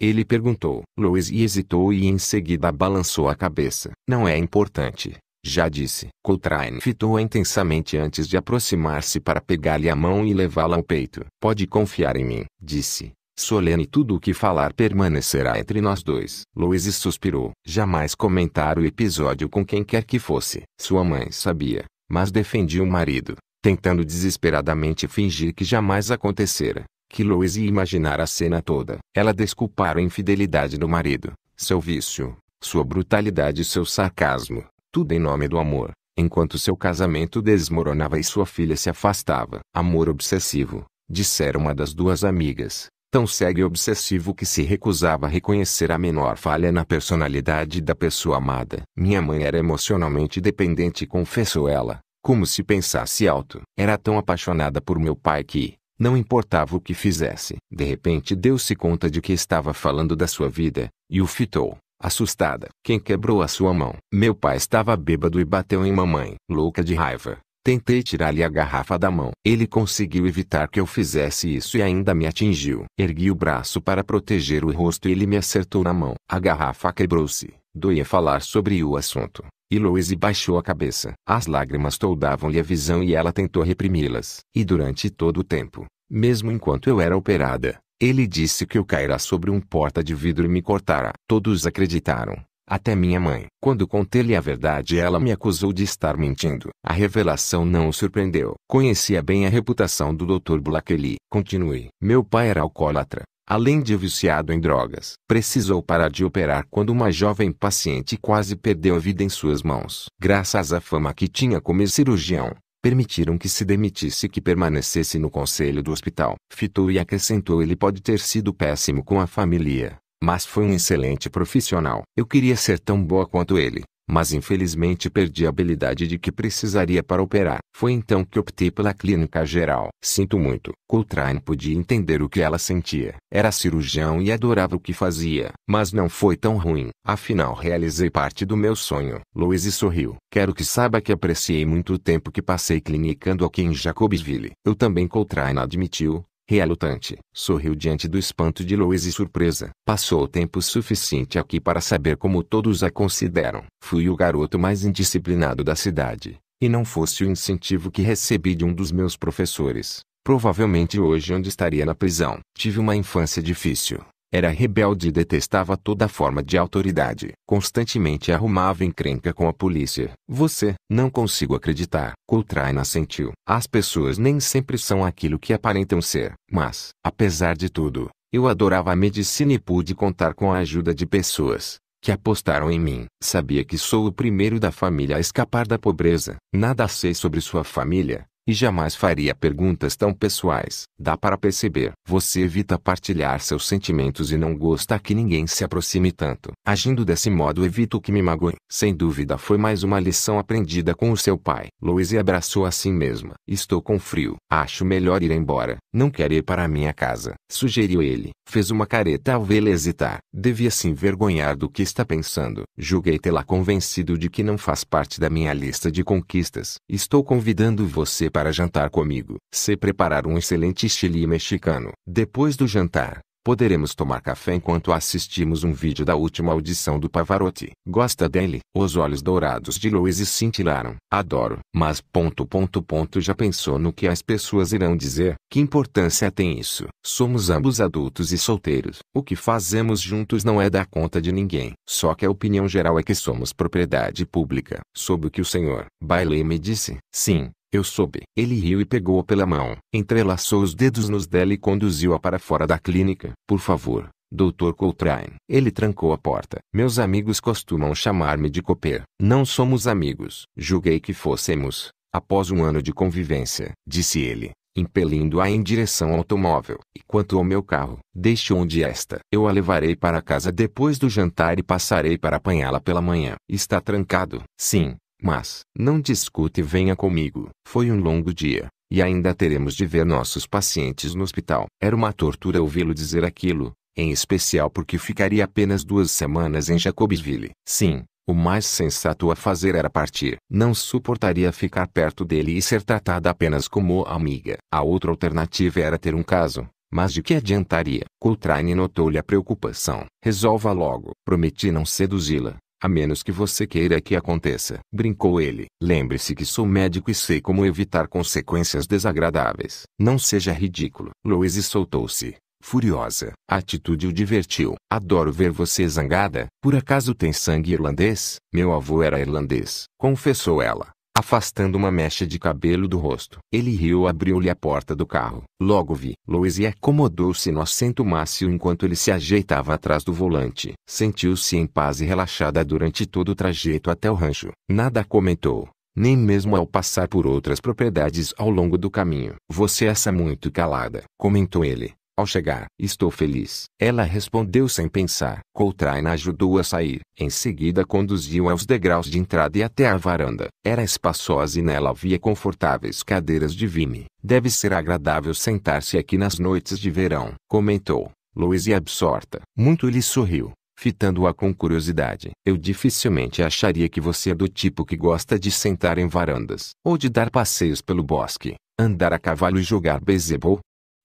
Ele perguntou. Louise hesitou e em seguida balançou a cabeça. Não é importante. Já disse. Coltrane fitou-a intensamente antes de aproximar-se para pegar-lhe a mão e levá-la ao peito. Pode confiar em mim, disse. Solene tudo o que falar permanecerá entre nós dois. Louise suspirou. Jamais comentar o episódio com quem quer que fosse. Sua mãe sabia, mas defendia o marido, tentando desesperadamente fingir que jamais acontecera, que Louise imaginara a cena toda. Ela desculpara a infidelidade do marido, seu vício, sua brutalidade e seu sarcasmo, tudo em nome do amor, enquanto seu casamento desmoronava e sua filha se afastava. Amor obsessivo, dissera uma das duas amigas tão cego e obsessivo que se recusava a reconhecer a menor falha na personalidade da pessoa amada. Minha mãe era emocionalmente dependente, confessou ela, como se pensasse alto. Era tão apaixonada por meu pai que, não importava o que fizesse. De repente deu-se conta de que estava falando da sua vida, e o fitou, assustada. Quem quebrou a sua mão? Meu pai estava bêbado e bateu em mamãe. Louca de raiva, Tentei tirar-lhe a garrafa da mão. Ele conseguiu evitar que eu fizesse isso e ainda me atingiu. Ergui o braço para proteger o rosto e ele me acertou na mão. A garrafa quebrou-se. Doía falar sobre o assunto. E Louise baixou a cabeça. As lágrimas toldavam-lhe a visão e ela tentou reprimi-las. E durante todo o tempo, mesmo enquanto eu era operada, ele disse que eu cairá sobre um porta de vidro e me cortará. Todos acreditaram. Até minha mãe. Quando contei-lhe a verdade, ela me acusou de estar mentindo. A revelação não o surpreendeu. Conhecia bem a reputação do Dr. Blakely. Continuei. Meu pai era alcoólatra, além de viciado em drogas. Precisou parar de operar quando uma jovem paciente quase perdeu a vida em suas mãos. Graças à fama que tinha como cirurgião, permitiram que se demitisse e que permanecesse no conselho do hospital. Fitou e acrescentou ele pode ter sido péssimo com a família, mas foi um excelente profissional. Eu queria ser tão boa quanto ele, mas infelizmente perdi a habilidade de que precisaria para operar. Foi então que optei pela clínica geral. Sinto muito. Coltrane podia entender o que ela sentia. Era cirurgião e adorava o que fazia, mas não foi tão ruim. Afinal, realizei parte do meu sonho. Louise sorriu. Quero que saiba que apreciei muito o tempo que passei clinicando aqui em Jacobsville. Eu também Coltrane admitiu, Relutante, sorriu diante do espanto de Louise e surpresa. Passou tempo suficiente aqui para saber como todos a consideram. Fui o garoto mais indisciplinado da cidade, e não fosse o incentivo que recebi de um dos meus professores, provavelmente hoje onde estaria na prisão. Tive uma infância difícil. Era rebelde e detestava toda forma de autoridade. Constantemente arrumava encrenca com a polícia. Você, não consigo acreditar. Coltrane assentiu. As pessoas nem sempre são aquilo que aparentam ser. Mas, apesar de tudo, eu adorava a medicina e pude contar com a ajuda de pessoas que apostaram em mim. Sabia que sou o primeiro da família a escapar da pobreza. Nada sei sobre sua família, e jamais faria perguntas tão pessoais. Dá para perceber. Você evita partilhar seus sentimentos e não gosta que ninguém se aproxime tanto. Agindo desse modo evito que me magoe. Sem dúvida foi mais uma lição aprendida com o seu pai. Louise abraçou a si mesma. Estou com frio. Acho melhor ir embora. Não quero ir para minha casa sugeriu ele. Fez uma careta ao vê-la hesitar. Devia se envergonhar do que está pensando. Julguei tê-la convencido de que não faz parte da minha lista de conquistas. Estou convidando você para jantar comigo. se preparar um excelente chili mexicano. Depois do jantar, Poderemos tomar café enquanto assistimos um vídeo da última audição do Pavarotti. Gosta dele? Os olhos dourados de Louise cintilaram. Adoro. Mas ponto ponto ponto já pensou no que as pessoas irão dizer? Que importância tem isso? Somos ambos adultos e solteiros. O que fazemos juntos não é dar conta de ninguém. Só que a opinião geral é que somos propriedade pública. Sob o que o senhor Bailey me disse. Sim, eu soube. Ele riu e pegou a pela mão. Entrelaçou os dedos nos dela e conduziu-a para fora da clínica. Por favor, Doutor Coltrane. Ele trancou a porta. Meus amigos costumam chamar-me de Copper. Não somos amigos. Julguei que fôssemos, após um ano de convivência, disse ele, impelindo-a em direção ao automóvel. E quanto ao meu carro, deixe onde esta. Eu a levarei para casa depois do jantar e passarei para apanhá-la pela manhã. Está trancado? Sim, mas, não discuta e venha comigo. Foi um longo dia, e ainda teremos de ver nossos pacientes no hospital. Era uma tortura ouvi-lo dizer aquilo, em especial porque ficaria apenas duas semanas em Jacobsville. Sim, o mais sensato a fazer era partir. Não suportaria ficar perto dele e ser tratada apenas como amiga. A outra alternativa era ter um caso, mas de que adiantaria? Coltrane notou-lhe a preocupação. Resolva logo. Prometi não seduzi-la, a menos que você queira que aconteça. Brincou ele. Lembre-se que sou médico e sei como evitar consequências desagradáveis. Não seja ridículo. Louise soltou-se, furiosa. A atitude o divertiu. Adoro ver você zangada. Por acaso tem sangue irlandês? Meu avô era irlandês, confessou ela afastando uma mecha de cabelo do rosto. Ele riu e abriu-lhe a porta do carro. Logo vi. Louise acomodou-se no assento macio enquanto ele se ajeitava atrás do volante. Sentiu-se em paz e relaxada durante todo o trajeto até o rancho. Nada comentou. Nem mesmo ao passar por outras propriedades ao longo do caminho. Você é essa muito calada, comentou ele. Ao chegar, estou feliz. Ela respondeu sem pensar. Coltrane ajudou a sair. Em seguida conduziu aos degraus de entrada e até à varanda. Era espaçosa e nela havia confortáveis cadeiras de vime. Deve ser agradável sentar-se aqui nas noites de verão, comentou. Louise absorta. Muito lhe sorriu, fitando-a com curiosidade. Eu dificilmente acharia que você é do tipo que gosta de sentar em varandas, ou de dar passeios pelo bosque, andar a cavalo e jogar beisebol,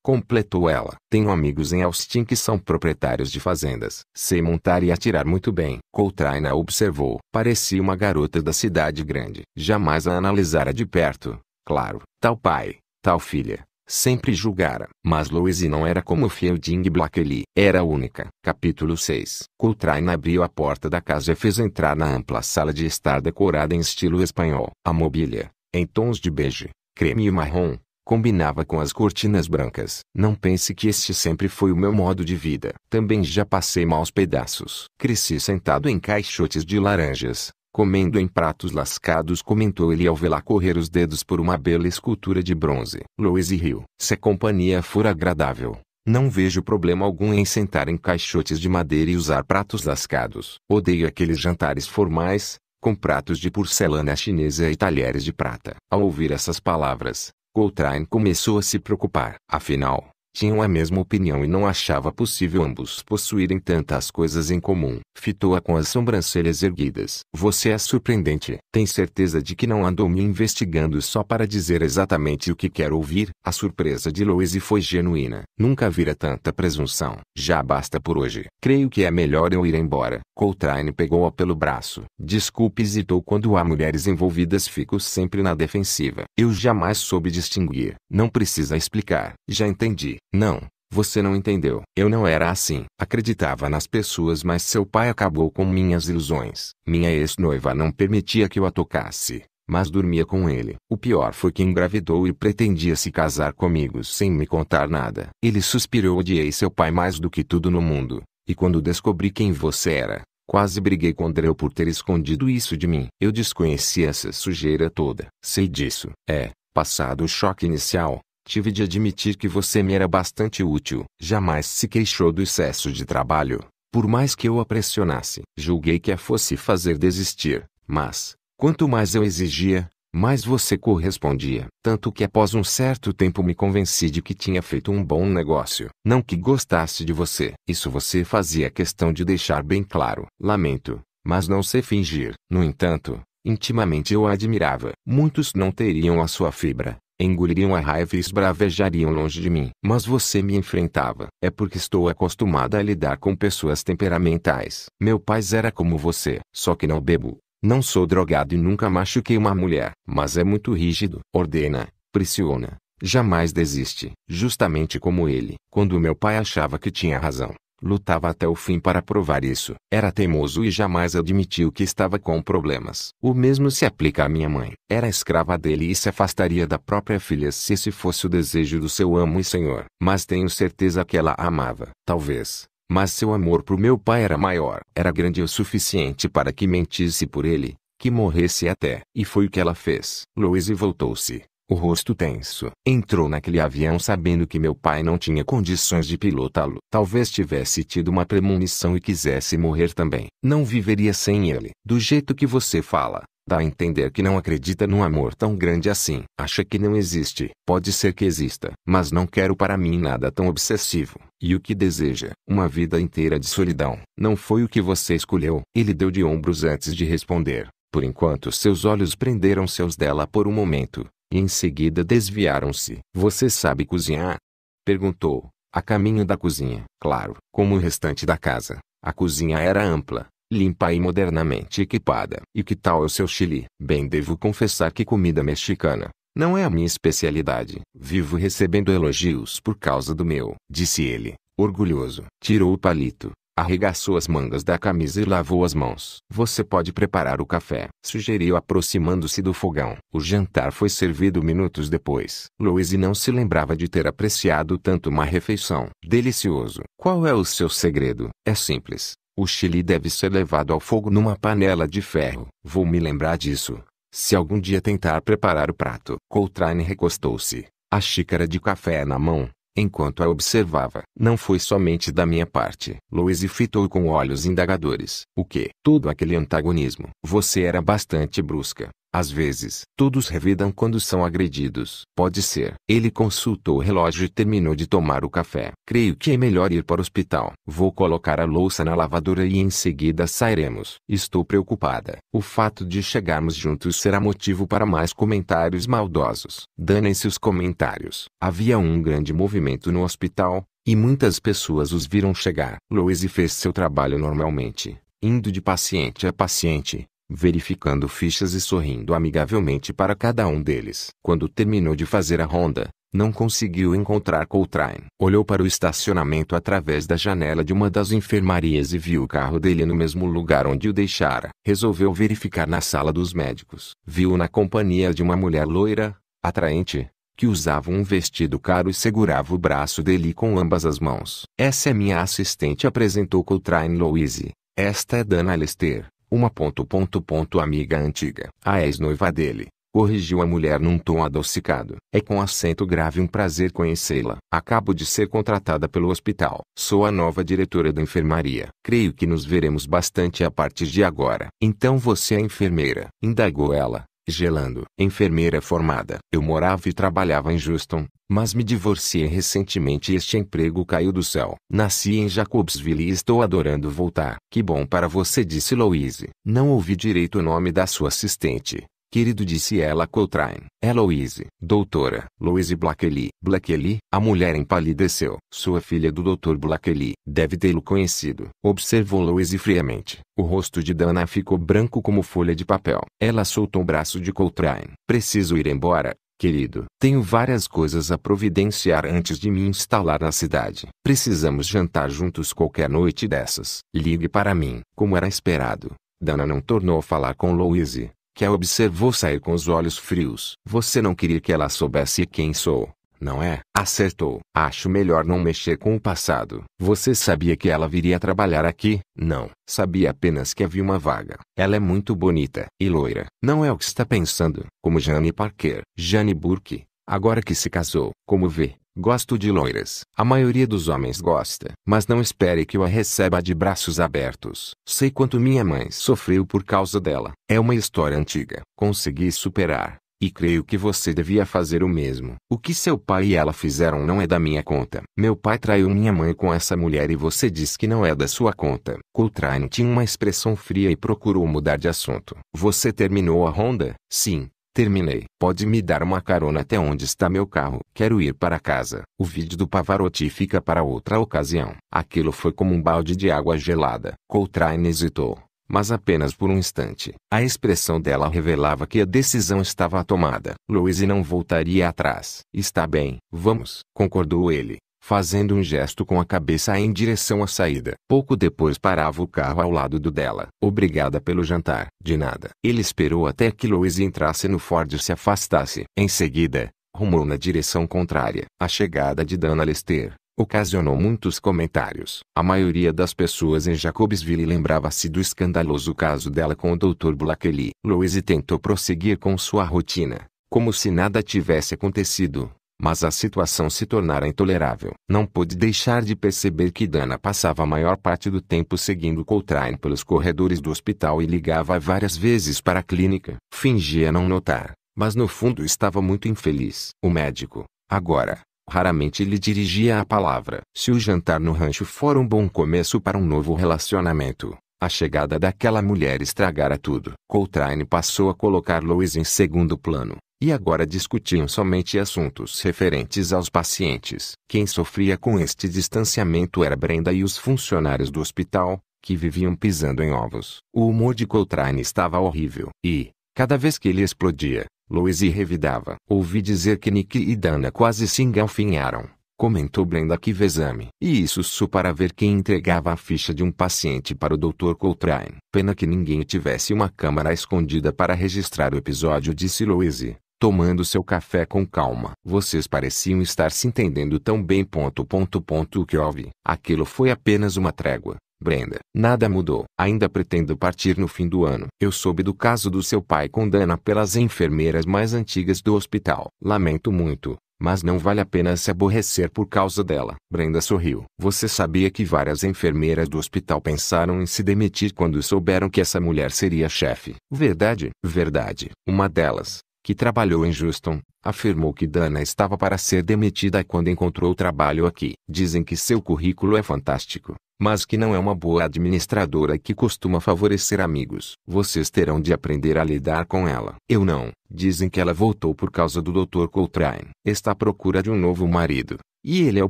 Completou ela. Tenho amigos em Austin que são proprietários de fazendas. Sei montar e atirar muito bem. Coltrane a observou. Parecia uma garota da cidade grande. Jamais a analisara de perto. Claro, tal pai, tal filha. Sempre julgara. Mas Louise não era como Fielding Blackley. Era única. Capítulo 6 Coltrane abriu a porta da casa e fez entrar na ampla sala de estar decorada em estilo espanhol. A mobília, em tons de bege, creme e marrom, Combinava com as cortinas brancas. Não pense que este sempre foi o meu modo de vida. Também já passei maus pedaços. Cresci sentado em caixotes de laranjas, comendo em pratos lascados, comentou ele ao velar correr os dedos por uma bela escultura de bronze. Louise riu. Se a companhia for agradável, não vejo problema algum em sentar em caixotes de madeira e usar pratos lascados. Odeio aqueles jantares formais, com pratos de porcelana chinesa e talheres de prata. Ao ouvir essas palavras, Coltrane começou a se preocupar. Afinal, tinham a mesma opinião e não achava possível ambos possuírem tantas coisas em comum. Fitou-a com as sobrancelhas erguidas. Você é surpreendente. Tem certeza de que não andou me investigando só para dizer exatamente o que quero ouvir? A surpresa de Louise foi genuína. Nunca vira tanta presunção. Já basta por hoje. Creio que é melhor eu ir embora. Coltrane pegou-a pelo braço. Desculpe hesitou quando há mulheres envolvidas fico sempre na defensiva. Eu jamais soube distinguir. Não precisa explicar. Já entendi. Não, você não entendeu. Eu não era assim. Acreditava nas pessoas, mas seu pai acabou com minhas ilusões. Minha ex-noiva não permitia que eu a tocasse, mas dormia com ele. O pior foi que engravidou e pretendia se casar comigo sem me contar nada. Ele suspirou: odiei seu pai mais do que tudo no mundo. E quando descobri quem você era, Quase briguei com Dreu por ter escondido isso de mim. Eu desconhecia essa sujeira toda. Sei disso. É, passado o choque inicial, Tive de admitir que você me era bastante útil. Jamais se queixou do excesso de trabalho, por mais que eu a pressionasse. Julguei que a fosse fazer desistir, mas, quanto mais eu exigia, mais você correspondia. Tanto que após um certo tempo me convenci de que tinha feito um bom negócio. Não que gostasse de você. Isso você fazia questão de deixar bem claro. Lamento, mas não sei fingir. No entanto, intimamente eu a admirava. Muitos não teriam a sua fibra, engoliriam a raiva e esbravejariam longe de mim. Mas você me enfrentava. É porque estou acostumada a lidar com pessoas temperamentais. Meu pai era como você, só que não bebo. Não sou drogado e nunca machuquei uma mulher. Mas é muito rígido. Ordena, pressiona, jamais desiste. Justamente como ele. Quando meu pai achava que tinha razão, Lutava até o fim para provar isso. Era teimoso e jamais admitiu que estava com problemas. O mesmo se aplica à minha mãe. Era escrava dele e se afastaria da própria filha se esse fosse o desejo do seu amo e senhor. Mas tenho certeza que ela a amava. Talvez. Mas seu amor para o meu pai era maior. Era grande o suficiente para que mentisse por ele, que morresse até. E foi o que ela fez. Louise voltou-se o rosto tenso. Entrou naquele avião sabendo que meu pai não tinha condições de pilotá-lo. Talvez tivesse tido uma premonição e quisesse morrer também. Não viveria sem ele. Do jeito que você fala, dá a entender que não acredita num amor tão grande assim. Acha que não existe. Pode ser que exista, mas não quero para mim nada tão obsessivo. E o que deseja? Uma vida inteira de solidão. Não foi o que você escolheu. Ele deu de ombros antes de responder. Por enquanto seus olhos prenderam seus dela por um momento, e em seguida desviaram-se. Você sabe cozinhar? Perguntou, a caminho da cozinha. Claro, como o restante da casa, a cozinha era ampla, limpa e modernamente equipada. E que tal é o seu chili? Bem, devo confessar que comida mexicana não é a minha especialidade. Vivo recebendo elogios por causa do meu, disse ele, orgulhoso. Tirou o palito, Arregaçou as mangas da camisa e lavou as mãos. Você pode preparar o café, sugeriu aproximando-se do fogão. O jantar foi servido minutos depois. Louise não se lembrava de ter apreciado tanto uma refeição. Delicioso. Qual é o seu segredo? É simples. O chili deve ser levado ao fogo numa panela de ferro. Vou me lembrar disso. Se algum dia tentar preparar o prato. Coltrane recostou-se, a xícara de café na mão enquanto a observava. Não foi somente da minha parte. Louise fitou com olhos indagadores. O que? Todo aquele antagonismo. Você era bastante brusca. Às vezes, todos revidam quando são agredidos. Pode ser. Ele consultou o relógio e terminou de tomar o café. Creio que é melhor ir para o hospital. Vou colocar a louça na lavadora e em seguida sairemos. Estou preocupada. O fato de chegarmos juntos será motivo para mais comentários maldosos. Danem-se os comentários. Havia um grande movimento no hospital, e muitas pessoas os viram chegar. Louise fez seu trabalho normalmente, indo de paciente a paciente verificando fichas e sorrindo amigavelmente para cada um deles. Quando terminou de fazer a ronda, não conseguiu encontrar Coltrane. Olhou para o estacionamento através da janela de uma das enfermarias e viu o carro dele no mesmo lugar onde o deixara. Resolveu verificar na sala dos médicos. Viu na companhia de uma mulher loira, atraente, que usava um vestido caro e segurava o braço dele com ambas as mãos. Essa é minha assistente apresentou Coltrane Louise. Esta é Dana Lester. Uma ponto ponto ponto amiga antiga. A ex-noiva dele, corrigiu a mulher num tom adocicado. É com acento grave um prazer conhecê-la. Acabo de ser contratada pelo hospital. Sou a nova diretora da enfermaria. Creio que nos veremos bastante a partir de agora. Então você é enfermeira? Indagou ela gelando. Enfermeira formada. Eu morava e trabalhava em Houston, mas me divorciei recentemente e este emprego caiu do céu. Nasci em Jacobsville e estou adorando voltar. Que bom para você, disse Louise. Não ouvi direito o nome da sua assistente. Querido disse ela a Coltrane. É Louise. Doutora. Louise Blackley. Blackley. A mulher empalideceu. Sua filha do Dr. Blackley. Deve tê-lo conhecido. Observou Louise friamente. O rosto de Dana ficou branco como folha de papel. Ela soltou o braço de Coltrane. Preciso ir embora. Querido, tenho várias coisas a providenciar antes de me instalar na cidade. Precisamos jantar juntos qualquer noite dessas. Ligue para mim. Como era esperado, Dana não tornou a falar com Louise que a observou sair com os olhos frios. Você não queria que ela soubesse quem sou, não é? Acertou. Acho melhor não mexer com o passado. Você sabia que ela viria trabalhar aqui? Não. Sabia apenas que havia uma vaga. Ela é muito bonita e loira. Não é o que está pensando, como Jane Parker. Jane Burke, agora que se casou, como vê, Gosto de loiras. A maioria dos homens gosta. Mas não espere que eu a receba de braços abertos. Sei quanto minha mãe sofreu por causa dela. É uma história antiga. Consegui superar. E creio que você devia fazer o mesmo. O que seu pai e ela fizeram não é da minha conta. Meu pai traiu minha mãe com essa mulher e você diz que não é da sua conta. Coltrane tinha uma expressão fria e procurou mudar de assunto. Você terminou a ronda? Sim. Terminei. Pode me dar uma carona até onde está meu carro. Quero ir para casa. O vídeo do Pavarotti fica para outra ocasião. Aquilo foi como um balde de água gelada. Coltrane hesitou, mas apenas por um instante. A expressão dela revelava que a decisão estava tomada. Louise não voltaria atrás. Está bem, vamos, concordou ele fazendo um gesto com a cabeça em direção à saída. Pouco depois parava o carro ao lado do dela. Obrigada pelo jantar. De nada. Ele esperou até que Louise entrasse no Ford e se afastasse. Em seguida, rumou na direção contrária. A chegada de Dana Lester ocasionou muitos comentários. A maioria das pessoas em Jacobsville lembrava-se do escandaloso caso dela com o Dr. Blakely. Louise tentou prosseguir com sua rotina, como se nada tivesse acontecido mas a situação se tornara intolerável. Não pude deixar de perceber que Dana passava a maior parte do tempo seguindo Coltrane pelos corredores do hospital e ligava várias vezes para a clínica. Fingia não notar, mas no fundo estava muito infeliz. O médico, agora, raramente lhe dirigia a palavra. Se o jantar no rancho for um bom começo para um novo relacionamento, a chegada daquela mulher estragara tudo. Coltrane passou a colocar Louise em segundo plano. E agora discutiam somente assuntos referentes aos pacientes. Quem sofria com este distanciamento era Brenda e os funcionários do hospital, que viviam pisando em ovos. O humor de Coltrane estava horrível. E, cada vez que ele explodia, Louise revidava. Ouvi dizer que Nick e Dana quase se engalfinharam comentou Brenda que exame. E isso só para ver quem entregava a ficha de um paciente para o Dr. Coltrane. Pena que ninguém tivesse uma câmera escondida para registrar o episódio, disse Louise tomando seu café com calma. Vocês pareciam estar se entendendo tão bem. Ponto, ponto, ponto, o que houve? Aquilo foi apenas uma trégua. Brenda, nada mudou. Ainda pretendo partir no fim do ano. Eu soube do caso do seu pai com Dana pelas enfermeiras mais antigas do hospital. Lamento muito, mas não vale a pena se aborrecer por causa dela. Brenda sorriu. Você sabia que várias enfermeiras do hospital pensaram em se demitir quando souberam que essa mulher seria chefe. Verdade? Verdade. Uma delas, que trabalhou em Houston, afirmou que Dana estava para ser demitida quando encontrou trabalho aqui. Dizem que seu currículo é fantástico, mas que não é uma boa administradora e que costuma favorecer amigos. Vocês terão de aprender a lidar com ela. Eu não. Dizem que ela voltou por causa do Dr. Coltrane. Está à procura de um novo marido. E ele é o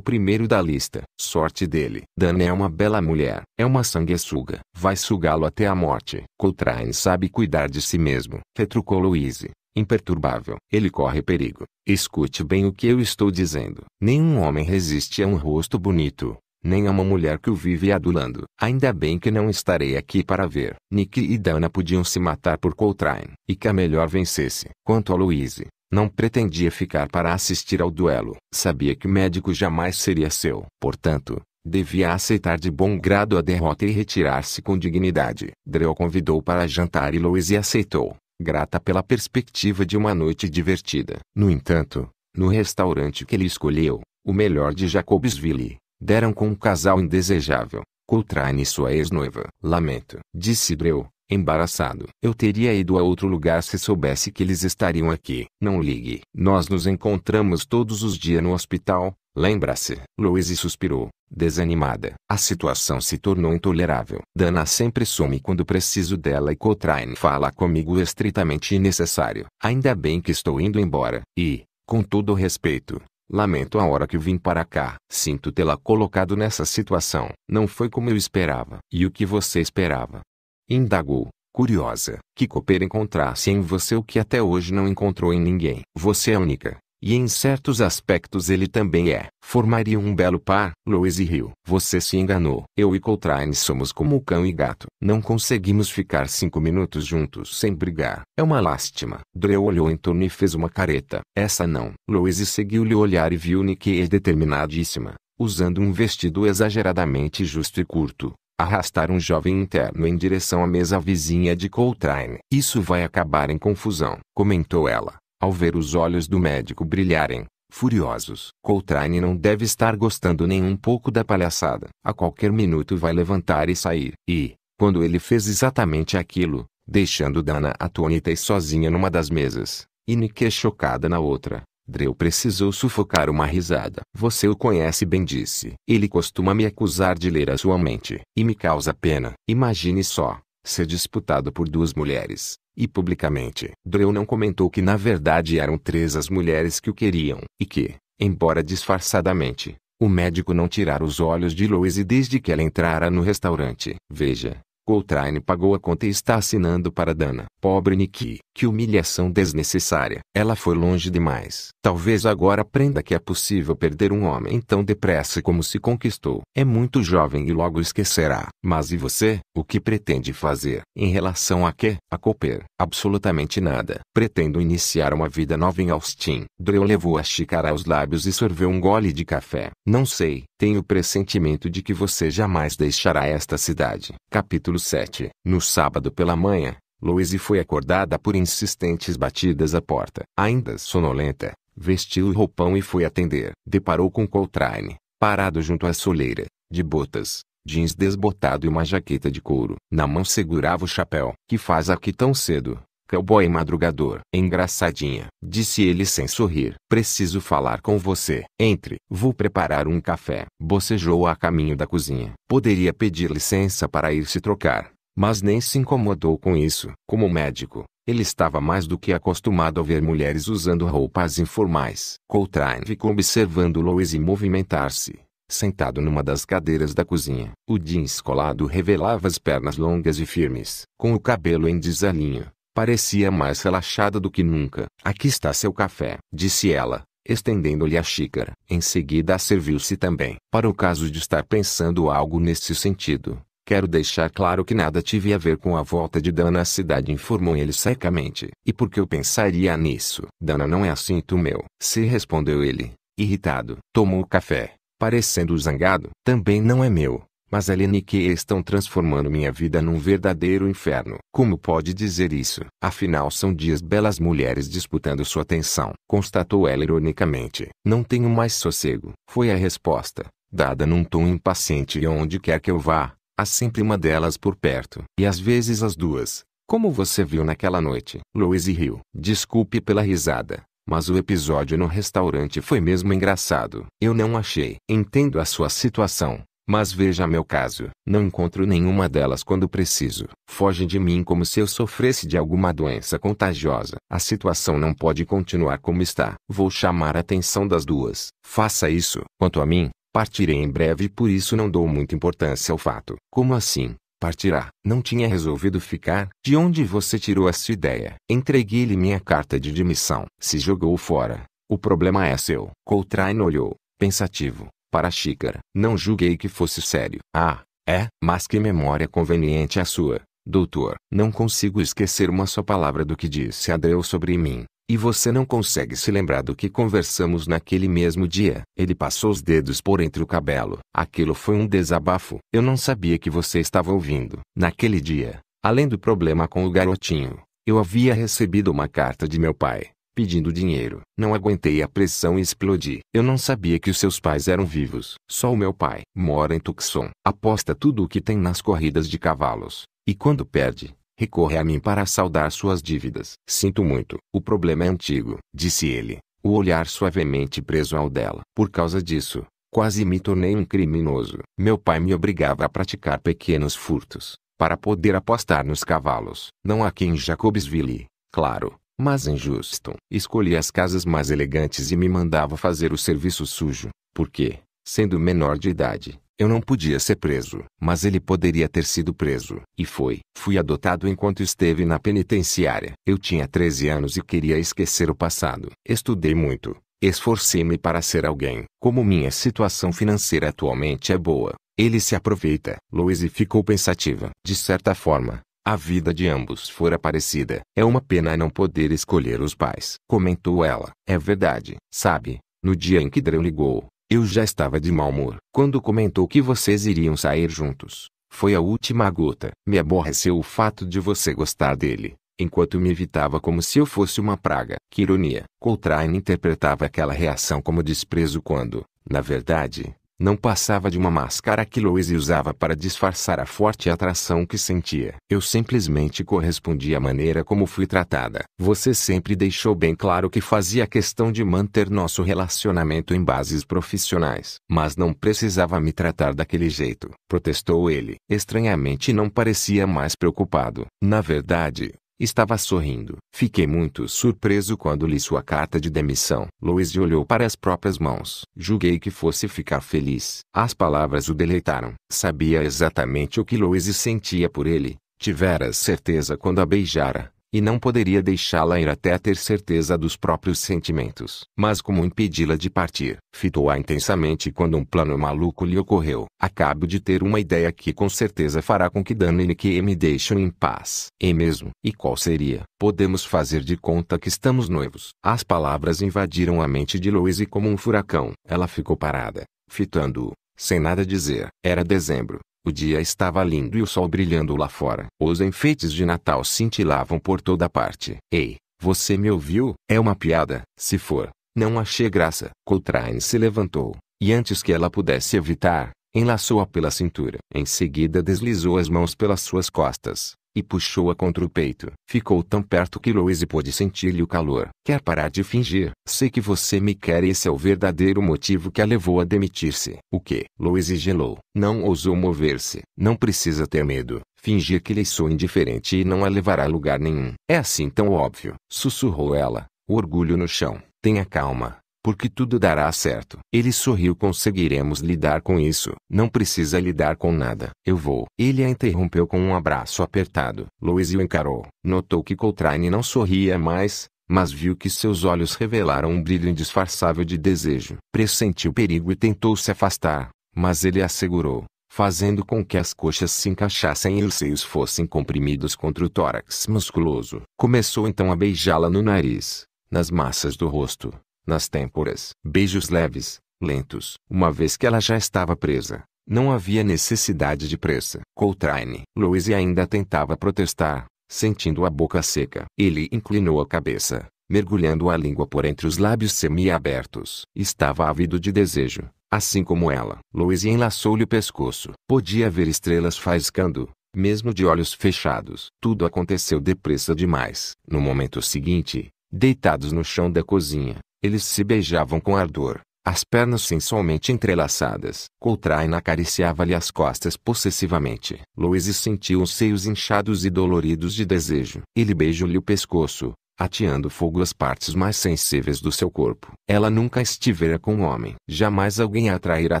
primeiro da lista. Sorte dele. Dana é uma bela mulher. É uma sanguessuga. Vai sugá-lo até a morte. Coltrane sabe cuidar de si mesmo. Retrucou Louise imperturbável. Ele corre perigo. Escute bem o que eu estou dizendo. Nenhum homem resiste a um rosto bonito, nem a uma mulher que o vive adulando. Ainda bem que não estarei aqui para ver. Nick e Dana podiam se matar por Coltrane, e que a melhor vencesse. Quanto a Louise, não pretendia ficar para assistir ao duelo. Sabia que o médico jamais seria seu. Portanto, devia aceitar de bom grado a derrota e retirar-se com dignidade. Drell convidou para jantar e Louise aceitou grata pela perspectiva de uma noite divertida. No entanto, no restaurante que ele escolheu, o melhor de Jacobsville, deram com um casal indesejável, Coltrane e sua ex-noiva. Lamento, disse Dreu, Embaraçado. Eu teria ido a outro lugar se soubesse que eles estariam aqui. Não ligue. Nós nos encontramos todos os dias no hospital, lembra-se. Louise suspirou, desanimada. A situação se tornou intolerável. Dana sempre some quando preciso dela e Coltrane fala comigo estritamente necessário. Ainda bem que estou indo embora. E, com todo respeito, Lamento a hora que vim para cá. Sinto tê-la colocado nessa situação. Não foi como eu esperava. E o que você esperava? Indagou, curiosa, que Cooper encontrasse em você o que até hoje não encontrou em ninguém. Você é única. E em certos aspectos ele também é. Formariam um belo par, Louise e Você se enganou. Eu e Coltrane somos como cão e gato. Não conseguimos ficar cinco minutos juntos sem brigar. É uma lástima. Drew olhou em torno e fez uma careta. Essa não. Louise seguiu-lhe o olhar e viu Nick é determinadíssima, usando um vestido exageradamente justo e curto, Arrastar um jovem interno em direção à mesa vizinha de Coltrane. Isso vai acabar em confusão, comentou ela, ao ver os olhos do médico brilharem, furiosos. Coltrane não deve estar gostando nem um pouco da palhaçada. A qualquer minuto vai levantar e sair. E, quando ele fez exatamente aquilo, deixando Dana atônita e sozinha numa das mesas, e Nick é chocada na outra, Dreu precisou sufocar uma risada. Você o conhece bem disse. Ele costuma me acusar de ler a sua mente. E me causa pena. Imagine só, ser disputado por duas mulheres. E publicamente. Dreu não comentou que na verdade eram três as mulheres que o queriam. E que, embora disfarçadamente, o médico não tirara os olhos de Louise desde que ela entrara no restaurante. Veja, Coltrane pagou a conta e está assinando para Dana. Pobre Nikki. Que humilhação desnecessária. Ela foi longe demais. Talvez agora aprenda que é possível perder um homem tão depressa como se conquistou. É muito jovem e logo esquecerá. Mas e você? O que pretende fazer? Em relação a quê? A Cooper. Absolutamente nada. Pretendo iniciar uma vida nova em Austin. Drew levou a xícara aos lábios e sorveu um gole de café. Não sei. Tenho o pressentimento de que você jamais deixará esta cidade. Capítulo Capítulo 7 No sábado pela manhã, Louise foi acordada por insistentes batidas à porta. Ainda sonolenta, vestiu o roupão e foi atender. Deparou com Coltrane, parado junto à soleira, de botas, jeans desbotado e uma jaqueta de couro. Na mão segurava o chapéu. Que faz aqui tão cedo? Cowboy madrugador. Engraçadinha, disse ele sem sorrir. Preciso falar com você. Entre. Vou preparar um café. Bocejou a caminho da cozinha. Poderia pedir licença para ir se trocar, mas nem se incomodou com isso. Como médico, ele estava mais do que acostumado a ver mulheres usando roupas informais. Coltrane ficou observando Louise movimentar-se sentado numa das cadeiras da cozinha. O jeans colado revelava as pernas longas e firmes, com o cabelo em desalinho. Parecia mais relaxada do que nunca. Aqui está seu café, disse ela, estendendo-lhe a xícara. Em seguida serviu-se também. Para o caso de estar pensando algo nesse sentido, Quero deixar claro que nada tive a ver com a volta de Dana à cidade, informou ele secamente. E por que eu pensaria nisso? Dana não é assunto meu, se respondeu ele, irritado. Tomou o café, parecendo zangado. Também não é meu, mas e que estão transformando minha vida num verdadeiro inferno. Como pode dizer isso? Afinal são dias belas mulheres disputando sua atenção. Constatou ela ironicamente. Não tenho mais sossego. Foi a resposta, dada num tom impaciente e onde quer que eu vá, há sempre uma delas por perto. E às vezes as duas. Como você viu naquela noite? Louise riu. Desculpe pela risada, mas o episódio no restaurante foi mesmo engraçado. Eu não achei. Entendo a sua situação, mas veja meu caso, não encontro nenhuma delas quando preciso. Fogem de mim como se eu sofresse de alguma doença contagiosa. A situação não pode continuar como está. Vou chamar a atenção das duas. Faça isso. Quanto a mim, partirei em breve e por isso não dou muita importância ao fato. Como assim? Partirá. Não tinha resolvido ficar? De onde você tirou essa ideia? Entreguei-lhe minha carta de demissão. Se jogou fora. O problema é seu. Coltrane olhou, pensativo para a xícara. Não julguei que fosse sério. Ah, é? Mas que memória conveniente a sua, doutor. Não consigo esquecer uma só palavra do que disse Adreu sobre mim. E você não consegue se lembrar do que conversamos naquele mesmo dia. Ele passou os dedos por entre o cabelo. Aquilo foi um desabafo. Eu não sabia que você estava ouvindo. Naquele dia, além do problema com o garotinho, eu havia recebido uma carta de meu pai pedindo dinheiro. Não aguentei a pressão e explodi. Eu não sabia que os seus pais eram vivos. Só o meu pai mora em Tucson. Aposta tudo o que tem nas corridas de cavalos. E quando perde, recorre a mim para saldar suas dívidas. Sinto muito. O problema é antigo, disse ele, o olhar suavemente preso ao dela. Por causa disso, quase me tornei um criminoso. Meu pai me obrigava a praticar pequenos furtos para poder apostar nos cavalos. Não há quem Jacobsville, claro, mas injusto. escolhi as casas mais elegantes e me mandava fazer o serviço sujo, porque, sendo menor de idade, eu não podia ser preso. Mas ele poderia ter sido preso. E foi. Fui adotado enquanto esteve na penitenciária. Eu tinha 13 anos e queria esquecer o passado. Estudei muito. Esforcei-me para ser alguém. Como minha situação financeira atualmente é boa, ele se aproveita. Louise ficou pensativa. De certa forma, a vida de ambos fora parecida. É uma pena não poder escolher os pais. Comentou ela. É verdade. Sabe, no dia em que Drão ligou, eu já estava de mau humor. Quando comentou que vocês iriam sair juntos, foi a última gota. Me aborreceu o fato de você gostar dele, enquanto me evitava como se eu fosse uma praga. Que ironia. Coltrane interpretava aquela reação como desprezo quando, na verdade, não passava de uma máscara que Louise usava para disfarçar a forte atração que sentia. Eu simplesmente correspondi à maneira como fui tratada. Você sempre deixou bem claro que fazia questão de manter nosso relacionamento em bases profissionais. Mas não precisava me tratar daquele jeito, protestou ele. Estranhamente não parecia mais preocupado. Na verdade, Estava sorrindo. Fiquei muito surpreso quando li sua carta de demissão. Louise olhou para as próprias mãos. Julguei que fosse ficar feliz. As palavras o deleitaram. Sabia exatamente o que Louise sentia por ele. Tivera certeza quando a beijara e não poderia deixá-la ir até ter certeza dos próprios sentimentos. Mas como impedi-la de partir? Fitou-a intensamente quando um plano maluco lhe ocorreu. Acabo de ter uma ideia que com certeza fará com que e que me deixem em paz. E é mesmo. E qual seria? Podemos fazer de conta que estamos noivos. As palavras invadiram a mente de Louise como um furacão. Ela ficou parada, fitando-o, sem nada dizer. Era dezembro. O dia estava lindo e o sol brilhando lá fora. Os enfeites de Natal cintilavam por toda parte. Ei, você me ouviu? É uma piada. Se for, não achei graça. Coltrane se levantou, e antes que ela pudesse evitar, enlaçou-a pela cintura. Em seguida deslizou as mãos pelas suas costas, e puxou-a contra o peito. Ficou tão perto que Louise pôde sentir-lhe o calor. Quer parar de fingir? Sei que você me quer e esse é o verdadeiro motivo que a levou a demitir-se. O que? Louise gelou. Não ousou mover-se. Não precisa ter medo. Fingir que lhe sou indiferente e não a levará a lugar nenhum. É assim tão óbvio. Sussurrou ela, o orgulho no chão. Tenha calma porque tudo dará certo. Ele sorriu, conseguiremos lidar com isso. Não precisa lidar com nada. Eu vou. Ele a interrompeu com um abraço apertado. Louise o encarou. Notou que Coltrane não sorria mais, mas viu que seus olhos revelaram um brilho indisfarçável de desejo. Pressentiu perigo e tentou se afastar, mas ele a segurou, fazendo com que as coxas se encaixassem e os seios fossem comprimidos contra o tórax musculoso. Começou então a beijá-la no nariz, nas massas do rosto, nas têmporas. Beijos leves, lentos. Uma vez que ela já estava presa, não havia necessidade de pressa. Coltrane. Louise ainda tentava protestar, sentindo a boca seca. Ele inclinou a cabeça, mergulhando a língua por entre os lábios semiabertos. Estava ávido de desejo, assim como ela. Louise enlaçou-lhe o pescoço. Podia ver estrelas faiscando, mesmo de olhos fechados. Tudo aconteceu depressa demais. No momento seguinte, deitados no chão da cozinha, eles se beijavam com ardor, as pernas sensualmente entrelaçadas. Coltrane acariciava-lhe as costas possessivamente. Louise sentiu os seios inchados e doloridos de desejo. Ele beijou-lhe o pescoço, ateando fogo às partes mais sensíveis do seu corpo. Ela nunca estivera com um homem. Jamais alguém a atrairá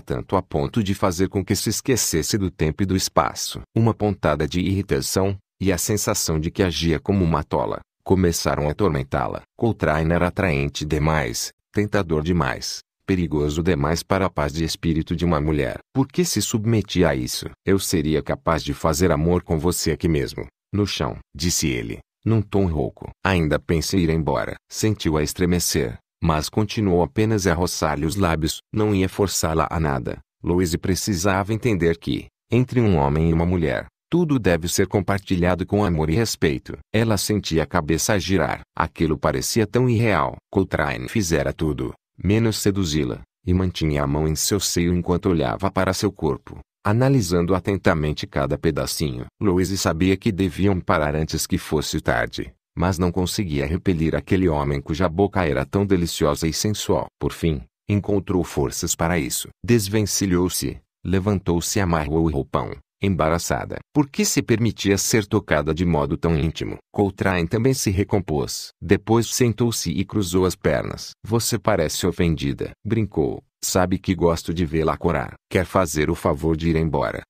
tanto a ponto de fazer com que se esquecesse do tempo e do espaço. Uma pontada de irritação, e a sensação de que agia como uma tola, começaram a atormentá-la. Coltrane era atraente demais, tentador demais, perigoso demais para a paz de espírito de uma mulher. Por que se submetia a isso? Eu seria capaz de fazer amor com você aqui mesmo, no chão, disse ele, num tom rouco. Ainda em ir embora. Sentiu-a estremecer, mas continuou apenas a roçar-lhe os lábios. Não ia forçá-la a nada. Louise precisava entender que, entre um homem e uma mulher, tudo deve ser compartilhado com amor e respeito. Ela sentia a cabeça girar. Aquilo parecia tão irreal. Coltrane fizera tudo, menos seduzi-la, e mantinha a mão em seu seio enquanto olhava para seu corpo, analisando atentamente cada pedacinho. Louise sabia que deviam parar antes que fosse tarde mas não conseguia repelir aquele homem cuja boca era tão deliciosa e sensual. Por fim, encontrou forças para isso. Desvencilhou-se, levantou-se e amarrou o roupão embaraçada. Porque se permitia ser tocada de modo tão íntimo? Coltrane também se recompôs. Depois sentou-se e cruzou as pernas. Você parece ofendida. Brincou. Sabe que gosto de vê-la corar. Quer fazer o favor de ir embora?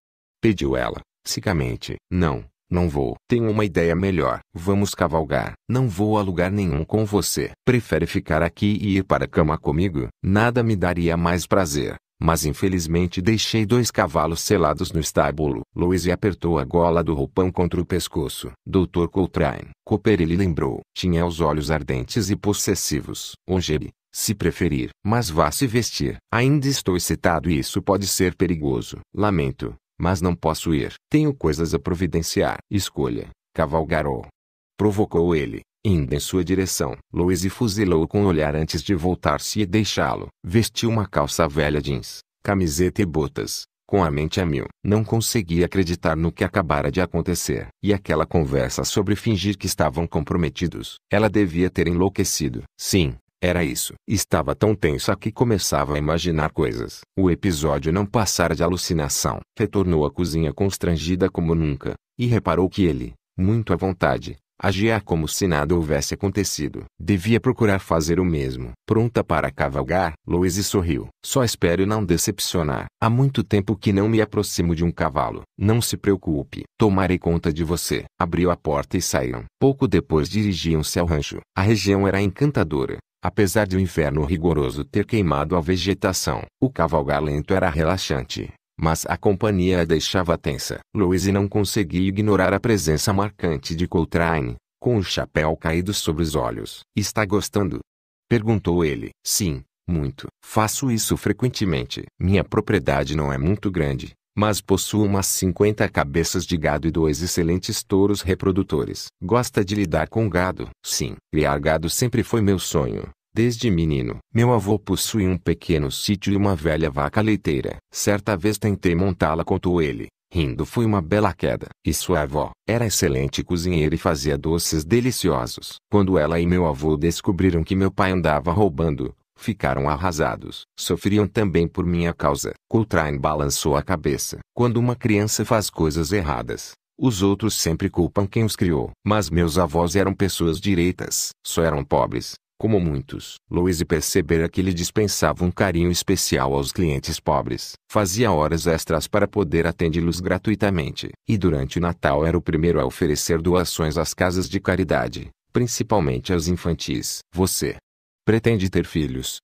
Pediu ela, secamente. Não, não vou. Tenho uma ideia melhor. Vamos cavalgar. Não vou a lugar nenhum com você. Prefere ficar aqui e ir para a cama comigo? Nada me daria mais prazer. Mas infelizmente deixei dois cavalos selados no estábulo. Louise apertou a gola do roupão contra o pescoço. Doutor Coltrane. Cooper ele lembrou. Tinha os olhos ardentes e possessivos. Ongebe, se preferir. Mas vá se vestir. Ainda estou excitado e isso pode ser perigoso. Lamento, mas não posso ir. Tenho coisas a providenciar. Escolha, cavalgarou. Provocou ele. Indo em sua direção, Louise fuzilou com um olhar antes de voltar-se e deixá-lo. Vestiu uma calça velha jeans, camiseta e botas, com a mente a mil. Não conseguia acreditar no que acabara de acontecer. E aquela conversa sobre fingir que estavam comprometidos. Ela devia ter enlouquecido. Sim, era isso. Estava tão tensa que começava a imaginar coisas. O episódio não passara de alucinação. Retornou à cozinha constrangida como nunca, e reparou que ele, muito à vontade, Agia como se nada houvesse acontecido. Devia procurar fazer o mesmo. Pronta para cavalgar, Louise sorriu. Só espero não decepcionar. Há muito tempo que não me aproximo de um cavalo. Não se preocupe. Tomarei conta de você. Abriu a porta e saíram. Pouco depois dirigiam-se ao rancho. A região era encantadora. Apesar de o um rigoroso ter queimado a vegetação, o cavalgar lento era relaxante mas a companhia a deixava tensa. Louise não conseguia ignorar a presença marcante de Coltrane, com o chapéu caído sobre os olhos. Está gostando? Perguntou ele. Sim, muito. Faço isso frequentemente. Minha propriedade não é muito grande, mas possuo umas 50 cabeças de gado e dois excelentes touros reprodutores. Gosta de lidar com gado? Sim. Criar gado sempre foi meu sonho. Desde menino, meu avô possui um pequeno sítio e uma velha vaca leiteira. Certa vez tentei montá-la, contou ele. Rindo foi uma bela queda. E sua avó era excelente cozinheira e fazia doces deliciosos. Quando ela e meu avô descobriram que meu pai andava roubando, ficaram arrasados. Sofriam também por minha causa. Coltrane balançou a cabeça. Quando uma criança faz coisas erradas, os outros sempre culpam quem os criou. Mas meus avós eram pessoas direitas. Só eram pobres. Como muitos, Louise percebera que ele dispensava um carinho especial aos clientes pobres. Fazia horas extras para poder atendê-los gratuitamente. E durante o Natal era o primeiro a oferecer doações às casas de caridade, principalmente às infantis. Você pretende ter filhos?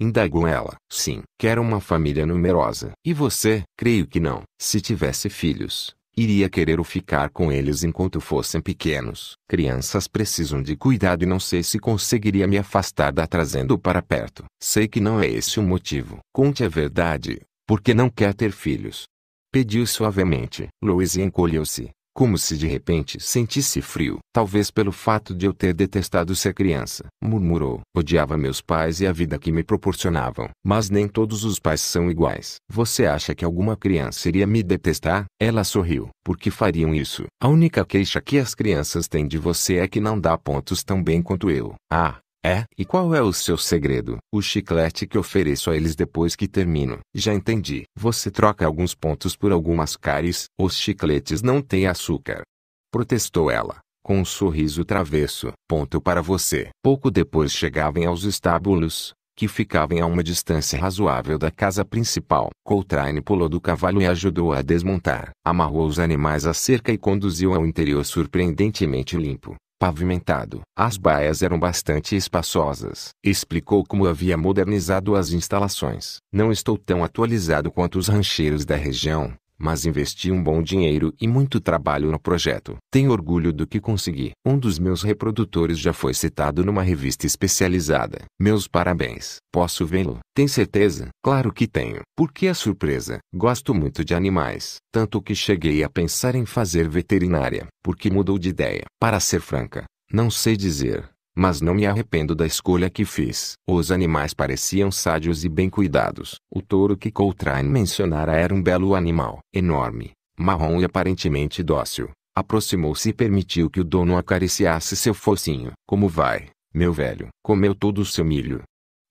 Indagou ela. Sim. Quero uma família numerosa. E você? Creio que não. Se tivesse filhos, iria querer ficar com eles enquanto fossem pequenos. Crianças precisam de cuidado e não sei se conseguiria me afastar da trazendo para perto. Sei que não é esse o motivo. Conte a verdade, porque não quer ter filhos. Pediu suavemente. Louise encolheu-se, como se de repente sentisse frio. Talvez pelo fato de eu ter detestado ser criança. Murmurou. Odiava meus pais e a vida que me proporcionavam. Mas nem todos os pais são iguais. Você acha que alguma criança iria me detestar? Ela sorriu. Por que fariam isso? A única queixa que as crianças têm de você é que não dá pontos tão bem quanto eu. Ah, é, e qual é o seu segredo? O chiclete que ofereço a eles depois que termino. Já entendi. Você troca alguns pontos por algumas cáries. Os chicletes não têm açúcar. Protestou ela, com um sorriso travesso. Ponto para você. Pouco depois chegavam aos estábulos, que ficavam a uma distância razoável da casa principal. Coltrane pulou do cavalo e ajudou a desmontar. Amarrou os animais à cerca e conduziu ao interior surpreendentemente limpo pavimentado. As baias eram bastante espaçosas. Explicou como havia modernizado as instalações. Não estou tão atualizado quanto os rancheiros da região, mas investi um bom dinheiro e muito trabalho no projeto. Tenho orgulho do que consegui. Um dos meus reprodutores já foi citado numa revista especializada. Meus parabéns. Posso vê-lo? Tem certeza? Claro que tenho. Por que a surpresa? Gosto muito de animais, tanto que cheguei a pensar em fazer veterinária, porque mudou de ideia. Para ser franca, não sei dizer mas não me arrependo da escolha que fiz. Os animais pareciam sádios e bem cuidados. O touro que Coltrane mencionara era um belo animal, enorme, marrom e aparentemente dócil. Aproximou-se e permitiu que o dono acariciasse seu focinho. Como vai, meu velho? Comeu todo o seu milho?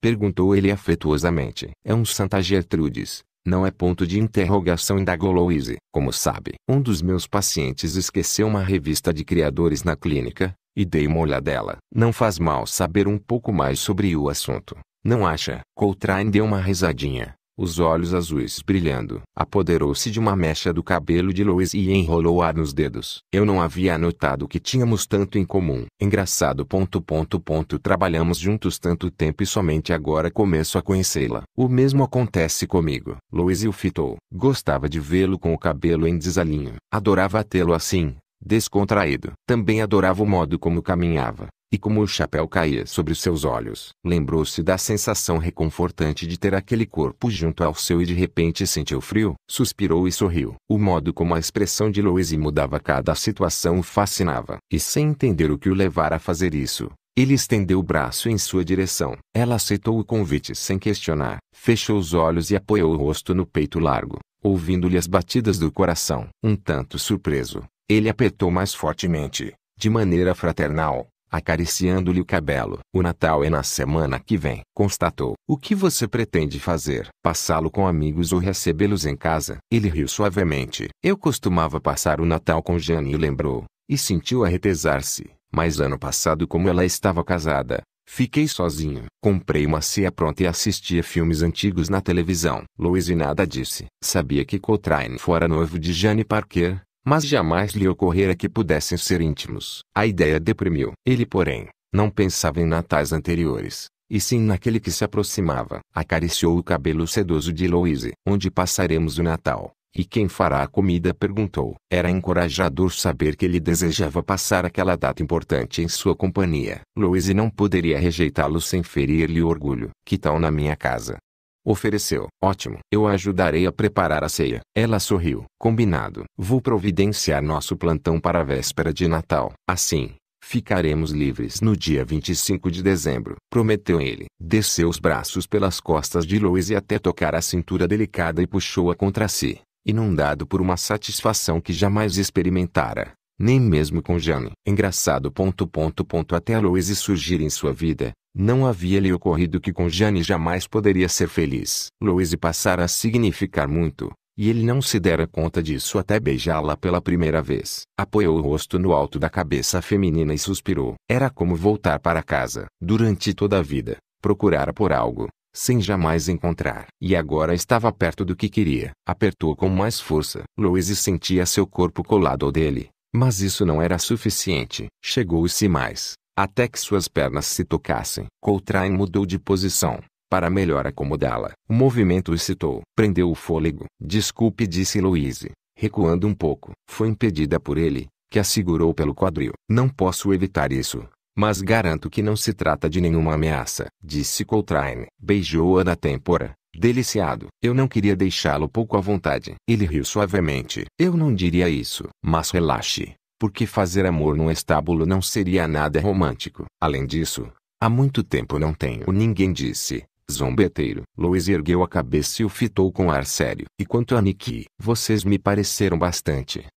Perguntou ele afetuosamente. É um Santa Gertrudes, não é ponto de interrogação indagou Louise. Como sabe, um dos meus pacientes esqueceu uma revista de criadores na clínica, e dei uma olhadela. Não faz mal saber um pouco mais sobre o assunto, não acha? Coltrane deu uma risadinha, os olhos azuis brilhando. Apoderou-se de uma mecha do cabelo de Louise e enrolou-a nos dedos. Eu não havia notado que tínhamos tanto em comum. Engraçado ponto ponto ponto trabalhamos juntos tanto tempo e somente agora começo a conhecê-la. O mesmo acontece comigo. Louise o fitou. Gostava de vê-lo com o cabelo em desalinho. Adorava tê-lo assim descontraído. Também adorava o modo como caminhava, e como o chapéu caía sobre seus olhos. Lembrou-se da sensação reconfortante de ter aquele corpo junto ao seu e de repente sentiu frio. Suspirou e sorriu. O modo como a expressão de Louise mudava cada situação o fascinava. E sem entender o que o levara a fazer isso, ele estendeu o braço em sua direção. Ela aceitou o convite sem questionar, fechou os olhos e apoiou o rosto no peito largo, ouvindo-lhe as batidas do coração. Um tanto surpreso, ele apertou mais fortemente, de maneira fraternal, acariciando-lhe o cabelo. O Natal é na semana que vem, constatou. O que você pretende fazer? Passá-lo com amigos ou recebê-los em casa? Ele riu suavemente. Eu costumava passar o Natal com Jane, lembrou, e sentiu arretesar-se. Mas ano passado, como ela estava casada, Fiquei sozinho. Comprei uma ceia pronta e assistia filmes antigos na televisão. Louise nada disse. Sabia que Coltrane fora noivo de Jane Parker, mas jamais lhe ocorrera que pudessem ser íntimos. A ideia deprimiu. Ele, porém, não pensava em natais anteriores, e sim naquele que se aproximava. Acariciou o cabelo sedoso de Louise. Onde passaremos o Natal? E quem fará a comida? perguntou. Era encorajador saber que ele desejava passar aquela data importante em sua companhia. Louise não poderia rejeitá-lo sem ferir-lhe o orgulho. Que tal na minha casa? Ofereceu. Ótimo. Eu a ajudarei a preparar a ceia. Ela sorriu. Combinado. Vou providenciar nosso plantão para a véspera de Natal. Assim, Ficaremos livres no dia 25 de dezembro, prometeu ele. Desceu os braços pelas costas de Louise até tocar a cintura delicada e puxou-a contra si, inundado por uma satisfação que jamais experimentara, nem mesmo com Jane. Engraçado ponto ponto ponto até a Louise surgir em sua vida, não havia-lhe ocorrido que com Jane jamais poderia ser feliz. Louise passara a significar muito, e ele não se dera conta disso até beijá-la pela primeira vez. Apoiou o rosto no alto da cabeça feminina e suspirou. Era como voltar para casa. Durante toda a vida, procurara por algo, sem jamais encontrar. E agora estava perto do que queria. Apertou com mais força. Louise sentia seu corpo colado ao dele. Mas isso não era suficiente. Chegou-se mais até que suas pernas se tocassem. Coltrane mudou de posição, para melhor acomodá-la. O movimento excitou. Prendeu o fôlego. Desculpe, disse Louise, recuando um pouco. Foi impedida por ele, que a segurou pelo quadril. Não posso evitar isso. Mas garanto que não se trata de nenhuma ameaça, disse Coltrane. Beijou-a na têmpora, deliciado. Eu não queria deixá-lo pouco à vontade. Ele riu suavemente. Eu não diria isso. Mas relaxe porque fazer amor num estábulo não seria nada romântico. Além disso, há muito tempo não tenho ninguém disse, zombeteiro. Louis ergueu a cabeça e o fitou com ar sério. E quanto a Niki, vocês me pareceram bastante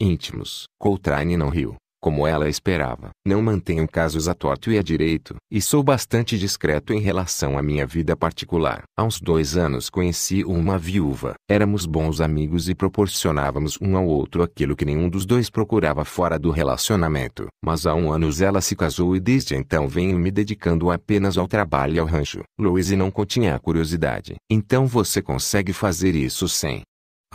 íntimos. Coltrane não riu, como ela esperava. Não mantenho casos a torto e a direito, e sou bastante discreto em relação à minha vida particular. Há uns dois anos conheci uma viúva. Éramos bons amigos e proporcionávamos um ao outro aquilo que nenhum dos dois procurava fora do relacionamento. Mas há um ano ela se casou e desde então venho me dedicando apenas ao trabalho e ao rancho. Louise não continha a curiosidade. Então você consegue fazer isso sem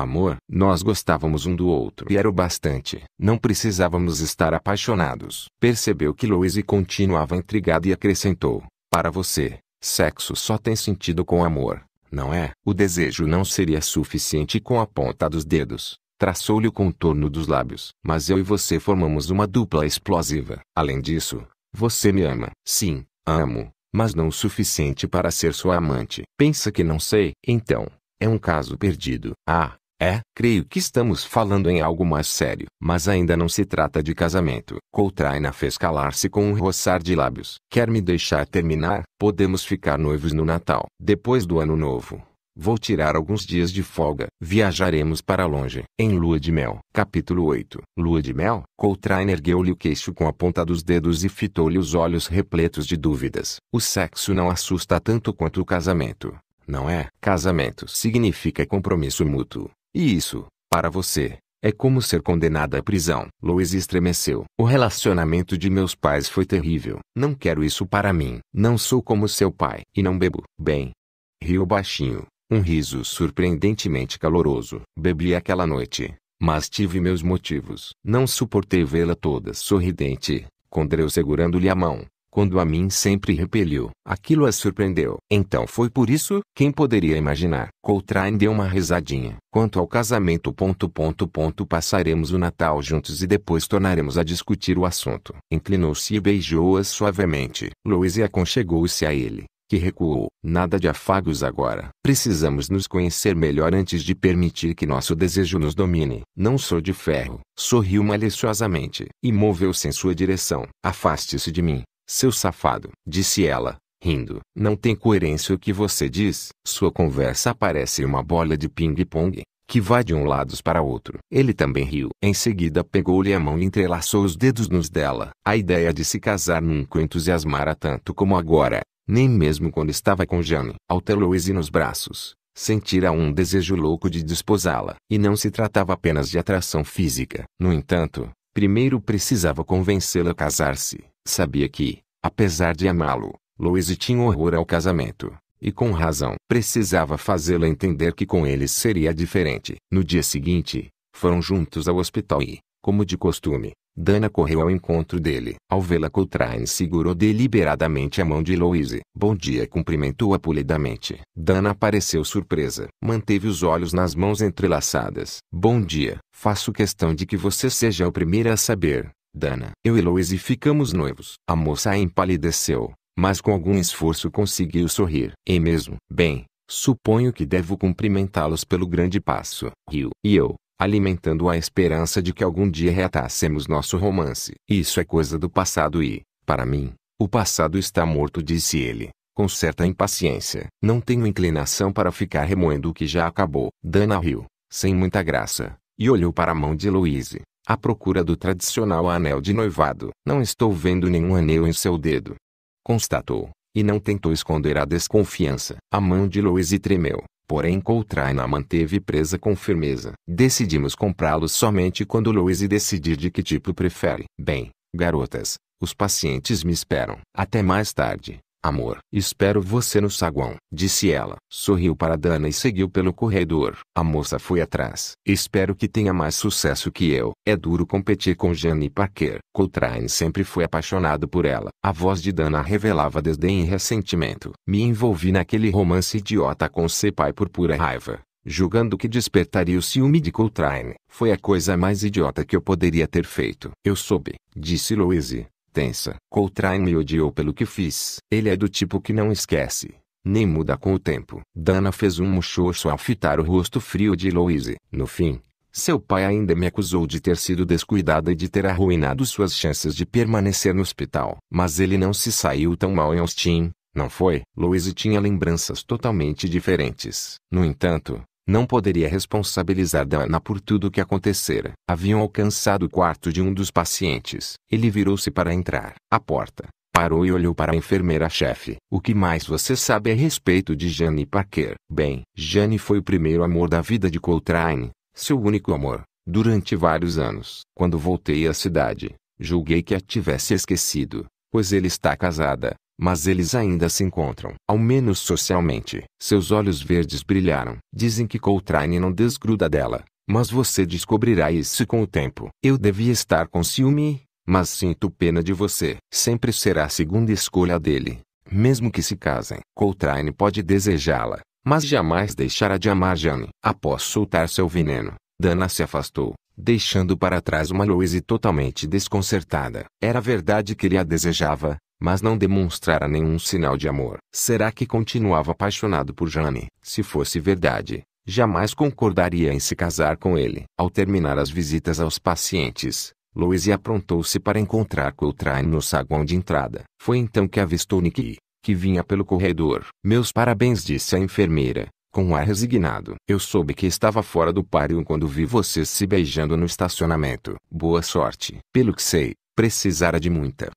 amor, nós gostávamos um do outro e era o bastante. Não precisávamos estar apaixonados. Percebeu que Louise continuava intrigada e acrescentou: Para você, sexo só tem sentido com amor, não é? O desejo não seria suficiente com a ponta dos dedos. Traçou-lhe o contorno dos lábios. Mas eu e você formamos uma dupla explosiva. Além disso, você me ama. Sim, amo, mas não o suficiente para ser sua amante. Pensa que não sei? Então, é um caso perdido. Ah, é, creio que estamos falando em algo mais sério. Mas ainda não se trata de casamento. Coltraina fez calar-se com um roçar de lábios. Quer me deixar terminar? Podemos ficar noivos no Natal. Depois do Ano Novo. Vou tirar alguns dias de folga. Viajaremos para longe. Em Lua de Mel. Capítulo 8. Lua de Mel, Coltrane ergueu-lhe o queixo com a ponta dos dedos e fitou-lhe os olhos repletos de dúvidas. O sexo não assusta tanto quanto o casamento. Não é? Casamento significa compromisso mútuo. E isso, para você, é como ser condenada à prisão. Louise estremeceu. O relacionamento de meus pais foi terrível. Não quero isso para mim. Não sou como seu pai. E não bebo. Bem. Riu baixinho, um riso surpreendentemente caloroso. Bebi aquela noite, mas tive meus motivos. Não suportei vê-la toda sorridente, Condreu segurando-lhe a mão, quando a mim sempre repeliu, aquilo a surpreendeu. Então foi por isso, quem poderia imaginar? Coltrane deu uma risadinha. Quanto ao casamento ponto ponto ponto passaremos o Natal juntos e depois tornaremos a discutir o assunto. Inclinou-se e beijou-a suavemente. Louise aconchegou-se a ele que recuou. Nada de afagos agora. Precisamos nos conhecer melhor antes de permitir que nosso desejo nos domine. Não sou de ferro. Sorriu maliciosamente e moveu-se em sua direção. Afaste-se de mim. Seu safado, disse ela, rindo. Não tem coerência o que você diz. Sua conversa parece uma bola de ping-pong, que vai de um lado para outro. Ele também riu. Em seguida pegou-lhe a mão e entrelaçou os dedos nos dela. A ideia de se casar nunca entusiasmara tanto como agora, nem mesmo quando estava com Jane. Ao ter Louise nos braços, sentira um desejo louco de desposá-la. E não se tratava apenas de atração física. No entanto, primeiro precisava convencê-la a casar-se. Sabia que, apesar de amá-lo, Louise tinha horror ao casamento, e com razão. Precisava fazê-la entender que com ele seria diferente. No dia seguinte, foram juntos ao hospital e, como de costume, Dana correu ao encontro dele. Ao vê-la Coltrane segurou deliberadamente a mão de Louise. Bom dia cumprimentou-a polidamente. Dana apareceu surpresa. Manteve os olhos nas mãos entrelaçadas. Bom dia. Faço questão de que você seja o primeiro a saber. Dana, eu e Louise ficamos noivos. A moça empalideceu, mas com algum esforço conseguiu sorrir. E mesmo, bem, suponho que devo cumprimentá-los pelo grande passo. Rio e eu, alimentando a esperança de que algum dia reatássemos nosso romance. Isso é coisa do passado e, para mim, o passado está morto, disse ele, com certa impaciência. Não tenho inclinação para ficar remoendo o que já acabou. Dana riu, sem muita graça, e olhou para a mão de Louise, à procura do tradicional anel de noivado. Não estou vendo nenhum anel em seu dedo. Constatou, e não tentou esconder a desconfiança. A mão de Louise tremeu, porém Coltrane a manteve presa com firmeza. Decidimos comprá-los somente quando Louise decidir de que tipo prefere. Bem, garotas, os pacientes me esperam. Até mais tarde. Amor, espero você no saguão, disse ela. Sorriu para Dana e seguiu pelo corredor. A moça foi atrás. Espero que tenha mais sucesso que eu. É duro competir com Jane Parker. Coltrane sempre foi apaixonado por ela. A voz de Dana revelava desdém e ressentimento. Me envolvi naquele romance idiota com Sepai por pura raiva julgando que despertaria o ciúme de Coltrane. Foi a coisa mais idiota que eu poderia ter feito. Eu soube, disse Louise, extensa. Coltrane me odiou pelo que fiz. Ele é do tipo que não esquece, nem muda com o tempo. Dana fez um muxoxo ao fitar o rosto frio de Louise. No fim, seu pai ainda me acusou de ter sido descuidada e de ter arruinado suas chances de permanecer no hospital. Mas ele não se saiu tão mal em Austin, não foi? Louise tinha lembranças totalmente diferentes. No entanto, não poderia responsabilizar Dana por tudo o que acontecera. Haviam alcançado o quarto de um dos pacientes. Ele virou-se para entrar. A porta parou e olhou para a enfermeira-chefe. O que mais você sabe a respeito de Jane Parker? Bem, Jane foi o primeiro amor da vida de Coltrane, seu único amor, durante vários anos. Quando voltei à cidade, julguei que a tivesse esquecido, pois ele está casada, mas eles ainda se encontram, ao menos socialmente. Seus olhos verdes brilharam. Dizem que Coltrane não desgruda dela, mas você descobrirá isso com o tempo. Eu devia estar com ciúme, mas sinto pena de você. Sempre será a segunda escolha dele. Mesmo que se casem, Coltrane pode desejá-la, mas jamais deixará de amar Jane. Após soltar seu veneno, Dana se afastou, deixando para trás uma Louise totalmente desconcertada. Era verdade que ele a desejava, mas não demonstrara nenhum sinal de amor. Será que continuava apaixonado por Jane? Se fosse verdade, jamais concordaria em se casar com ele. Ao terminar as visitas aos pacientes, Louise aprontou-se para encontrar Coltrane no saguão de entrada. Foi então que avistou Nicky, que vinha pelo corredor. Meus parabéns, disse a enfermeira, com um ar resignado. Eu soube que estava fora do páreo quando vi vocês se beijando no estacionamento. Boa sorte. Pelo que sei, precisara de muita.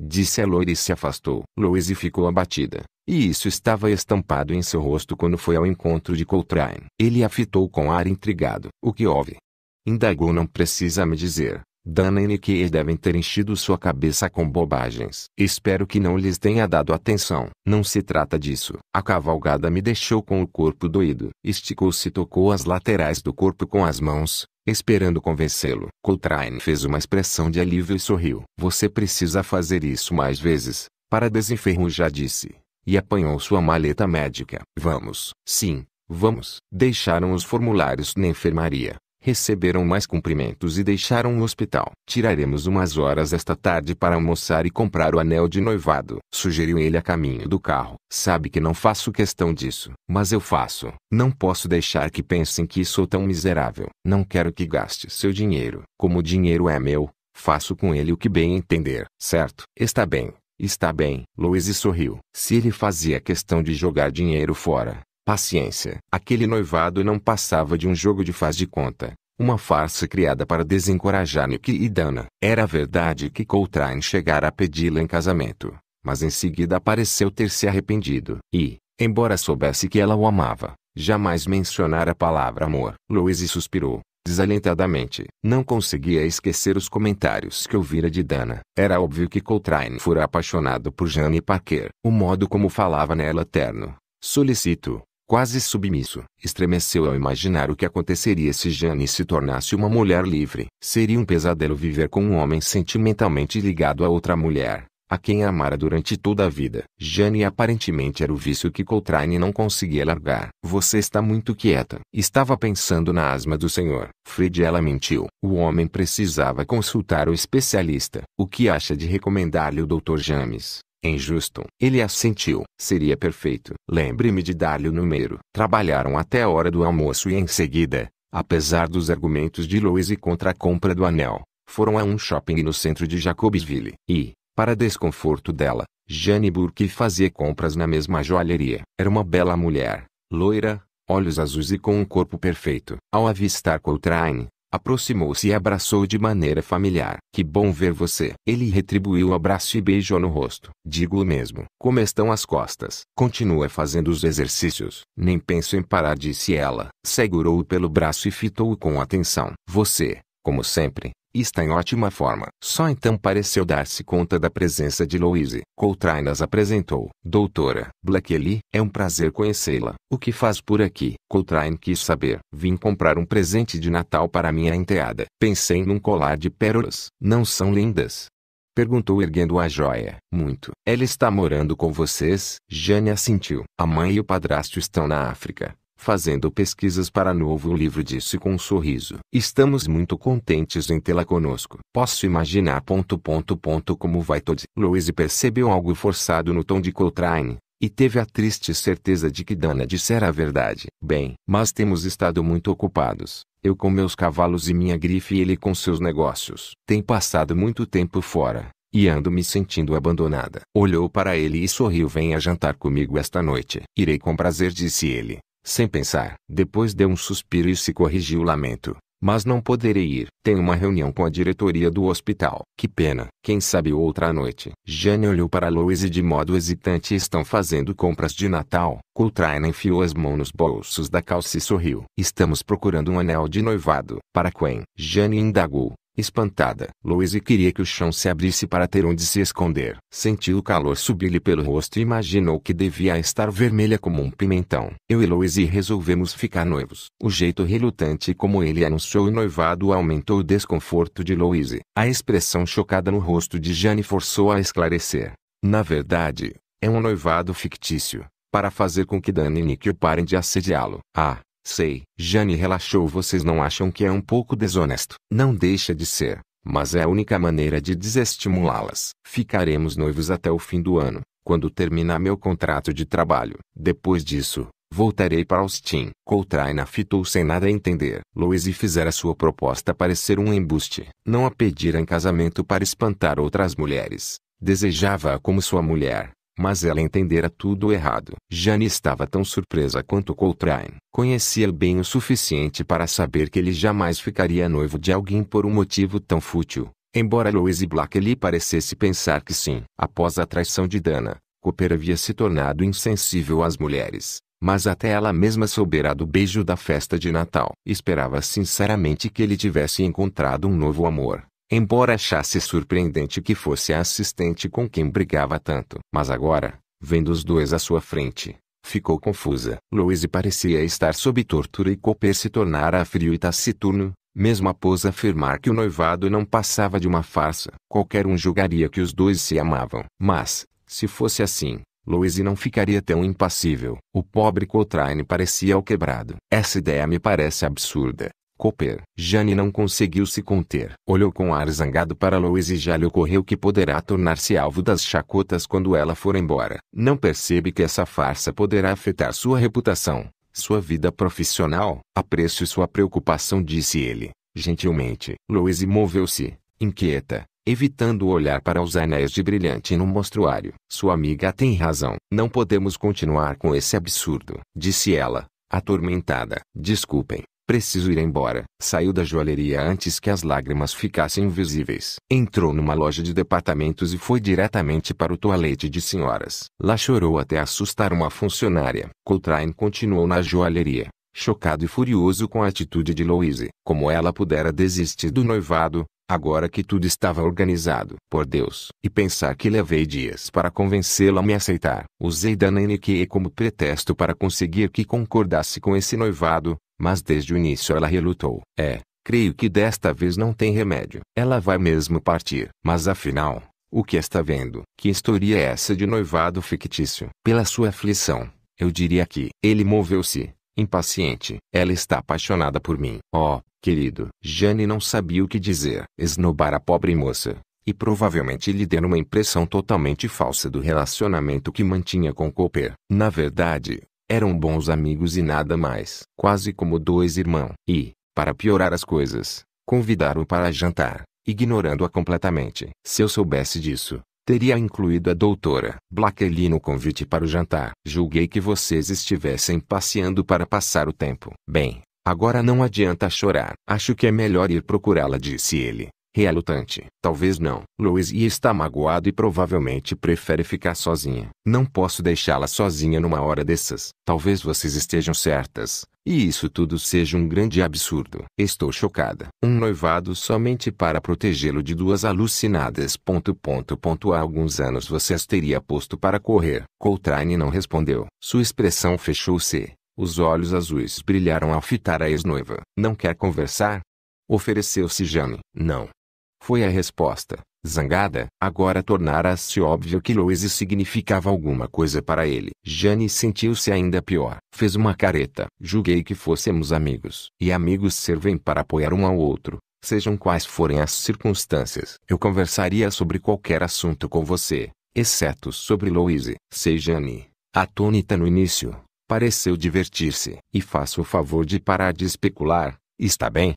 Disse a loira e se afastou. Louise ficou abatida. E isso estava estampado em seu rosto quando foi ao encontro de Coltrane. Ele a fitou com ar intrigado. O que houve? Indagou não precisa me dizer. Dana e Nikkei devem ter enchido sua cabeça com bobagens. Espero que não lhes tenha dado atenção. Não se trata disso. A cavalgada me deixou com o corpo doído. Esticou-se e tocou as laterais do corpo com as mãos, Esperando convencê-lo, Coltrane fez uma expressão de alívio e sorriu. Você precisa fazer isso mais vezes, para desenferrujar disse. E apanhou sua maleta médica. Vamos. Sim, vamos. Deixaram os formulários na enfermaria receberam mais cumprimentos e deixaram o hospital. Tiraremos umas horas esta tarde para almoçar e comprar o anel de noivado, sugeriu ele a caminho do carro. Sabe que não faço questão disso, mas eu faço. Não posso deixar que pensem que sou tão miserável. Não quero que gaste seu dinheiro. Como o dinheiro é meu, faço com ele o que bem entender, certo? Está bem. Está bem. Louise sorriu. Se ele fazia questão de jogar dinheiro fora, Paciência. Aquele noivado não passava de um jogo de faz de conta. Uma farsa criada para desencorajar Nick e Dana. Era verdade que Coltrane chegara a pedi-la em casamento, mas em seguida pareceu ter se arrependido. E, embora soubesse que ela o amava, jamais mencionara a palavra amor. Louise suspirou, desalentadamente. Não conseguia esquecer os comentários que ouvira de Dana. Era óbvio que Coltrane fora apaixonado por Jane Parker. O modo como falava nela terno, solicito, quase submisso, estremeceu ao imaginar o que aconteceria se Jane se tornasse uma mulher livre. Seria um pesadelo viver com um homem sentimentalmente ligado a outra mulher, a quem amara durante toda a vida. Jane aparentemente era o vício que Coltrane não conseguia largar. Você está muito quieta. Estava pensando na asma do senhor. Fred ela mentiu. O homem precisava consultar o especialista. O que acha de recomendar-lhe o Dr. James? Injusto. Ele assentiu. Seria perfeito. Lembre-me de dar-lhe o número. Trabalharam até a hora do almoço e em seguida, apesar dos argumentos de Louise contra a compra do anel, foram a um shopping no centro de Jacobsville. E, para desconforto dela, Jane Burke fazia compras na mesma joalheria. Era uma bela mulher, loira, olhos azuis e com um corpo perfeito. Ao avistar Coltrane, Aproximou-se e abraçou de maneira familiar. Que bom ver você. Ele retribuiu o abraço e beijou no rosto. Digo o mesmo. Como estão as costas? Continua fazendo os exercícios. Nem penso em parar, disse ela. Segurou-o pelo braço e fitou-o com atenção. Você, como sempre, está em ótima forma. Só então pareceu dar-se conta da presença de Louise. Coltrane as apresentou. Doutora Blakely, é um prazer conhecê-la. O que faz por aqui? Coltrane quis saber. Vim comprar um presente de Natal para minha enteada. Pensei num colar de pérolas. Não são lindas? Perguntou erguendo a joia. Muito. Ela está morando com vocês? Jane assentiu. A mãe e o padrasto estão na África fazendo pesquisas para novo livro disse com um sorriso. Estamos muito contentes em tê-la conosco. Posso imaginar ponto ponto ponto como vai todo Louise percebeu algo forçado no tom de Coltrane, e teve a triste certeza de que Dana dissera a verdade. Bem, mas temos estado muito ocupados. Eu com meus cavalos e minha grife e ele com seus negócios. Tem passado muito tempo fora e ando me sentindo abandonada. Olhou para ele e sorriu. Venha jantar comigo esta noite. Irei com prazer, disse ele. Sem pensar, depois deu um suspiro e se corrigiu o lamento. Mas não poderei ir. Tenho uma reunião com a diretoria do hospital. Que pena. Quem sabe outra noite. Jane olhou para Louise e de modo hesitante estão fazendo compras de Natal. Coltrane enfiou as mãos nos bolsos da calça e sorriu. Estamos procurando um anel de noivado. Para Quen. Jane indagou. Espantada, Louise queria que o chão se abrisse para ter onde se esconder. Sentiu o calor subir-lhe pelo rosto e imaginou que devia estar vermelha como um pimentão. Eu e Louise resolvemos ficar noivos. O jeito relutante como ele anunciou o noivado aumentou o desconforto de Louise. A expressão chocada no rosto de Jane forçou a esclarecer. Na verdade, é um noivado fictício, para fazer com que Dan e Nickel parem de assediá-lo. Ah, Sei, Jane relaxou. Vocês não acham que é um pouco desonesto? Não deixa de ser, mas é a única maneira de desestimulá-las. Ficaremos noivos até o fim do ano, quando terminar meu contrato de trabalho. Depois disso, voltarei para Austin. Coltrane fitou sem nada entender. Louise fizera sua proposta parecer um embuste. Não a pedira em casamento para espantar outras mulheres. Desejava-a como sua mulher. Mas ela entendera tudo errado. Jane estava tão surpresa quanto Coltrane. Conhecia bem o suficiente para saber que ele jamais ficaria noivo de alguém por um motivo tão fútil. Embora Louise Black lhe parecesse pensar que sim. Após a traição de Dana, Cooper havia se tornado insensível às mulheres. Mas até ela mesma soubera do beijo da festa de Natal. Esperava sinceramente que ele tivesse encontrado um novo amor. Embora achasse surpreendente que fosse a assistente com quem brigava tanto. Mas agora, vendo os dois à sua frente, ficou confusa. Louise parecia estar sob tortura e Copper se tornara frio e taciturno, mesmo após afirmar que o noivado não passava de uma farsa. Qualquer um julgaria que os dois se amavam. Mas, se fosse assim, Louise não ficaria tão impassível. O pobre Coltrane parecia ao quebrado. Essa ideia me parece absurda, Cooper. Jane não conseguiu se conter. Olhou com ar zangado para Lois e já lhe ocorreu que poderá tornar-se alvo das chacotas quando ela for embora. Não percebe que essa farsa poderá afetar sua reputação, sua vida profissional? Aprecio sua preocupação, disse ele, gentilmente. Lois moveu-se, inquieta, evitando olhar para os anéis de brilhante no mostruário. Sua amiga tem razão. Não podemos continuar com esse absurdo, disse ela, atormentada. Desculpem, Preciso ir embora. Saiu da joalheria antes que as lágrimas ficassem invisíveis. Entrou numa loja de departamentos e foi diretamente para o toalete de senhoras. Lá chorou até assustar uma funcionária. Coltrane continuou na joalheria chocado e furioso com a atitude de Louise. Como ela pudera desistir do noivado, agora que tudo estava organizado. Por Deus! E pensar que levei dias para convencê-la a me aceitar. Usei Dana NQE como pretexto para conseguir que concordasse com esse noivado, mas desde o início ela relutou. É, creio que desta vez não tem remédio. Ela vai mesmo partir. Mas afinal, o que está vendo? Que história é essa de noivado fictício? Pela sua aflição, eu diria que ele moveu-se, impaciente. Ela está apaixonada por mim. Oh, querido. Jane não sabia o que dizer. Esnobar a pobre moça. E provavelmente lhe deu uma impressão totalmente falsa do relacionamento que mantinha com Cooper. Na verdade, eram bons amigos e nada mais, quase como dois irmãos. E, para piorar as coisas, convidaram para jantar, ignorando-a completamente. Se eu soubesse disso, teria incluído a doutora Blakely no convite para o jantar. Julguei que vocês estivessem passeando para passar o tempo. Bem, agora não adianta chorar. Acho que é melhor ir procurá-la, disse ele. Realutante. Talvez não. Louise está magoado e provavelmente prefere ficar sozinha. Não posso deixá-la sozinha numa hora dessas. Talvez vocês estejam certas. E isso tudo seja um grande absurdo. Estou chocada. Um noivado somente para protegê-lo de duas alucinadas. Ponto, ponto, ponto. Há alguns anos vocês teria posto para correr. Coltrane não respondeu. Sua expressão fechou-se. Os olhos azuis brilharam ao fitar a ex-noiva. Não quer conversar? Ofereceu-se Jane. Não, foi a resposta. Zangada, agora tornara-se óbvio que Louise significava alguma coisa para ele. Jane sentiu-se ainda pior. Fez uma careta. Julguei que fôssemos amigos. E amigos servem para apoiar um ao outro, sejam quais forem as circunstâncias. Eu conversaria sobre qualquer assunto com você, exceto sobre Louise. Sei Jane, atônita no início, pareceu divertir-se. E faça o favor de parar de especular, está bem?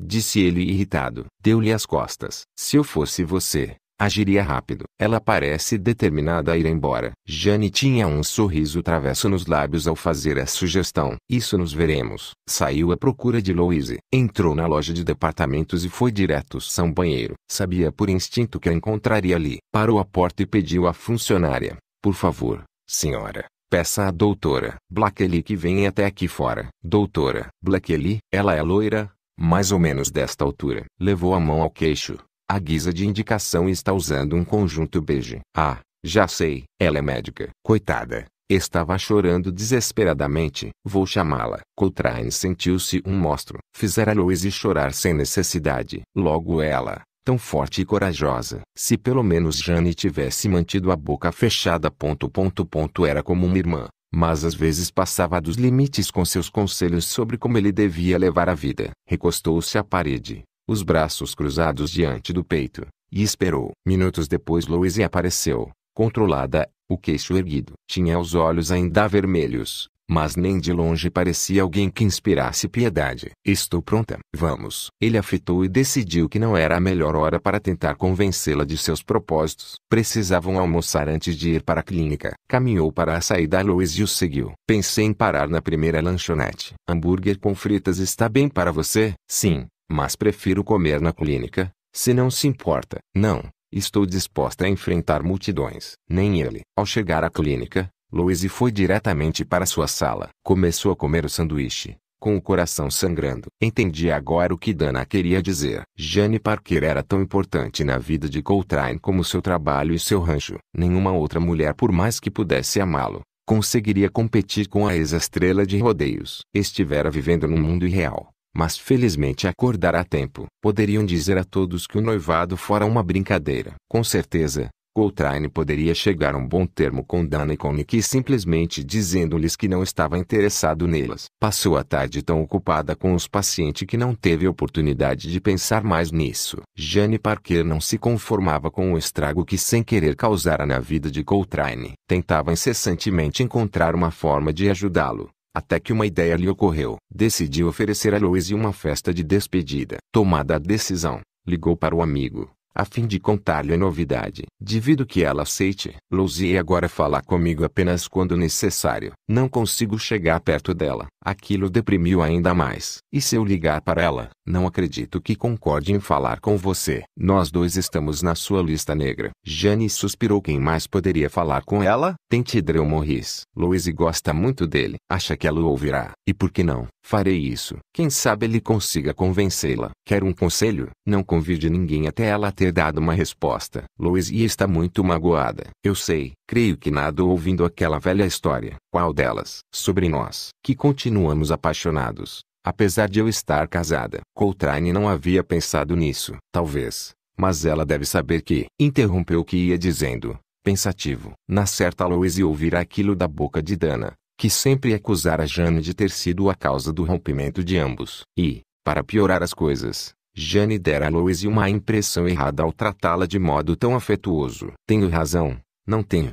Disse ele irritado. Deu-lhe as costas. Se eu fosse você, agiria rápido. Ela parece determinada a ir embora. Jane tinha um sorriso travesso nos lábios ao fazer a sugestão. Isso nos veremos. Saiu à procura de Louise. Entrou na loja de departamentos e foi direto ao banheiro. Sabia por instinto que a encontraria ali. Parou à porta e pediu à funcionária. Por favor, senhora. Peça à doutora Blackley que venha até aqui fora. Doutora Blackley? ela é loira, mais ou menos desta altura. Levou a mão ao queixo, à guisa de indicação e está usando um conjunto bege. Ah, já sei, ela é médica. Coitada, estava chorando desesperadamente. Vou chamá-la. Coltrane sentiu-se um monstro. Fizera Louise chorar sem necessidade. Logo ela, tão forte e corajosa. Se pelo menos Jane tivesse mantido a boca fechada ponto ponto ponto era como uma irmã mas às vezes passava dos limites com seus conselhos sobre como ele devia levar a vida. Recostou-se à parede, os braços cruzados diante do peito, e esperou. Minutos depois Louise apareceu, controlada, o queixo erguido. Tinha os olhos ainda vermelhos mas nem de longe parecia alguém que inspirasse piedade. Estou pronta. Vamos. Ele afetou e decidiu que não era a melhor hora para tentar convencê-la de seus propósitos. Precisavam almoçar antes de ir para a clínica. Caminhou para a saída Lois e o seguiu. Pensei em parar na primeira lanchonete. Hambúrguer com fritas está bem para você? Sim, mas prefiro comer na clínica, se não se importa. Não. Estou disposta a enfrentar multidões. Nem ele. Ao chegar à clínica, Louise foi diretamente para sua sala. Começou a comer o sanduíche, com o coração sangrando. Entendi agora o que Dana queria dizer. Jane Parker era tão importante na vida de Coltrane como seu trabalho e seu rancho. Nenhuma outra mulher, por mais que pudesse amá-lo, conseguiria competir com a ex-estrela de rodeios. Estivera vivendo num mundo irreal mas felizmente acordará a tempo. Poderiam dizer a todos que o noivado fora uma brincadeira. Com certeza, Coltrane poderia chegar a um bom termo com Dana e com Nicky simplesmente dizendo-lhes que não estava interessado nelas. Passou a tarde tão ocupada com os pacientes que não teve oportunidade de pensar mais nisso. Jane Parker não se conformava com o estrago que sem querer causara na vida de Coltrane. Tentava incessantemente encontrar uma forma de ajudá-lo. Até que uma ideia lhe ocorreu. Decidiu oferecer a Louise uma festa de despedida. Tomada a decisão, ligou para o amigo a fim de contar-lhe a novidade. Divido que ela aceite. Luzie agora fala comigo apenas quando necessário. Não consigo chegar perto dela. Aquilo deprimiu ainda mais. E se eu ligar para ela? Não acredito que concorde em falar com você. Nós dois estamos na sua lista negra. Jane suspirou quem mais poderia falar com ela? Tente Dreu Morris. Louise gosta muito dele. Acha que ela o ouvirá. E por que não? Farei isso. Quem sabe ele consiga convencê-la. Quer um conselho? Não convide ninguém até ela ter dado uma resposta. Louise está muito magoada. Eu sei. Creio que nada ouvindo aquela velha história. Qual delas? Sobre nós. Que continuamos apaixonados. Apesar de eu estar casada, Coltrane não havia pensado nisso. Talvez, mas ela deve saber que... Interrompeu o que ia dizendo, pensativo. Na certa Louise ouvira aquilo da boca de Dana, que sempre acusara Jane de ter sido a causa do rompimento de ambos. E, para piorar as coisas, Jane dera a Louise uma impressão errada ao tratá-la de modo tão afetuoso. Tenho razão, não tenho.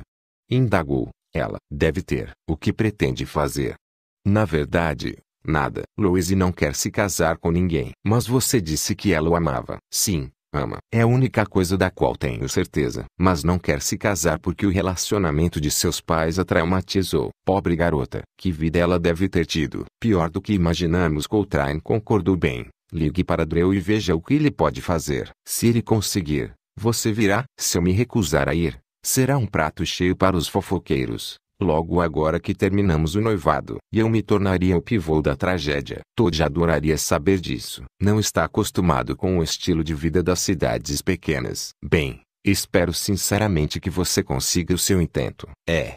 Indagou, ela. Deve ter. O que pretende fazer? Na verdade, Nada. Louise não quer se casar com ninguém. Mas você disse que ela o amava. Sim, ama. É a única coisa da qual tenho certeza. Mas não quer se casar porque o relacionamento de seus pais a traumatizou. Pobre garota. Que vida ela deve ter tido. Pior do que imaginamos Coltrane concordou bem. Ligue para Drew e veja o que ele pode fazer. Se ele conseguir, você virá. Se eu me recusar a ir, será um prato cheio para os fofoqueiros. Logo agora que terminamos o noivado, e eu me tornaria o pivô da tragédia. Todd adoraria saber disso. Não está acostumado com o estilo de vida das cidades pequenas. Bem, espero sinceramente que você consiga o seu intento. É.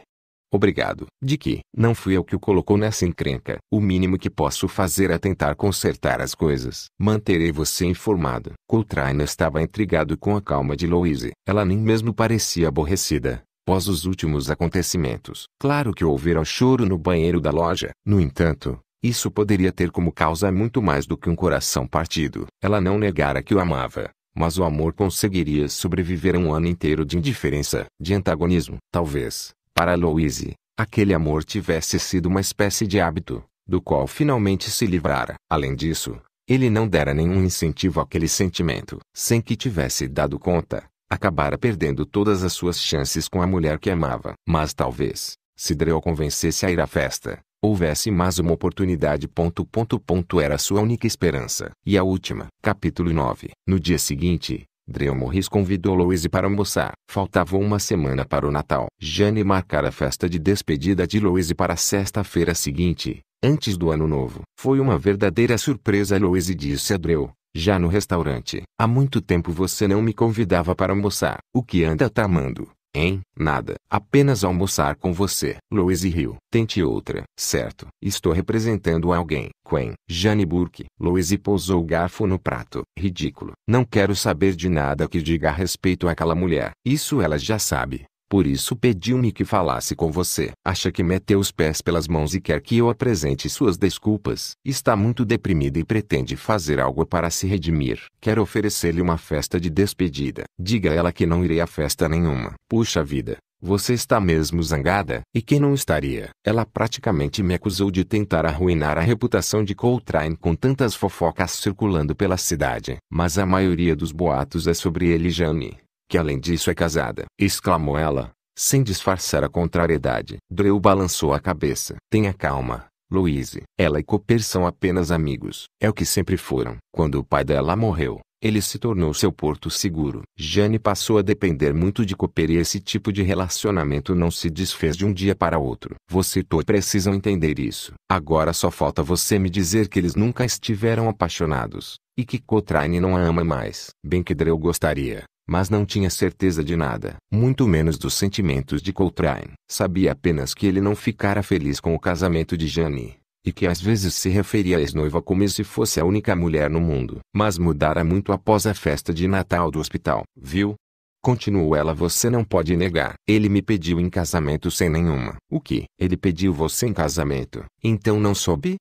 Obrigado. De que não fui eu que o colocou nessa encrenca. O mínimo que posso fazer é tentar consertar as coisas. Manterei você informado. Coltrane estava intrigado com a calma de Louise. Ela nem mesmo parecia aborrecida após os últimos acontecimentos. Claro que houvera choro no banheiro da loja. No entanto, isso poderia ter como causa muito mais do que um coração partido. Ela não negara que o amava, mas o amor conseguiria sobreviver a um ano inteiro de indiferença, de antagonismo. Talvez, para Louise, aquele amor tivesse sido uma espécie de hábito, do qual finalmente se livrara. Além disso, ele não dera nenhum incentivo àquele sentimento, sem que tivesse dado conta acabara perdendo todas as suas chances com a mulher que amava. Mas talvez, se Dreu convencesse a ir à festa, houvesse mais uma oportunidade. Ponto, ponto, ponto, era sua única esperança. E a última. Capítulo 9. No dia seguinte, Dreu Morris convidou Louise para almoçar. Faltava uma semana para o Natal. Jane marcara a festa de despedida de Louise para sexta-feira seguinte, antes do Ano Novo. Foi uma verdadeira surpresa. Louise disse a Dreu, já no restaurante, há muito tempo você não me convidava para almoçar. O que anda tramando? Tá hein? Nada. Apenas almoçar com você. Louise riu. Tente outra. Certo. Estou representando alguém. Quen. Jane Burke. Louise pousou o garfo no prato. Ridículo. Não quero saber de nada que diga a respeito àquela mulher. Isso ela já sabe. Por isso pediu-me que falasse com você. Acha que meteu os pés pelas mãos e quer que eu apresente suas desculpas. Está muito deprimida e pretende fazer algo para se redimir. Quero oferecer-lhe uma festa de despedida. Diga a ela que não irei a festa nenhuma. Puxa vida, você está mesmo zangada? E quem não estaria? Ela praticamente me acusou de tentar arruinar a reputação de Coltrane com tantas fofocas circulando pela cidade. Mas a maioria dos boatos é sobre ele, Jane que além disso é casada! exclamou ela, sem disfarçar a contrariedade. Dreu balançou a cabeça. Tenha calma, Louise. Ela e Cooper são apenas amigos. É o que sempre foram. Quando o pai dela morreu, ele se tornou seu porto seguro. Jane passou a depender muito de Cooper e esse tipo de relacionamento não se desfez de um dia para outro. Você e Toy precisam entender isso. Agora só falta você me dizer que eles nunca estiveram apaixonados, e que Cotraine não a ama mais. Bem que Dreu gostaria, mas não tinha certeza de nada, muito menos dos sentimentos de Coltrane. Sabia apenas que ele não ficara feliz com o casamento de Jane, e que às vezes se referia à ex-noiva como se fosse a única mulher no mundo. Mas mudara muito após a festa de Natal do hospital, viu? Continuou ela, você não pode negar. Ele me pediu em casamento sem nenhuma. O que? Ele pediu você em casamento. Então não soube?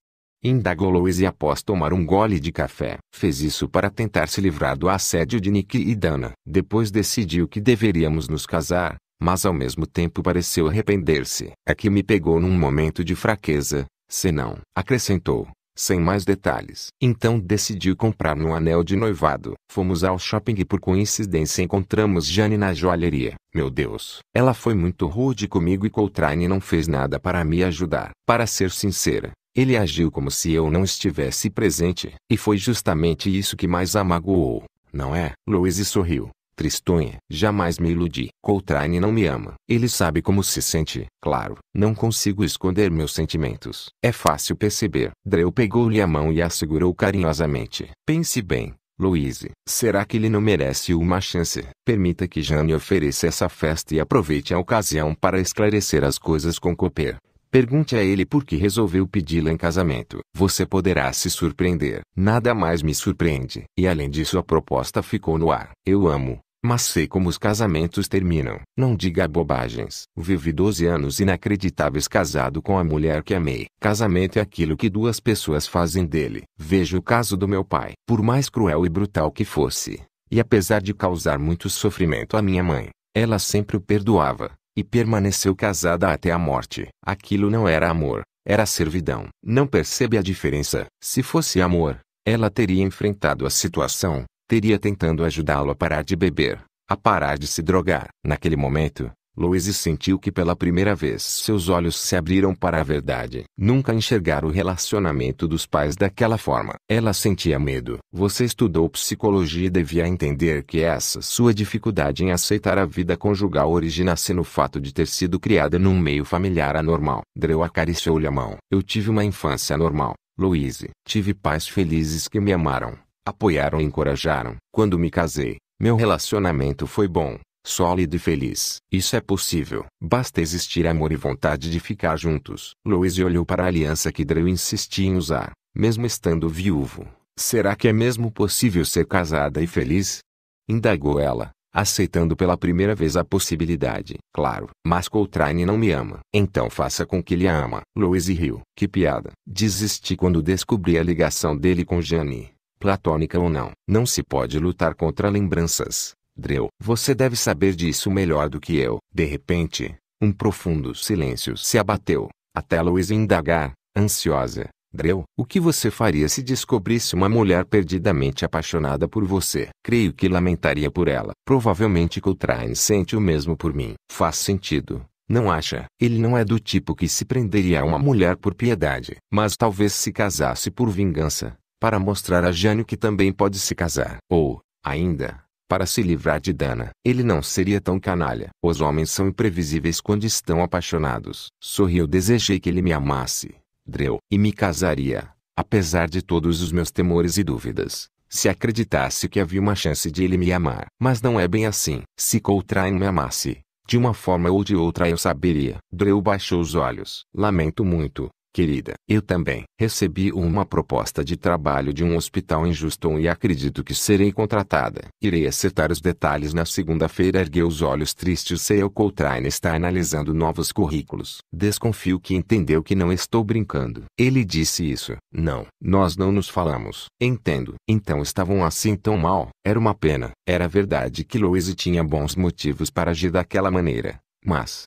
Indagou Louise após tomar um gole de café. Fez isso para tentar se livrar do assédio de Nick e Dana. Depois decidiu que deveríamos nos casar, mas ao mesmo tempo pareceu arrepender-se. É que me pegou num momento de fraqueza, senão, acrescentou, sem mais detalhes. Então decidiu comprar um anel de noivado. Fomos ao shopping e por coincidência encontramos Jane na joalheria. Meu Deus, ela foi muito rude comigo e Coltrane não fez nada para me ajudar. Para ser sincera, ele agiu como se eu não estivesse presente, e foi justamente isso que mais a magoou, não é? Louise sorriu. Tristonha, jamais me iludi. Coltrane não me ama. Ele sabe como se sente, claro. Não consigo esconder meus sentimentos. É fácil perceber. Dreu pegou-lhe a mão e a segurou carinhosamente. Pense bem, Louise. Será que ele não merece uma chance? Permita que Jane ofereça essa festa e aproveite a ocasião para esclarecer as coisas com Cooper. Pergunte a ele por que resolveu pedi-la em casamento. Você poderá se surpreender. Nada mais me surpreende. E além disso, a proposta ficou no ar. Eu amo. Mas sei como os casamentos terminam. Não diga bobagens. Vivi 12 anos inacreditáveis casado com a mulher que amei. Casamento é aquilo que duas pessoas fazem dele. Veja o caso do meu pai. Por mais cruel e brutal que fosse, e apesar de causar muito sofrimento à minha mãe, ela sempre o perdoava. E permaneceu casada até a morte. Aquilo não era amor, era servidão. Não percebe a diferença. Se fosse amor, ela teria enfrentado a situação, teria tentando ajudá-lo a parar de beber, a parar de se drogar. Naquele momento, Louise sentiu que pela primeira vez seus olhos se abriram para a verdade. Nunca enxergara o relacionamento dos pais daquela forma. Ela sentia medo. Você estudou psicologia e devia entender que essa sua dificuldade em aceitar a vida conjugal origina-se no fato de ter sido criada num meio familiar anormal. Drew acariciou-lhe a mão. Eu tive uma infância normal, Louise. Tive pais felizes que me amaram, apoiaram e encorajaram. Quando me casei, meu relacionamento foi bom sólido e feliz. Isso é possível. Basta existir amor e vontade de ficar juntos. Louise olhou para a aliança que Drew insistia em usar, mesmo estando viúvo. Será que é mesmo possível ser casada e feliz? Indagou ela, aceitando pela primeira vez a possibilidade. Claro, mas Coltrane não me ama. Então faça com que ele a ama. Louise riu. Que piada. Desisti quando descobri a ligação dele com Jane. Platônica ou não, não se pode lutar contra lembranças. Drew, você deve saber disso melhor do que eu. De repente, um profundo silêncio se abateu, até Louise indagar, ansiosa. Drew, o que você faria se descobrisse uma mulher perdidamente apaixonada por você? Creio que lamentaria por ela. Provavelmente Coltrane sente o mesmo por mim. Faz sentido, não acha? Ele não é do tipo que se prenderia a uma mulher por piedade. Mas talvez se casasse por vingança, para mostrar a Jane que também pode se casar. Ou, ainda, para se livrar de Dana. Ele não seria tão canalha. Os homens são imprevisíveis quando estão apaixonados. Sorriu, desejei que ele me amasse, Dreu, e me casaria, apesar de todos os meus temores e dúvidas. Se acreditasse que havia uma chance de ele me amar. Mas não é bem assim. Se Coltrane me amasse, de uma forma ou de outra eu saberia. Dreu baixou os olhos. Lamento muito, Querida, eu também recebi uma proposta de trabalho de um hospital em Juston e acredito que serei contratada. Irei acertar os detalhes na segunda-feira. Ergueu os olhos tristes. Seu Coltrane está analisando novos currículos. Desconfio que entendeu que não estou brincando. Ele disse isso. Não, nós não nos falamos. Entendo. Então estavam assim tão mal. Era uma pena. Era verdade que Louise tinha bons motivos para agir daquela maneira. Mas,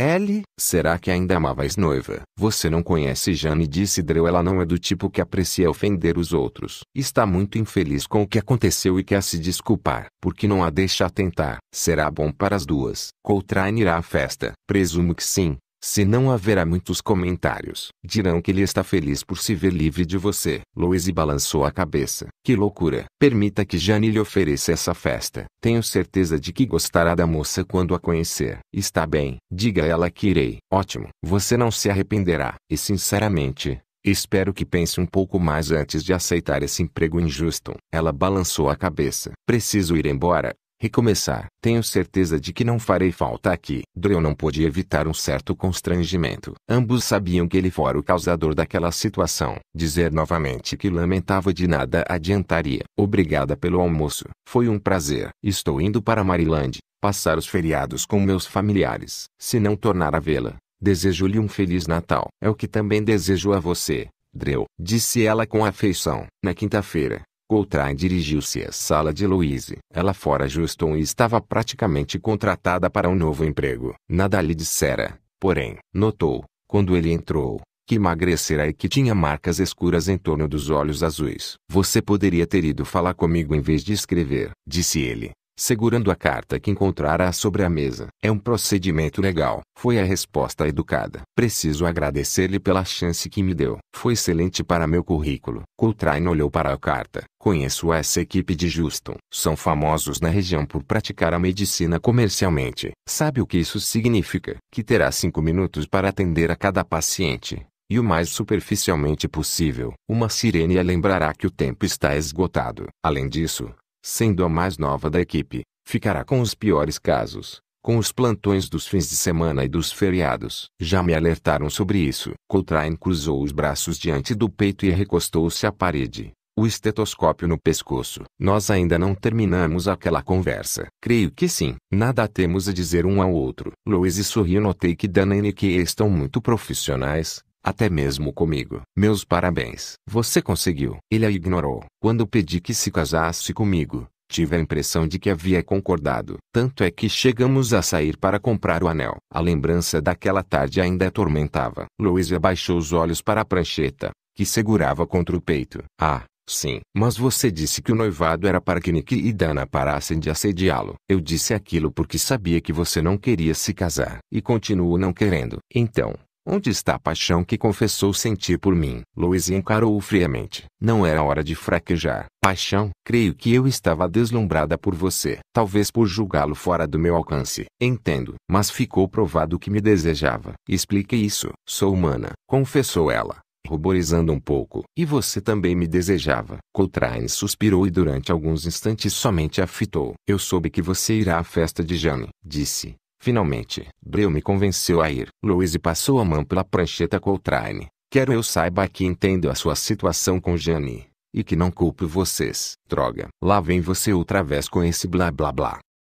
L, será que ainda amavais é noiva? Você não conhece Jane disse Drew. ela não é do tipo que aprecia ofender os outros. Está muito infeliz com o que aconteceu e quer se desculpar, porque não a deixa tentar. Será bom para as duas. Coltrane irá à festa. Presumo que sim, se não haverá muitos comentários. Dirão que ele está feliz por se ver livre de você. Louise balançou a cabeça. Que loucura! Permita que Jane lhe ofereça essa festa. Tenho certeza de que gostará da moça quando a conhecer. Está bem. Diga a ela que irei. Ótimo. Você não se arrependerá. E sinceramente, Espero que pense um pouco mais antes de aceitar esse emprego injusto. Ela balançou a cabeça. Preciso ir embora, recomeçar. Tenho certeza de que não farei falta aqui. Dreu não pôde evitar um certo constrangimento. Ambos sabiam que ele fora o causador daquela situação. Dizer novamente que lamentava de nada adiantaria. Obrigada pelo almoço. Foi um prazer. Estou indo para Maryland, passar os feriados com meus familiares. Se não tornar a vê-la, desejo-lhe um feliz Natal. É o que também desejo a você. Dreu, disse ela com afeição. Na quinta-feira, Coutrin dirigiu-se à sala de Louise. Ela fora Juston e estava praticamente contratada para um novo emprego. Nada lhe dissera, porém, notou, quando ele entrou, que emagrecera e que tinha marcas escuras em torno dos olhos azuis. Você poderia ter ido falar comigo em vez de escrever, disse ele segurando a carta que encontrara sobre a mesa. É um procedimento legal, foi a resposta educada. Preciso agradecer-lhe pela chance que me deu. Foi excelente para meu currículo. Coltrane olhou para a carta. Conheço essa equipe de Justin. São famosos na região por praticar a medicina comercialmente. Sabe o que isso significa? Que terá cinco minutos para atender a cada paciente e o mais superficialmente possível. Uma sirene a lembrará que o tempo está esgotado. Além disso, sendo a mais nova da equipe, ficará com os piores casos, com os plantões dos fins de semana e dos feriados. Já me alertaram sobre isso. Coltrane cruzou os braços diante do peito e recostou-se à parede, o estetoscópio no pescoço. Nós ainda não terminamos aquela conversa. Creio que sim. Nada temos a dizer um ao outro. Louise sorriu. Notei que Dana e Nick estão muito profissionais, até mesmo comigo. Meus parabéns. Você conseguiu. Ele a ignorou. Quando pedi que se casasse comigo, tive a impressão de que havia concordado. Tanto é que chegamos a sair para comprar o anel. A lembrança daquela tarde ainda atormentava. Louise abaixou os olhos para a prancheta, que segurava contra o peito. Ah, sim. Mas você disse que o noivado era para que Nick e Dana parassem de assediá-lo. Eu disse aquilo porque sabia que você não queria se casar. E continuo não querendo. Então, Onde está a paixão que confessou sentir por mim? Louise encarou-o friamente. Não era hora de fraquejar. Paixão, creio que eu estava deslumbrada por você. Talvez por julgá-lo fora do meu alcance. Entendo. Mas ficou provado que me desejava. Explique isso. Sou humana. Confessou ela ruborizando um pouco. E você também me desejava. Coltrane suspirou e durante alguns instantes somente a fitou. Eu soube que você irá à festa de Jane, disse. Finalmente, Drew me convenceu a ir. Louise passou a mão pela prancheta Coltrane. Quero eu saiba que entendo a sua situação com Jane. E que não culpo vocês. Droga. Lá vem você outra vez com esse blá blá blá.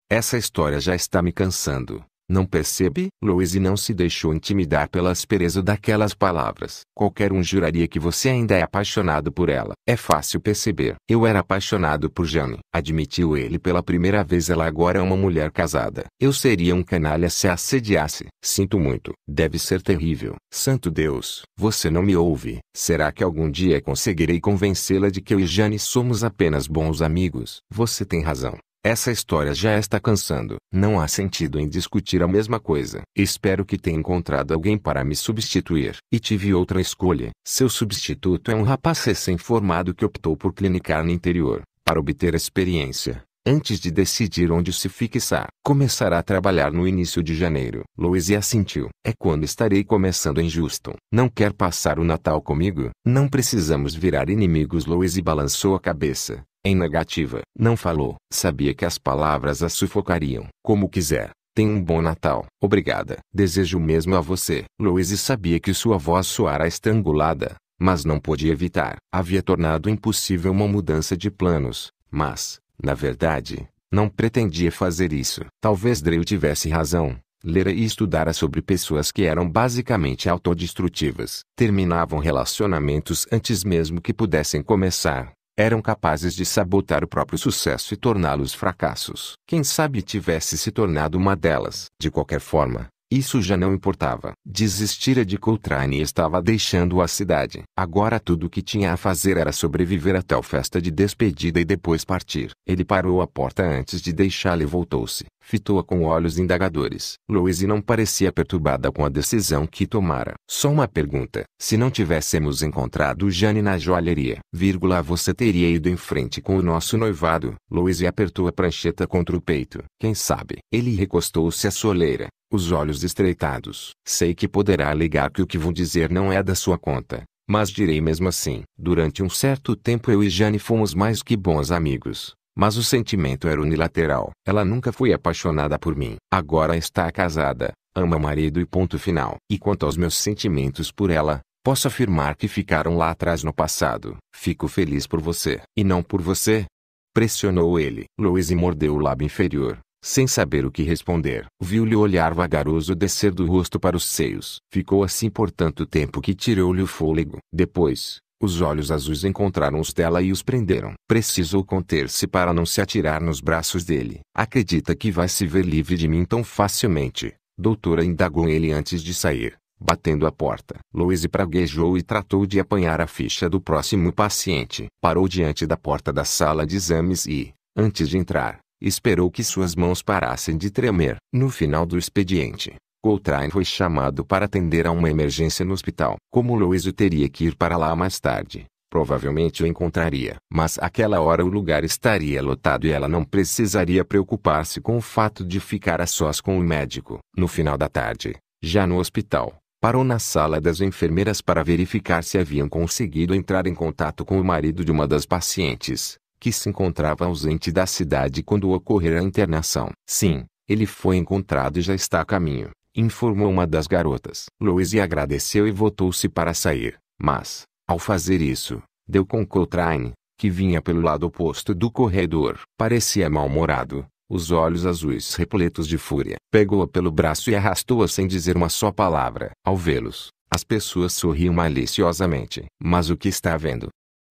Essa história já está me cansando. Não percebe? Louise não se deixou intimidar pela aspereza daquelas palavras. Qualquer um juraria que você ainda é apaixonado por ela. É fácil perceber. Eu era apaixonado por Jane. Admitiu ele pela primeira vez. Ela agora é uma mulher casada. Eu seria um canalha se a assediasse. Sinto muito. Deve ser terrível. Santo Deus. Você não me ouve. Será que algum dia conseguirei convencê-la de que eu e Jane somos apenas bons amigos? Você tem razão. Essa história já está cansando. Não há sentido em discutir a mesma coisa. Espero que tenha encontrado alguém para me substituir. E tive outra escolha. Seu substituto é um rapaz recém-formado que optou por clinicar no interior, para obter experiência. Antes de decidir onde se fixar, começará a trabalhar no início de janeiro. Louise assentiu. É quando estarei começando em Houston. Não quer passar o Natal comigo? Não precisamos virar inimigos. Louise balançou a cabeça. Em negativa, não falou. Sabia que as palavras a sufocariam. Como quiser. Tenha um bom Natal. Obrigada. Desejo mesmo a você. Louise sabia que sua voz soara estrangulada, mas não podia evitar. Havia tornado impossível uma mudança de planos, mas, na verdade, não pretendia fazer isso. Talvez Drew tivesse razão. Lera e estudara sobre pessoas que eram basicamente autodestrutivas. Terminavam relacionamentos antes mesmo que pudessem começar eram capazes de sabotar o próprio sucesso e torná-los fracassos. Quem sabe tivesse se tornado uma delas. De qualquer forma, isso já não importava. Desistira de Coltrane e estava deixando a cidade. Agora tudo o que tinha a fazer era sobreviver até a festa de despedida e depois partir. Ele parou a porta antes de deixá-la e voltou-se. Fitou-a com olhos indagadores. Louise não parecia perturbada com a decisão que tomara. Só uma pergunta. Se não tivéssemos encontrado Jane na joalheria, vírgula, você teria ido em frente com o nosso noivado. Louise apertou a prancheta contra o peito. Quem sabe? Ele recostou-se à soleira, os olhos estreitados. Sei que poderá alegar que o que vou dizer não é da sua conta. Mas direi mesmo assim. Durante um certo tempo eu e Jane fomos mais que bons amigos. Mas o sentimento era unilateral. Ela nunca foi apaixonada por mim. Agora está casada, ama marido e ponto final. E quanto aos meus sentimentos por ela, posso afirmar que ficaram lá atrás no passado. Fico feliz por você. E não por você. Pressionou ele. Louise mordeu o lábio inferior, sem saber o que responder. Viu-lhe o olhar vagaroso descer do rosto para os seios. Ficou assim por tanto tempo que tirou-lhe o fôlego. Depois, os olhos azuis encontraram os dela e os prenderam. Preciso conter-se para não se atirar nos braços dele. Acredita que vai se ver livre de mim tão facilmente? Doutora indagou ele antes de sair, batendo a porta. Louise praguejou e tratou de apanhar a ficha do próximo paciente. Parou diante da porta da sala de exames e, antes de entrar, esperou que suas mãos parassem de tremer. No final do expediente, Coltrane foi chamado para atender a uma emergência no hospital. Como Louise teria que ir para lá mais tarde, provavelmente o encontraria. Mas àquela hora o lugar estaria lotado e ela não precisaria preocupar-se com o fato de ficar a sós com o médico. No final da tarde, já no hospital, parou na sala das enfermeiras para verificar se haviam conseguido entrar em contato com o marido de uma das pacientes, que se encontrava ausente da cidade quando ocorrer a internação. Sim, ele foi encontrado e já está a caminho informou uma das garotas. Louise agradeceu e voltou-se para sair, mas, ao fazer isso, deu com Coltrane, que vinha pelo lado oposto do corredor. Parecia mal-humorado, os olhos azuis repletos de fúria. Pegou-a pelo braço e arrastou-a sem dizer uma só palavra. Ao vê-los, as pessoas sorriam maliciosamente. Mas o que está vendo?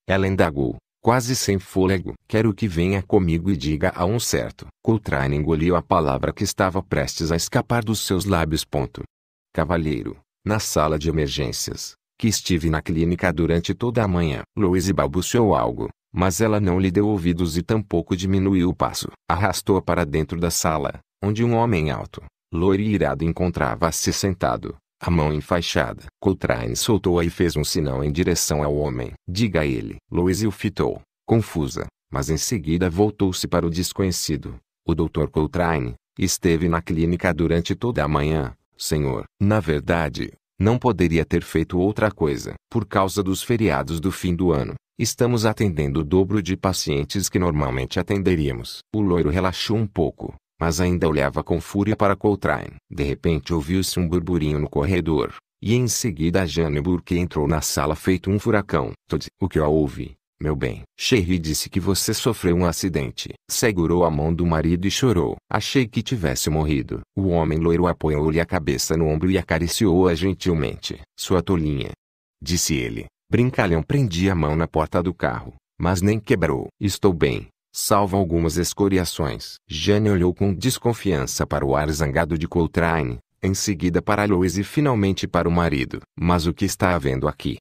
Ela indagou, quase sem fôlego. Quero que venha comigo e diga a um certo. Coltrane engoliu a palavra que estava prestes a escapar dos seus lábios. Ponto. Cavalheiro, na sala de emergências, que estive na clínica durante toda a manhã. Louise balbuciou algo, mas ela não lhe deu ouvidos e tampouco diminuiu o passo. Arrastou-a para dentro da sala, onde um homem alto, loiro e irado encontrava-se sentado, a mão enfaixada. Coltrane soltou-a e fez um sinal em direção ao homem. Diga a ele. Louise o fitou, confusa, mas em seguida voltou-se para o desconhecido. O Dr. Coltrane esteve na clínica durante toda a manhã, senhor. Na verdade, não poderia ter feito outra coisa. Por causa dos feriados do fim do ano, estamos atendendo o dobro de pacientes que normalmente atenderíamos. O loiro relaxou um pouco, mas ainda olhava com fúria para Coltrane. De repente ouviu-se um burburinho no corredor, e em seguida Jane Burke entrou na sala feito um furacão. Todd, o que ouvi, meu bem? Sherry disse que você sofreu um acidente. Segurou a mão do marido e chorou. Achei que tivesse morrido. O homem loiro apoiou-lhe a cabeça no ombro e acariciou-a gentilmente. Sua tolinha, disse ele. Brincalhão prendi a mão na porta do carro, mas nem quebrou. Estou bem, salvo algumas escoriações. Jane olhou com desconfiança para o ar zangado de Coltrane, em seguida para Lois e finalmente para o marido. Mas o que está havendo aqui?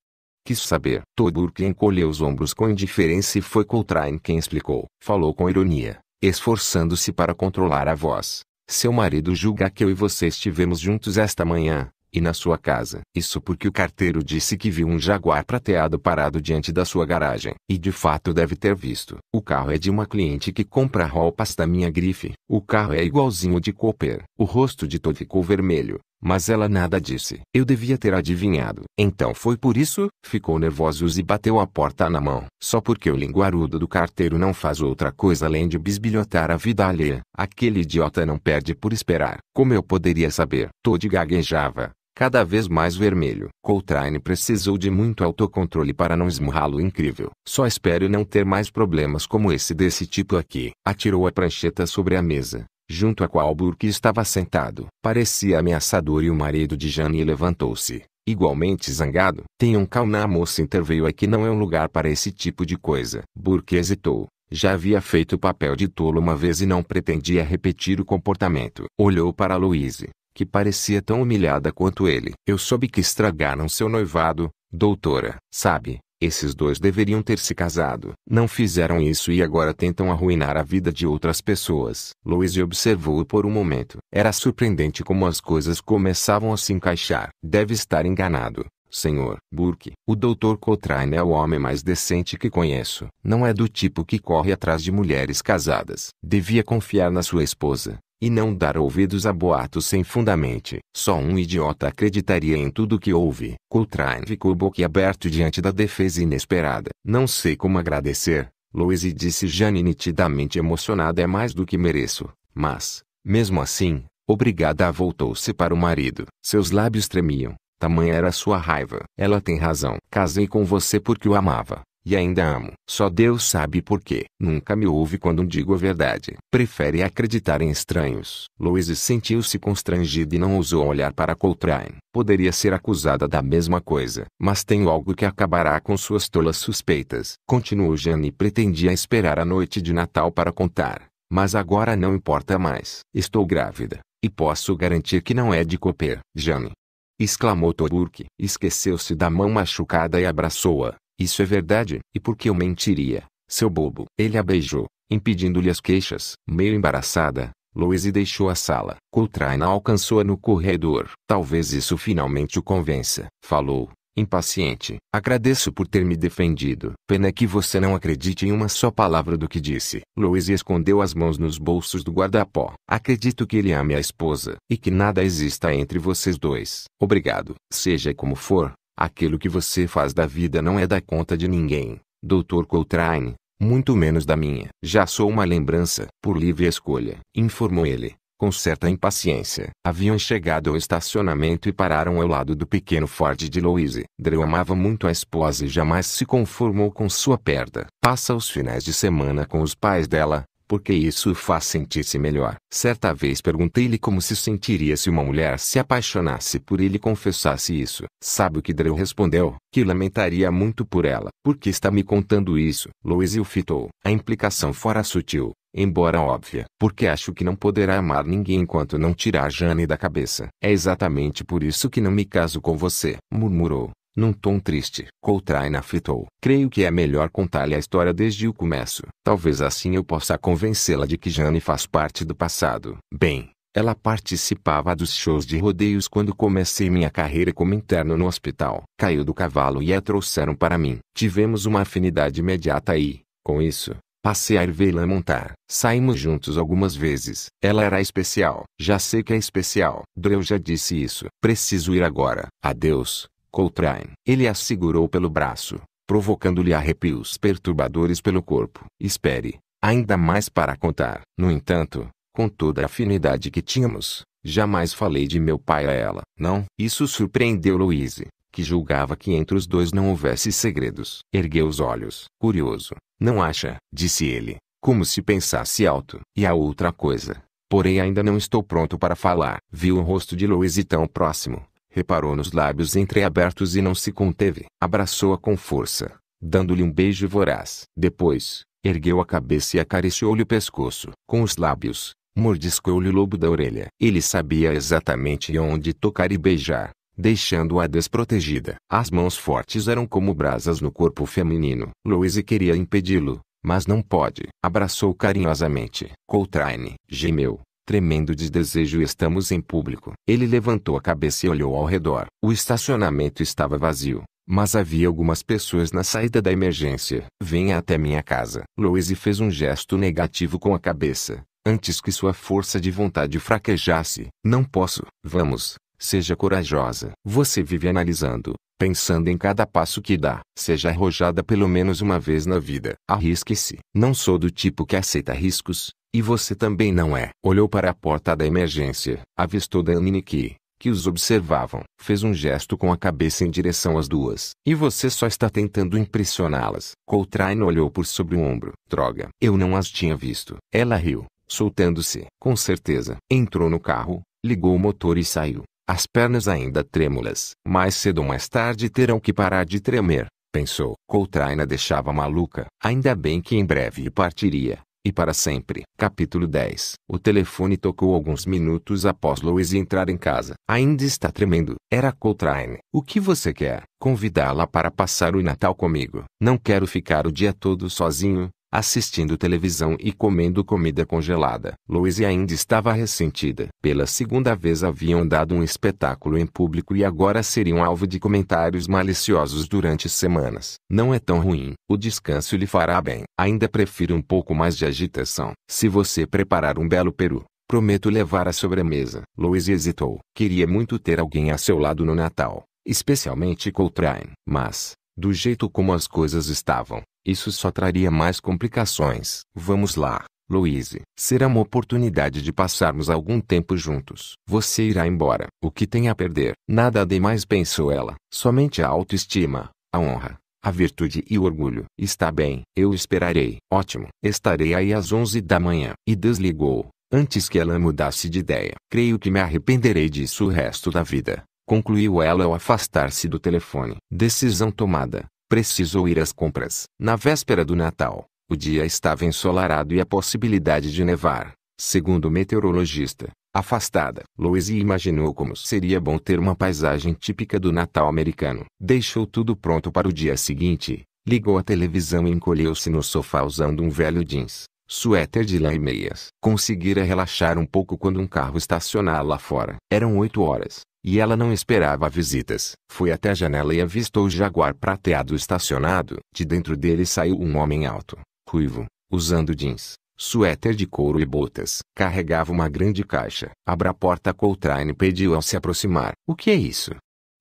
Quis saber. Todurk encolheu os ombros com indiferença e foi Coltrane quem explicou. Falou com ironia, esforçando-se para controlar a voz. Seu marido julga que eu e você estivemos juntos esta manhã, e na sua casa. Isso porque o carteiro disse que viu um jaguar prateado parado diante da sua garagem. E de fato deve ter visto. O carro é de uma cliente que compra roupas da minha grife. O carro é igualzinho de Cooper. O rosto de Todd ficou vermelho. Mas ela nada disse. Eu devia ter adivinhado. Então foi por isso? Ficou nervoso e bateu a porta na mão. Só porque o linguarudo do carteiro não faz outra coisa além de bisbilhotar a vida alheia. Aquele idiota não perde por esperar. Como eu poderia saber? Todd gaguejava cada vez mais vermelho. Coltrane precisou de muito autocontrole para não esmurrá-lo incrível. Só espero não ter mais problemas como esse desse tipo aqui. Atirou a prancheta sobre a mesa, junto a qual Burke estava sentado. Parecia ameaçador e o marido de Jane levantou-se, igualmente zangado. Tenham calma a moça interveio aqui não é um lugar para esse tipo de coisa. Burke hesitou. Já havia feito o papel de tolo uma vez e não pretendia repetir o comportamento. Olhou para Louise, que parecia tão humilhada quanto ele. Eu soube que estragaram seu noivado, doutora. Sabe, esses dois deveriam ter se casado. Não fizeram isso e agora tentam arruinar a vida de outras pessoas. Louise observou por um momento. Era surpreendente como as coisas começavam a se encaixar. Deve estar enganado. Senhor Burke, o Dr. Coltrane é o homem mais decente que conheço. Não é do tipo que corre atrás de mulheres casadas. Devia confiar na sua esposa. E não dar ouvidos a boatos sem fundamento. Só um idiota acreditaria em tudo o que ouve. Coltrane ficou boquiaberto diante da defesa inesperada. Não sei como agradecer, Louise disse Jane nitidamente emocionada é mais do que mereço. Mas, mesmo assim, obrigada voltou-se para o marido. Seus lábios tremiam. Tamanha era sua raiva. Ela tem razão. Casei com você porque o amava. E ainda amo. Só Deus sabe por quê. Nunca me ouve quando digo a verdade. Prefere acreditar em estranhos. Louise sentiu-se constrangida e não ousou olhar para Coltrane. Poderia ser acusada da mesma coisa. Mas tenho algo que acabará com suas tolas suspeitas. Continuou Jane pretendia esperar a noite de Natal para contar. Mas agora não importa mais. Estou grávida. E posso garantir que não é de Cooper. Jane exclamou Toburque. Esqueceu-se da mão machucada e abraçou-a. Isso é verdade, e por que eu mentiria, seu bobo? Ele a beijou, impedindo-lhe as queixas. Meio embaraçada, Louise deixou a sala. Coltraina alcançou-a no corredor. Talvez isso finalmente o convença, falou, impaciente. Agradeço por ter me defendido. Pena que você não acredite em uma só palavra do que disse. Louise escondeu as mãos nos bolsos do guardapó. Acredito que ele ame a esposa e que nada exista entre vocês dois. Obrigado. Seja como for, Aquilo que você faz da vida não é da conta de ninguém, Dr. Coltrane, muito menos da minha. Já sou uma lembrança, por livre escolha, informou ele, com certa impaciência. Haviam chegado ao estacionamento e pararam ao lado do pequeno Ford de Louise. Drew amava muito a esposa e jamais se conformou com sua perda. Passa os finais de semana com os pais dela, porque isso o faz sentir-se melhor. Certa vez perguntei-lhe como se sentiria se uma mulher se apaixonasse por ele e confessasse isso. Sabe o que Drew respondeu? Que lamentaria muito por ela. Por que está me contando isso? Louise o fitou. A implicação fora sutil, embora óbvia. Porque acho que não poderá amar ninguém enquanto não tirar Jane da cabeça. É exatamente por isso que não me caso com você, murmurou. Num tom triste, Coltrane afetou. Creio que é melhor contar-lhe a história desde o começo. Talvez assim eu possa convencê-la de que Jane faz parte do passado. Bem, ela participava dos shows de rodeios quando comecei minha carreira como interno no hospital. Caiu do cavalo e a trouxeram para mim. Tivemos uma afinidade imediata e, com isso, passei a ir vê-la montar. Saímos juntos algumas vezes. Ela era especial. Já sei que é especial. Dreu já disse isso. Preciso ir agora. Adeus. Coltrane. Ele a segurou pelo braço, provocando-lhe arrepios perturbadores pelo corpo. Espere, ainda mais para contar. No entanto, com toda a afinidade que tínhamos, jamais falei de meu pai a ela. Não. Isso surpreendeu Louise, que julgava que entre os dois não houvesse segredos. Ergueu os olhos. Curioso, não acha? Disse ele, como se pensasse alto. E a outra coisa, porém ainda não estou pronto para falar. Viu o rosto de Louise tão próximo, reparou nos lábios entreabertos e não se conteve. Abraçou-a com força, dando-lhe um beijo voraz. Depois, ergueu a cabeça e acariciou-lhe o pescoço. Com os lábios, mordiscou-lhe o lobo da orelha. Ele sabia exatamente onde tocar e beijar, deixando-a desprotegida. As mãos fortes eram como brasas no corpo feminino. Louise queria impedi-lo, mas não pode. Abraçou carinhosamente. Coltrane gemeu tremendo de desejo e estamos em público. Ele levantou a cabeça e olhou ao redor. O estacionamento estava vazio, mas havia algumas pessoas na saída da emergência. Venha até minha casa. Louise fez um gesto negativo com a cabeça, antes que sua força de vontade fraquejasse. Não posso. Vamos, seja corajosa. Você vive analisando, pensando em cada passo que dá. Seja arrojada pelo menos uma vez na vida. Arrisque-se. Não sou do tipo que aceita riscos, e você também não é. Olhou para a porta da emergência. Avistou Danine que, que os observavam. Fez um gesto com a cabeça em direção às duas. E você só está tentando impressioná-las. Coltrane olhou por sobre o ombro. Droga. Eu não as tinha visto. Ela riu, soltando-se. Com certeza. Entrou no carro, ligou o motor e saiu. As pernas ainda trêmulas. Mais cedo ou mais tarde terão que parar de tremer pensou. Coltrane a deixava maluca. Ainda bem que em breve partiria e para sempre. Capítulo 10 O telefone tocou alguns minutos após Louise entrar em casa. Ainda está tremendo. Era Coltrane. O que você quer? Convidá-la para passar o Natal comigo. Não quero ficar o dia todo sozinho, assistindo televisão e comendo comida congelada. Louise ainda estava ressentida. Pela segunda vez haviam dado um espetáculo em público e agora seriam alvo de comentários maliciosos durante semanas. Não é tão ruim. O descanso lhe fará bem. Ainda prefiro um pouco mais de agitação. Se você preparar um belo peru, prometo levar a sobremesa. Louise hesitou. Queria muito ter alguém a seu lado no Natal especialmente Coltrane. Mas, do jeito como as coisas estavam, isso só traria mais complicações. Vamos lá, Louise. Será uma oportunidade de passarmos algum tempo juntos. Você irá embora. O que tem a perder? Nada demais, pensou ela. Somente a autoestima, a honra, a virtude e o orgulho. Está bem, eu esperarei. Ótimo. Estarei aí às 11 da manhã. E desligou, antes que ela mudasse de ideia. Creio que me arrependerei disso o resto da vida concluiu ela ao afastar-se do telefone. Decisão tomada, precisou ir às compras. Na véspera do Natal, o dia estava ensolarado e a possibilidade de nevar, segundo o meteorologista, afastada. Louise imaginou como seria bom ter uma paisagem típica do Natal americano. Deixou tudo pronto para o dia seguinte, ligou a televisão e encolheu-se no sofá usando um velho jeans suéter de lã e meias. Conseguira relaxar um pouco quando um carro estacionava lá fora. Eram oito horas, e ela não esperava visitas. Foi até a janela e avistou o jaguar prateado estacionado. De dentro dele saiu um homem alto, ruivo, usando jeans, suéter de couro e botas. Carregava uma grande caixa. Abra a porta Coltrane pediu ao se aproximar. O que é isso?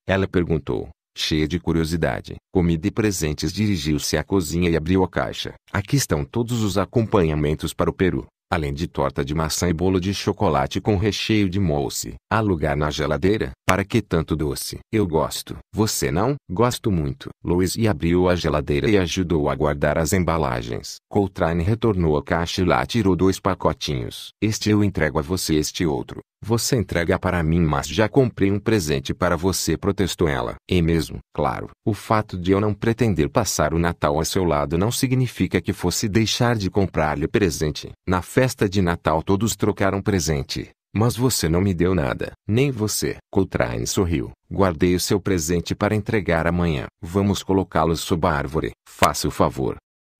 Ela perguntou. Cheia de curiosidade, comida e presentes dirigiu-se à cozinha e abriu a caixa. Aqui estão todos os acompanhamentos para o peru, além de torta de maçã e bolo de chocolate com recheio de mousse. Há lugar na geladeira? Para que tanto doce? Eu gosto. Você não? Gosto muito. Louis abriu a geladeira e ajudou a guardar as embalagens. Coltrane retornou a caixa e lá tirou dois pacotinhos. Este eu entrego a você este outro. Você entrega para mim mas já comprei um presente para você protestou ela. E é mesmo, claro, o fato de eu não pretender passar o Natal a seu lado não significa que fosse deixar de comprar-lhe presente. Na festa de Natal todos trocaram presente. Mas você não me deu nada. Nem você. Coltrane sorriu. Guardei o seu presente para entregar amanhã. Vamos colocá-los sob a árvore. Faça o favor.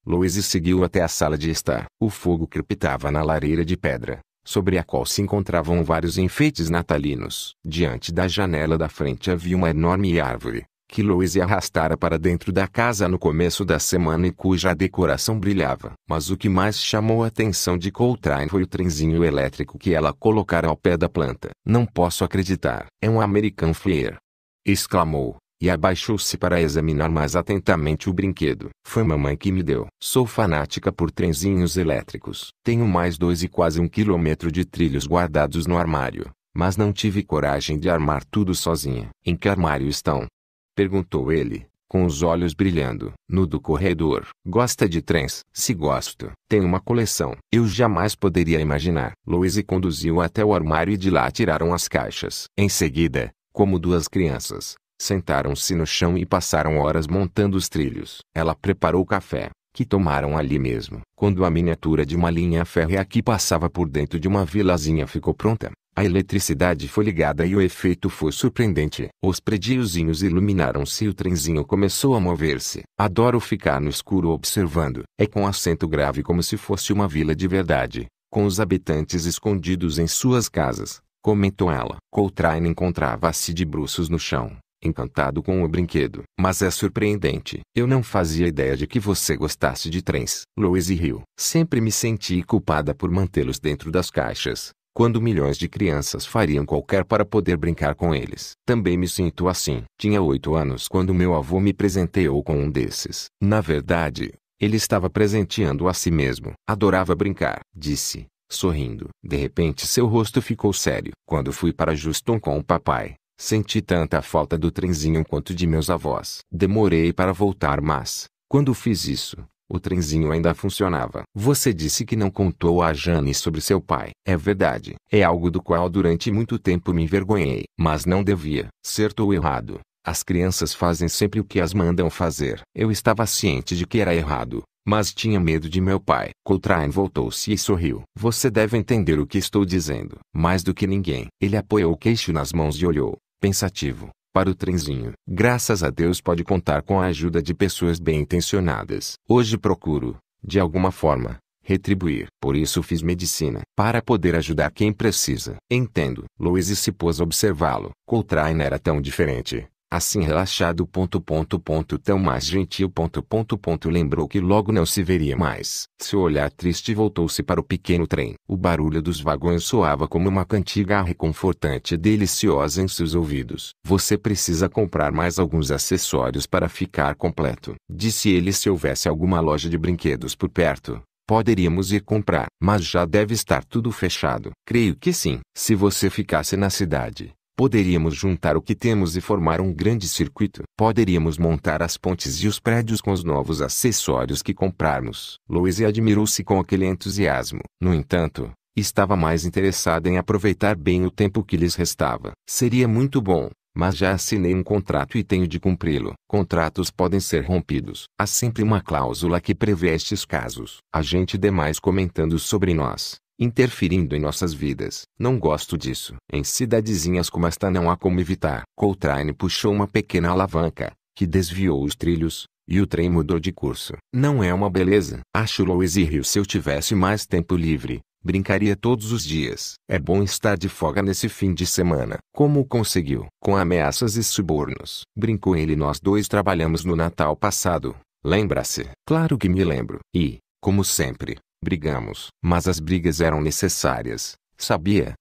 Louise seguiu até a sala de estar. O fogo crepitava na lareira de pedra sobre a qual se encontravam vários enfeites natalinos. Diante da janela da frente havia uma enorme árvore, que Louise arrastara para dentro da casa no começo da semana e cuja decoração brilhava. Mas o que mais chamou a atenção de Coltrane foi o trenzinho elétrico que ela colocara ao pé da planta. Não posso acreditar. É um American Flyer! exclamou e abaixou-se para examinar mais atentamente o brinquedo. Foi mamãe que me deu. Sou fanática por trenzinhos elétricos. Tenho mais dois e quase um quilômetro de trilhos guardados no armário, mas não tive coragem de armar tudo sozinha. Em que armário estão? Perguntou ele, com os olhos brilhando. No do corredor. Gosta de trens? Se gosto. tem uma coleção. Eu jamais poderia imaginar. Louise conduziu até o armário e de lá tiraram as caixas. Em seguida, como duas crianças, Sentaram-se no chão e passaram horas montando os trilhos. Ela preparou o café, que tomaram ali mesmo. Quando a miniatura de uma linha férrea que passava por dentro de uma vilazinha ficou pronta, a eletricidade foi ligada e o efeito foi surpreendente. Os prediozinhos iluminaram-se e o trenzinho começou a mover-se. Adoro ficar no escuro observando. É com acento grave como se fosse uma vila de verdade, com os habitantes escondidos em suas casas, comentou ela. Coltrane encontrava-se de bruços no chão, encantado com o brinquedo. Mas é surpreendente. Eu não fazia ideia de que você gostasse de trens. Louise riu. Sempre me senti culpada por mantê-los dentro das caixas, quando milhões de crianças fariam qualquer para poder brincar com eles. Também me sinto assim. Tinha oito anos quando meu avô me presenteou com um desses. Na verdade, ele estava presenteando a si mesmo. Adorava brincar, disse sorrindo. De repente seu rosto ficou sério. Quando fui para Juston com o papai, Senti tanta falta do trenzinho quanto de meus avós. Demorei para voltar, mas, quando fiz isso, o trenzinho ainda funcionava. Você disse que não contou a Jane sobre seu pai. É verdade. É algo do qual durante muito tempo me envergonhei. Mas não devia. Certo ou errado, as crianças fazem sempre o que as mandam fazer. Eu estava ciente de que era errado, mas tinha medo de meu pai. Coltrane voltou-se e sorriu. Você deve entender o que estou dizendo. Mais do que ninguém. Ele apoiou o queixo nas mãos e olhou pensativo, para o trenzinho. Graças a Deus pode contar com a ajuda de pessoas bem intencionadas. Hoje procuro, de alguma forma, retribuir. Por isso fiz medicina, para poder ajudar quem precisa. Entendo. Louise se pôs a observá-lo. Coltrane era tão diferente, Assim relaxado ponto ponto ponto tão mais gentil ponto ponto ponto lembrou que logo não se veria mais. Seu olhar triste voltou-se para o pequeno trem. O barulho dos vagões soava como uma cantiga reconfortante e deliciosa em seus ouvidos. Você precisa comprar mais alguns acessórios para ficar completo. Disse ele se houvesse alguma loja de brinquedos por perto poderíamos ir comprar, mas já deve estar tudo fechado. Creio que sim. Se você ficasse na cidade, Poderíamos juntar o que temos e formar um grande circuito. Poderíamos montar as pontes e os prédios com os novos acessórios que comprarmos. Louise admirou-se com aquele entusiasmo. No entanto, estava mais interessada em aproveitar bem o tempo que lhes restava. Seria muito bom, mas já assinei um contrato e tenho de cumpri-lo. Contratos podem ser rompidos. Há sempre uma cláusula que prevê estes casos. A gente demais comentando sobre nós interferindo em nossas vidas. Não gosto disso. Em cidadezinhas como esta não há como evitar. Coltrane puxou uma pequena alavanca, que desviou os trilhos, e o trem mudou de curso. Não é uma beleza. Acho Louise Rio se eu tivesse mais tempo livre, brincaria todos os dias. É bom estar de folga nesse fim de semana. Como conseguiu? Com ameaças e subornos. Brincou ele nós dois trabalhamos no Natal passado. Lembra-se? Claro que me lembro. E, como sempre, Brigamos. Mas as brigas eram necessárias, sabia?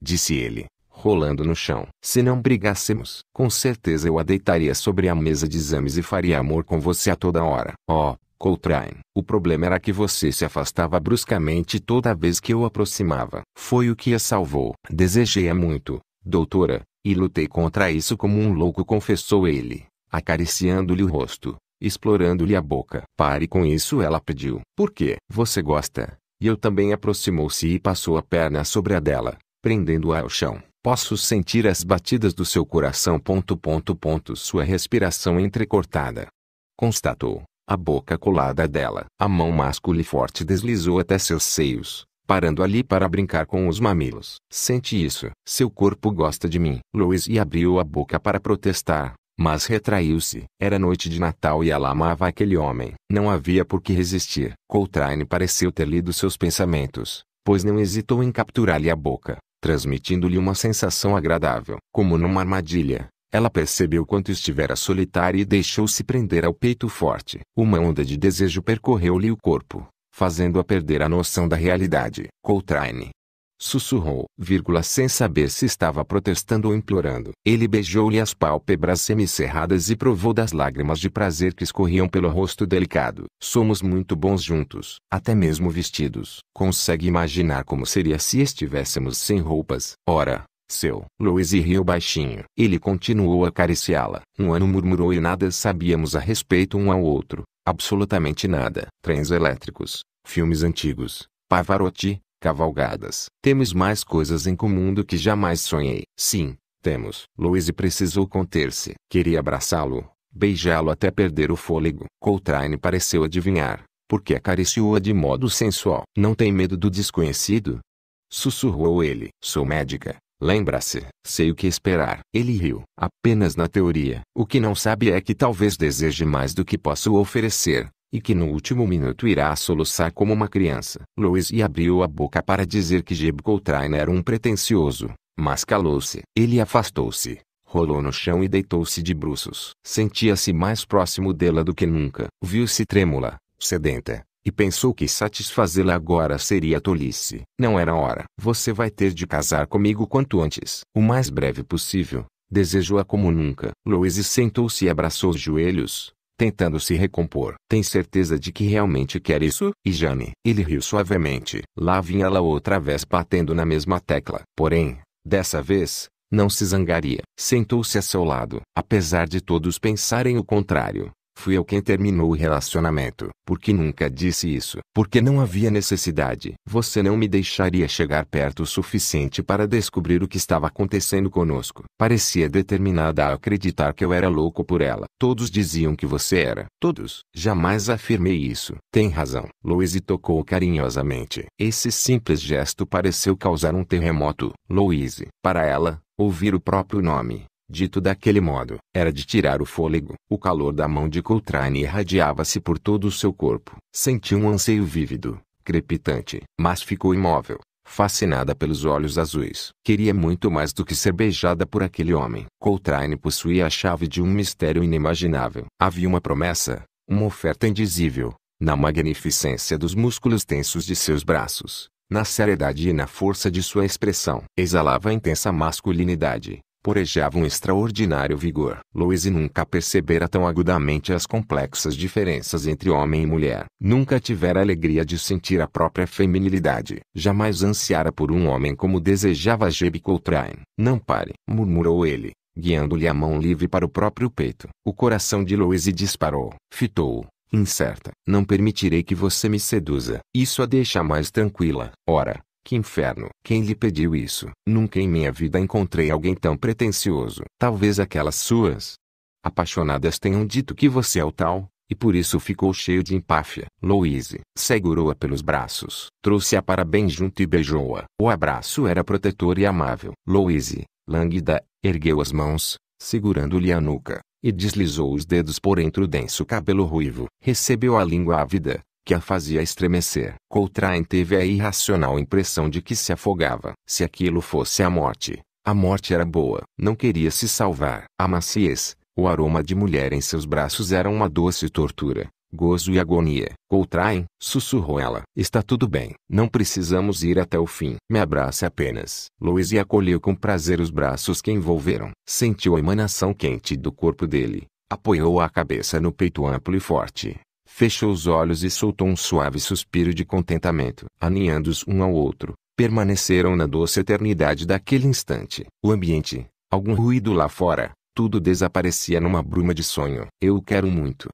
Disse ele, rolando no chão. Se não brigássemos, com certeza eu a deitaria sobre a mesa de exames e faria amor com você a toda hora. Oh, Coltrane. O problema era que você se afastava bruscamente toda vez que eu aproximava. Foi o que a salvou. Desejei-a muito, doutora, e lutei contra isso como um louco, confessou ele, acariciando-lhe o rosto explorando-lhe a boca. Pare com isso, ela pediu. Por quê? Você gosta? E eu também aproximou-se e passou a perna sobre a dela, prendendo-a ao chão. Posso sentir as batidas do seu coração. Ponto, ponto, ponto, sua respiração entrecortada. Constatou, a boca colada dela. A mão máscula e forte deslizou até seus seios, parando ali para brincar com os mamilos. Sente isso. Seu corpo gosta de mim. Louise abriu a boca para protestar, mas retraiu-se. Era noite de Natal e ela amava aquele homem. Não havia por que resistir. Coltrane pareceu ter lido seus pensamentos, pois não hesitou em capturar-lhe a boca, transmitindo-lhe uma sensação agradável. Como numa armadilha, ela percebeu quanto estivera solitária e deixou-se prender ao peito forte. Uma onda de desejo percorreu-lhe o corpo, fazendo-a perder a noção da realidade. Coltrane, Sussurrou, vírgula, sem saber se estava protestando ou implorando. Ele beijou-lhe as pálpebras semicerradas e provou das lágrimas de prazer que escorriam pelo rosto delicado. Somos muito bons juntos, até mesmo vestidos. Consegue imaginar como seria se estivéssemos sem roupas? Ora, seu. Louise riu baixinho. Ele continuou a acariciá-la. Um ano murmurou e nada sabíamos a respeito um ao outro. Absolutamente nada. Trens elétricos, filmes antigos, Pavarotti, cavalgadas. Temos mais coisas em comum do que jamais sonhei. Sim, temos. Louise precisou conter-se. Queria abraçá-lo, beijá-lo até perder o fôlego. Coltrane pareceu adivinhar, porque acariciou-a de modo sensual. Não tem medo do desconhecido? Sussurrou ele. Sou médica. Lembra-se, sei o que esperar. Ele riu. Apenas na teoria. O que não sabe é que talvez deseje mais do que posso oferecer e que no último minuto irá soluçar como uma criança. Louise abriu a boca para dizer que Jeb Coltrane era um pretensioso, mas calou-se. Ele afastou-se, rolou no chão e deitou-se de bruços. Sentia-se mais próximo dela do que nunca. Viu-se trêmula, sedenta, e pensou que satisfazê-la agora seria tolice. Não era hora. Você vai ter de casar comigo quanto antes. O mais breve possível. Desejo-a como nunca. Louise sentou-se e abraçou os joelhos, tentando se recompor. Tem certeza de que realmente quer isso? E Jane? Ele riu suavemente. Lá vinha ela outra vez batendo na mesma tecla. Porém, dessa vez, não se zangaria. Sentou-se a seu lado. Apesar de todos pensarem o contrário, Fui eu quem terminou o relacionamento. Porque nunca disse isso. Porque não havia necessidade. Você não me deixaria chegar perto o suficiente para descobrir o que estava acontecendo conosco. Parecia determinada a acreditar que eu era louco por ela. Todos diziam que você era. Todos. Jamais afirmei isso. Tem razão. Louise tocou carinhosamente. Esse simples gesto pareceu causar um terremoto. Louise. Para ela, ouvir o próprio nome Dito daquele modo, era de tirar o fôlego. O calor da mão de Coltrane irradiava-se por todo o seu corpo. Sentiu um anseio vívido, crepitante, mas ficou imóvel, fascinada pelos olhos azuis. Queria muito mais do que ser beijada por aquele homem. Coltrane possuía a chave de um mistério inimaginável. Havia uma promessa, uma oferta indizível, na magnificência dos músculos tensos de seus braços na seriedade e na força de sua expressão. Exalava intensa masculinidade, porejava um extraordinário vigor. Louise nunca percebera tão agudamente as complexas diferenças entre homem e mulher. Nunca tivera a alegria de sentir a própria feminilidade. Jamais ansiara por um homem como desejava Jebe Coltrane. Não pare, murmurou ele, guiando-lhe a mão livre para o próprio peito. O coração de Louise disparou. Fitou-o. Incerta. Não permitirei que você me seduza. Isso a deixa mais tranquila. Ora, que inferno! Quem lhe pediu isso? Nunca em minha vida encontrei alguém tão pretensioso. Talvez aquelas suas apaixonadas tenham dito que você é o tal, e por isso ficou cheio de empáfia. Louise segurou-a pelos braços, trouxe-a para bem junto e beijou-a. O abraço era protetor e amável. Louise, lânguida, ergueu as mãos, segurando-lhe a nuca, e deslizou os dedos por entre o denso cabelo ruivo. Recebeu a língua ávida, que a fazia estremecer. Coltrane teve a irracional impressão de que se afogava. Se aquilo fosse a morte, a morte era boa. Não queria se salvar. A maciez, o aroma de mulher em seus braços era uma doce tortura gozo e agonia. Coltrane, sussurrou ela. Está tudo bem. Não precisamos ir até o fim. Me abrace apenas. Louise acolheu com prazer os braços que envolveram. Sentiu a emanação quente do corpo dele. Apoiou a cabeça no peito amplo e forte fechou os olhos e soltou um suave suspiro de contentamento. Aninhando-os um ao outro, permaneceram na doce eternidade daquele instante. O ambiente, algum ruído lá fora, tudo desaparecia numa bruma de sonho. Eu quero muito.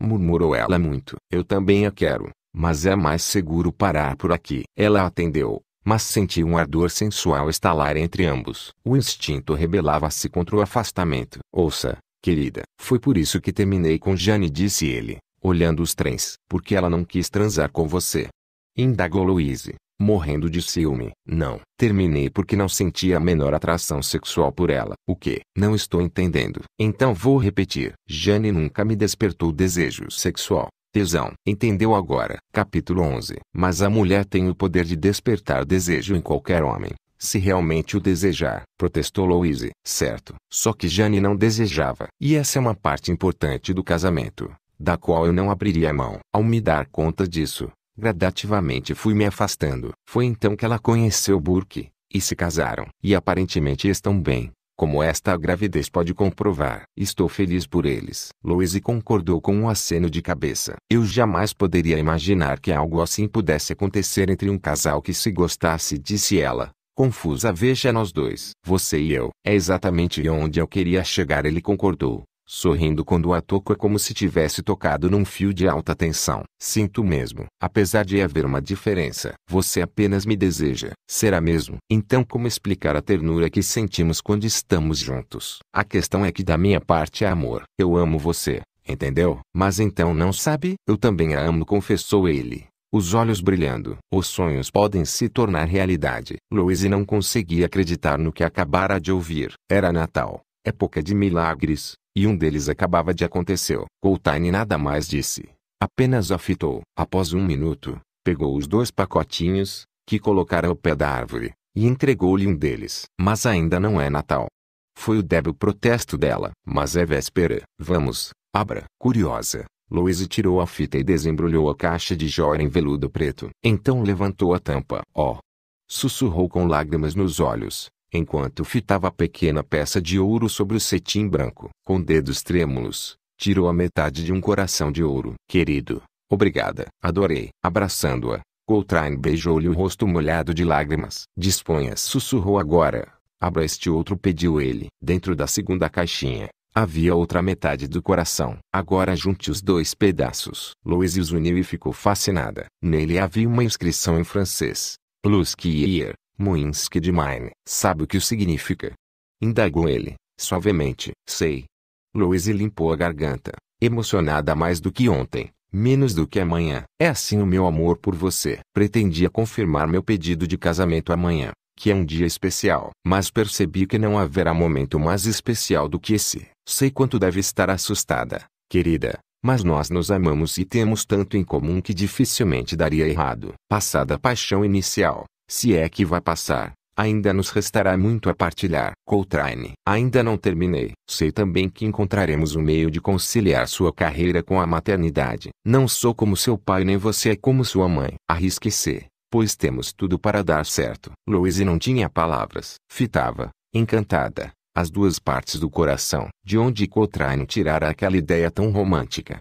Murmurou ela muito. Eu também a quero, mas é mais seguro parar por aqui. Ela atendeu, mas sentiu um ardor sensual estalar entre ambos. O instinto rebelava-se contra o afastamento. Ouça, querida, foi por isso que terminei com Jane, disse ele olhando os trens, porque ela não quis transar com você. Indagou Louise, morrendo de ciúme. Não, terminei porque não sentia a menor atração sexual por ela. O que? Não estou entendendo. Então vou repetir. Jane nunca me despertou desejo sexual. Tesão. Entendeu agora? Capítulo 11. Mas a mulher tem o poder de despertar desejo em qualquer homem, se realmente o desejar, protestou Louise. Certo, só que Jane não desejava. E essa é uma parte importante do casamento da qual eu não abriria mão. Ao me dar conta disso, gradativamente fui me afastando. Foi então que ela conheceu Burke, e se casaram. E aparentemente estão bem, como esta gravidez pode comprovar. Estou feliz por eles. Louise concordou com um aceno de cabeça. Eu jamais poderia imaginar que algo assim pudesse acontecer entre um casal que se gostasse, disse ela. Confusa veja nós dois. Você e eu. É exatamente onde eu queria chegar ele concordou sorrindo quando a toco é como se tivesse tocado num fio de alta tensão. Sinto mesmo. Apesar de haver uma diferença, você apenas me deseja. Será mesmo? Então como explicar a ternura que sentimos quando estamos juntos? A questão é que da minha parte é amor. Eu amo você, entendeu? Mas então não sabe? Eu também a amo, confessou ele. Os olhos brilhando. Os sonhos podem se tornar realidade. Louise não conseguia acreditar no que acabara de ouvir. Era Natal. Época de milagres. E um deles acabava de acontecer. Coltine nada mais disse. Apenas a fitou. Após um minuto, pegou os dois pacotinhos, que colocara ao pé da árvore, e entregou-lhe um deles. Mas ainda não é Natal. Foi o débil protesto dela. Mas é véspera. Vamos, abra. Curiosa, Louise tirou a fita e desembrulhou a caixa de jóia em veludo preto. Então levantou a tampa. Ó! Oh! Sussurrou com lágrimas nos olhos enquanto fitava a pequena peça de ouro sobre o cetim branco. Com dedos trêmulos, tirou a metade de um coração de ouro. Querido, obrigada. Adorei. Abraçando-a, Coltrane beijou-lhe o rosto molhado de lágrimas. Disponha, sussurrou agora. Abra este outro, pediu ele. Dentro da segunda caixinha, Havia outra metade do coração. Agora junte os dois pedaços. Louise os uniu e ficou fascinada. Nele havia uma inscrição em francês. Plus que hier, Moinski de Mine, sabe o que significa? Indagou ele, suavemente. Sei. Louise limpou a garganta, emocionada mais do que ontem, menos do que amanhã. É assim o meu amor por você. Pretendia confirmar meu pedido de casamento amanhã, que é um dia especial. Mas percebi que não haverá momento mais especial do que esse. Sei quanto deve estar assustada, querida. Mas nós nos amamos e temos tanto em comum que dificilmente daria errado. Passada a paixão inicial, se é que vai passar, ainda nos restará muito a partilhar. Coltrane, ainda não terminei. Sei também que encontraremos um meio de conciliar sua carreira com a maternidade. Não sou como seu pai nem você é como sua mãe. Arrisque-se, pois temos tudo para dar certo. Louise não tinha palavras. Fitava, encantada, as duas partes do coração. De onde Coltrane tirara aquela ideia tão romântica?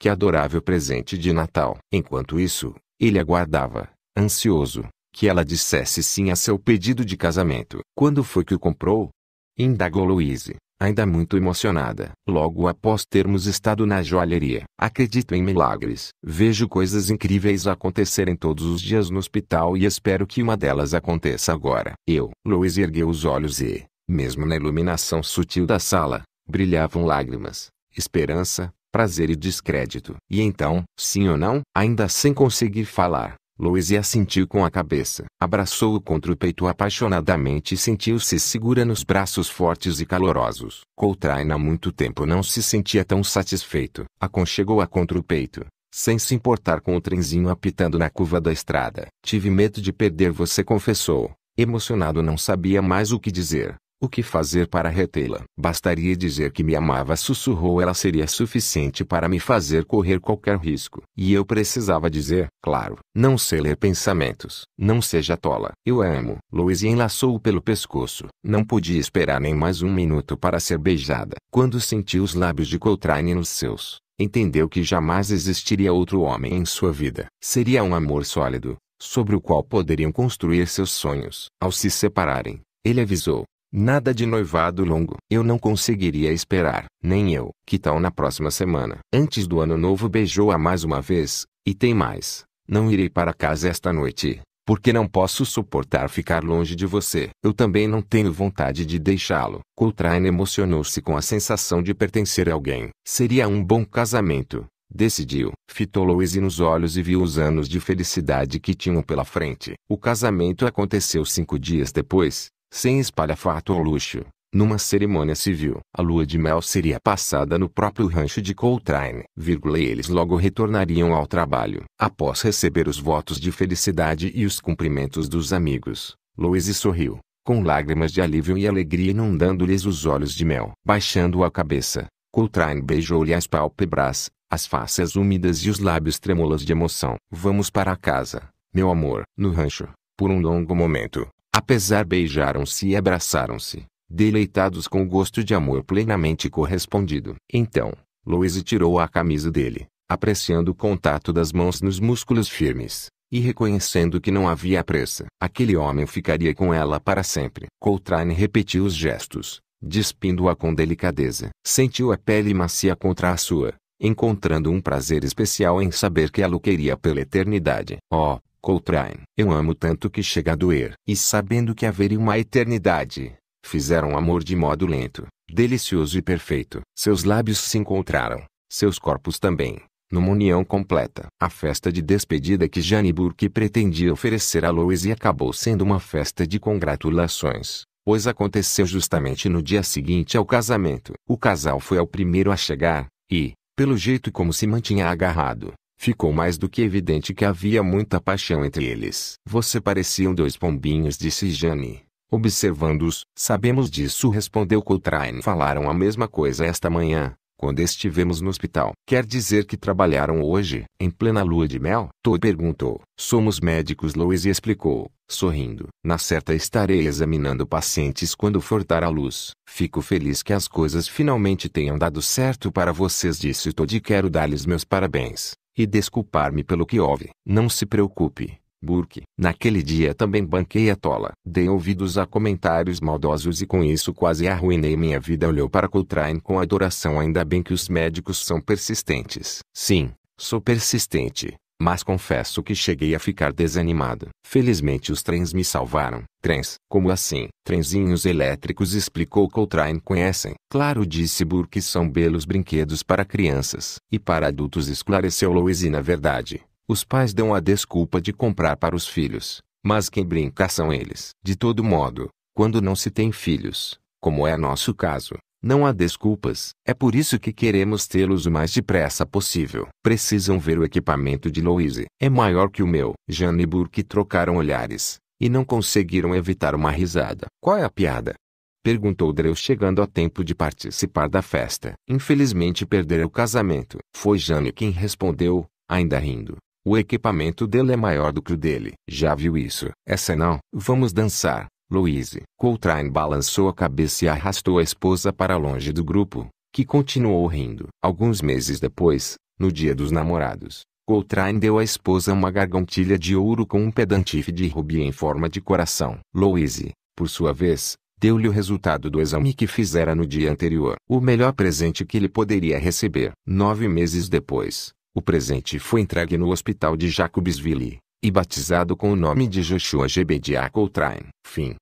Que adorável presente de Natal. Enquanto isso, ele aguardava, ansioso, que ela dissesse sim a seu pedido de casamento. Quando foi que o comprou? Indagou Louise, ainda muito emocionada. Logo após termos estado na joalheria. Acredito em milagres. Vejo coisas incríveis acontecerem todos os dias no hospital e espero que uma delas aconteça agora. Eu. Louise ergueu os olhos e, mesmo na iluminação sutil da sala, brilhavam lágrimas, esperança, prazer e descrédito. E então, sim ou não? Ainda sem conseguir falar, Louise assentiu com a cabeça. Abraçou-o contra o peito apaixonadamente e sentiu-se segura nos braços fortes e calorosos. Coltrane há muito tempo não se sentia tão satisfeito. Aconchegou-a contra o peito, sem se importar com o trenzinho apitando na curva da estrada. Tive medo de perder você confessou. Emocionado não sabia mais o que dizer. O que fazer para retê-la? Bastaria dizer que me amava, sussurrou ela, seria suficiente para me fazer correr qualquer risco. E eu precisava dizer, claro, não sei ler pensamentos. Não seja tola. Eu a amo. Louise enlaçou-o pelo pescoço. Não podia esperar nem mais um minuto para ser beijada. Quando sentiu os lábios de Coltrane nos seus, entendeu que jamais existiria outro homem em sua vida. Seria um amor sólido, sobre o qual poderiam construir seus sonhos. Ao se separarem, ele avisou: Nada de noivado longo. Eu não conseguiria esperar, nem eu. Que tal na próxima semana? Antes do ano novo beijou-a mais uma vez, e tem mais. Não irei para casa esta noite, porque não posso suportar ficar longe de você. Eu também não tenho vontade de deixá-lo. Coltrane emocionou-se com a sensação de pertencer a alguém. Seria um bom casamento. Decidiu. Fitou Louise nos olhos e viu os anos de felicidade que tinham pela frente. O casamento aconteceu cinco dias depois, sem espalhafato ou luxo, numa cerimônia civil. A lua de mel seria passada no próprio rancho de Coltrane, vírgula, e eles logo retornariam ao trabalho. Após receber os votos de felicidade e os cumprimentos dos amigos, Louise sorriu, com lágrimas de alívio e alegria inundando-lhes os olhos de mel. Baixando a cabeça, Coltrane beijou-lhe as pálpebras, as faces úmidas e os lábios trêmulos de emoção. Vamos para casa, meu amor. No rancho, por um longo momento, Apesar beijaram-se e abraçaram-se, deleitados com o gosto de amor plenamente correspondido. Então, Louise tirou a camisa dele, apreciando o contato das mãos nos músculos firmes, e reconhecendo que não havia pressa. Aquele homem ficaria com ela para sempre. Coltrane repetiu os gestos, despindo-a com delicadeza. Sentiu a pele macia contra a sua, encontrando um prazer especial em saber que ela o queria pela eternidade. Oh, Coltrane. Eu amo tanto que chega a doer. E sabendo que haveria uma eternidade, fizeram amor de modo lento, delicioso e perfeito. Seus lábios se encontraram, seus corpos também, numa união completa. A festa de despedida que Jane Burke pretendia oferecer a Louise acabou sendo uma festa de congratulações pois aconteceu justamente no dia seguinte ao casamento. O casal foi o primeiro a chegar, e, pelo jeito como se mantinha agarrado, Ficou mais do que evidente que havia muita paixão entre eles. Você pareciam dois pombinhos, disse Jane. Observando-os, sabemos disso, respondeu Coltrane. Falaram a mesma coisa esta manhã, quando estivemos no hospital. Quer dizer que trabalharam hoje, em plena lua de mel? Todd perguntou. Somos médicos, Louise explicou, sorrindo. Na certa estarei examinando pacientes quando for dar à luz. Fico feliz que as coisas finalmente tenham dado certo para vocês, disse Todd, e quero dar-lhes meus parabéns e desculpar-me pelo que houve. Não se preocupe, Burke. Naquele dia também banquei a tola. Dei ouvidos a comentários maldosos e com isso quase arruinei minha vida. Olhou para Coltrane com adoração. Ainda bem que os médicos são persistentes. Sim, sou persistente mas confesso que cheguei a ficar desanimado. Felizmente os trens me salvaram. Trens? Como assim? Trenzinhos elétricos explicou Coltrane conhecem. Claro disse Burke são belos brinquedos para crianças. E para adultos esclareceu Louise na verdade. Os pais dão a desculpa de comprar para os filhos. Mas quem brinca são eles. De todo modo, quando não se tem filhos, como é nosso caso, não há desculpas. É por isso que queremos tê-los o mais depressa possível. Precisam ver o equipamento de Louise. É maior que o meu. Jane e Burke trocaram olhares e não conseguiram evitar uma risada. Qual é a piada? Perguntou Drew chegando a tempo de participar da festa. Infelizmente perderam o casamento. Foi Jane quem respondeu, ainda rindo. O equipamento dele é maior do que o dele. Já viu isso? É Essa não. Vamos dançar. Louise. Coltrane balançou a cabeça e arrastou a esposa para longe do grupo, que continuou rindo. Alguns meses depois, no dia dos namorados, Coltrane deu à esposa uma gargantilha de ouro com um pedantife de rubi em forma de coração. Louise, por sua vez, deu-lhe o resultado do exame que fizera no dia anterior. O melhor presente que ele poderia receber. Nove meses depois, o presente foi entregue no hospital de Jacobsville, e batizado com o nome de Joshua G. Coltrane. Fim.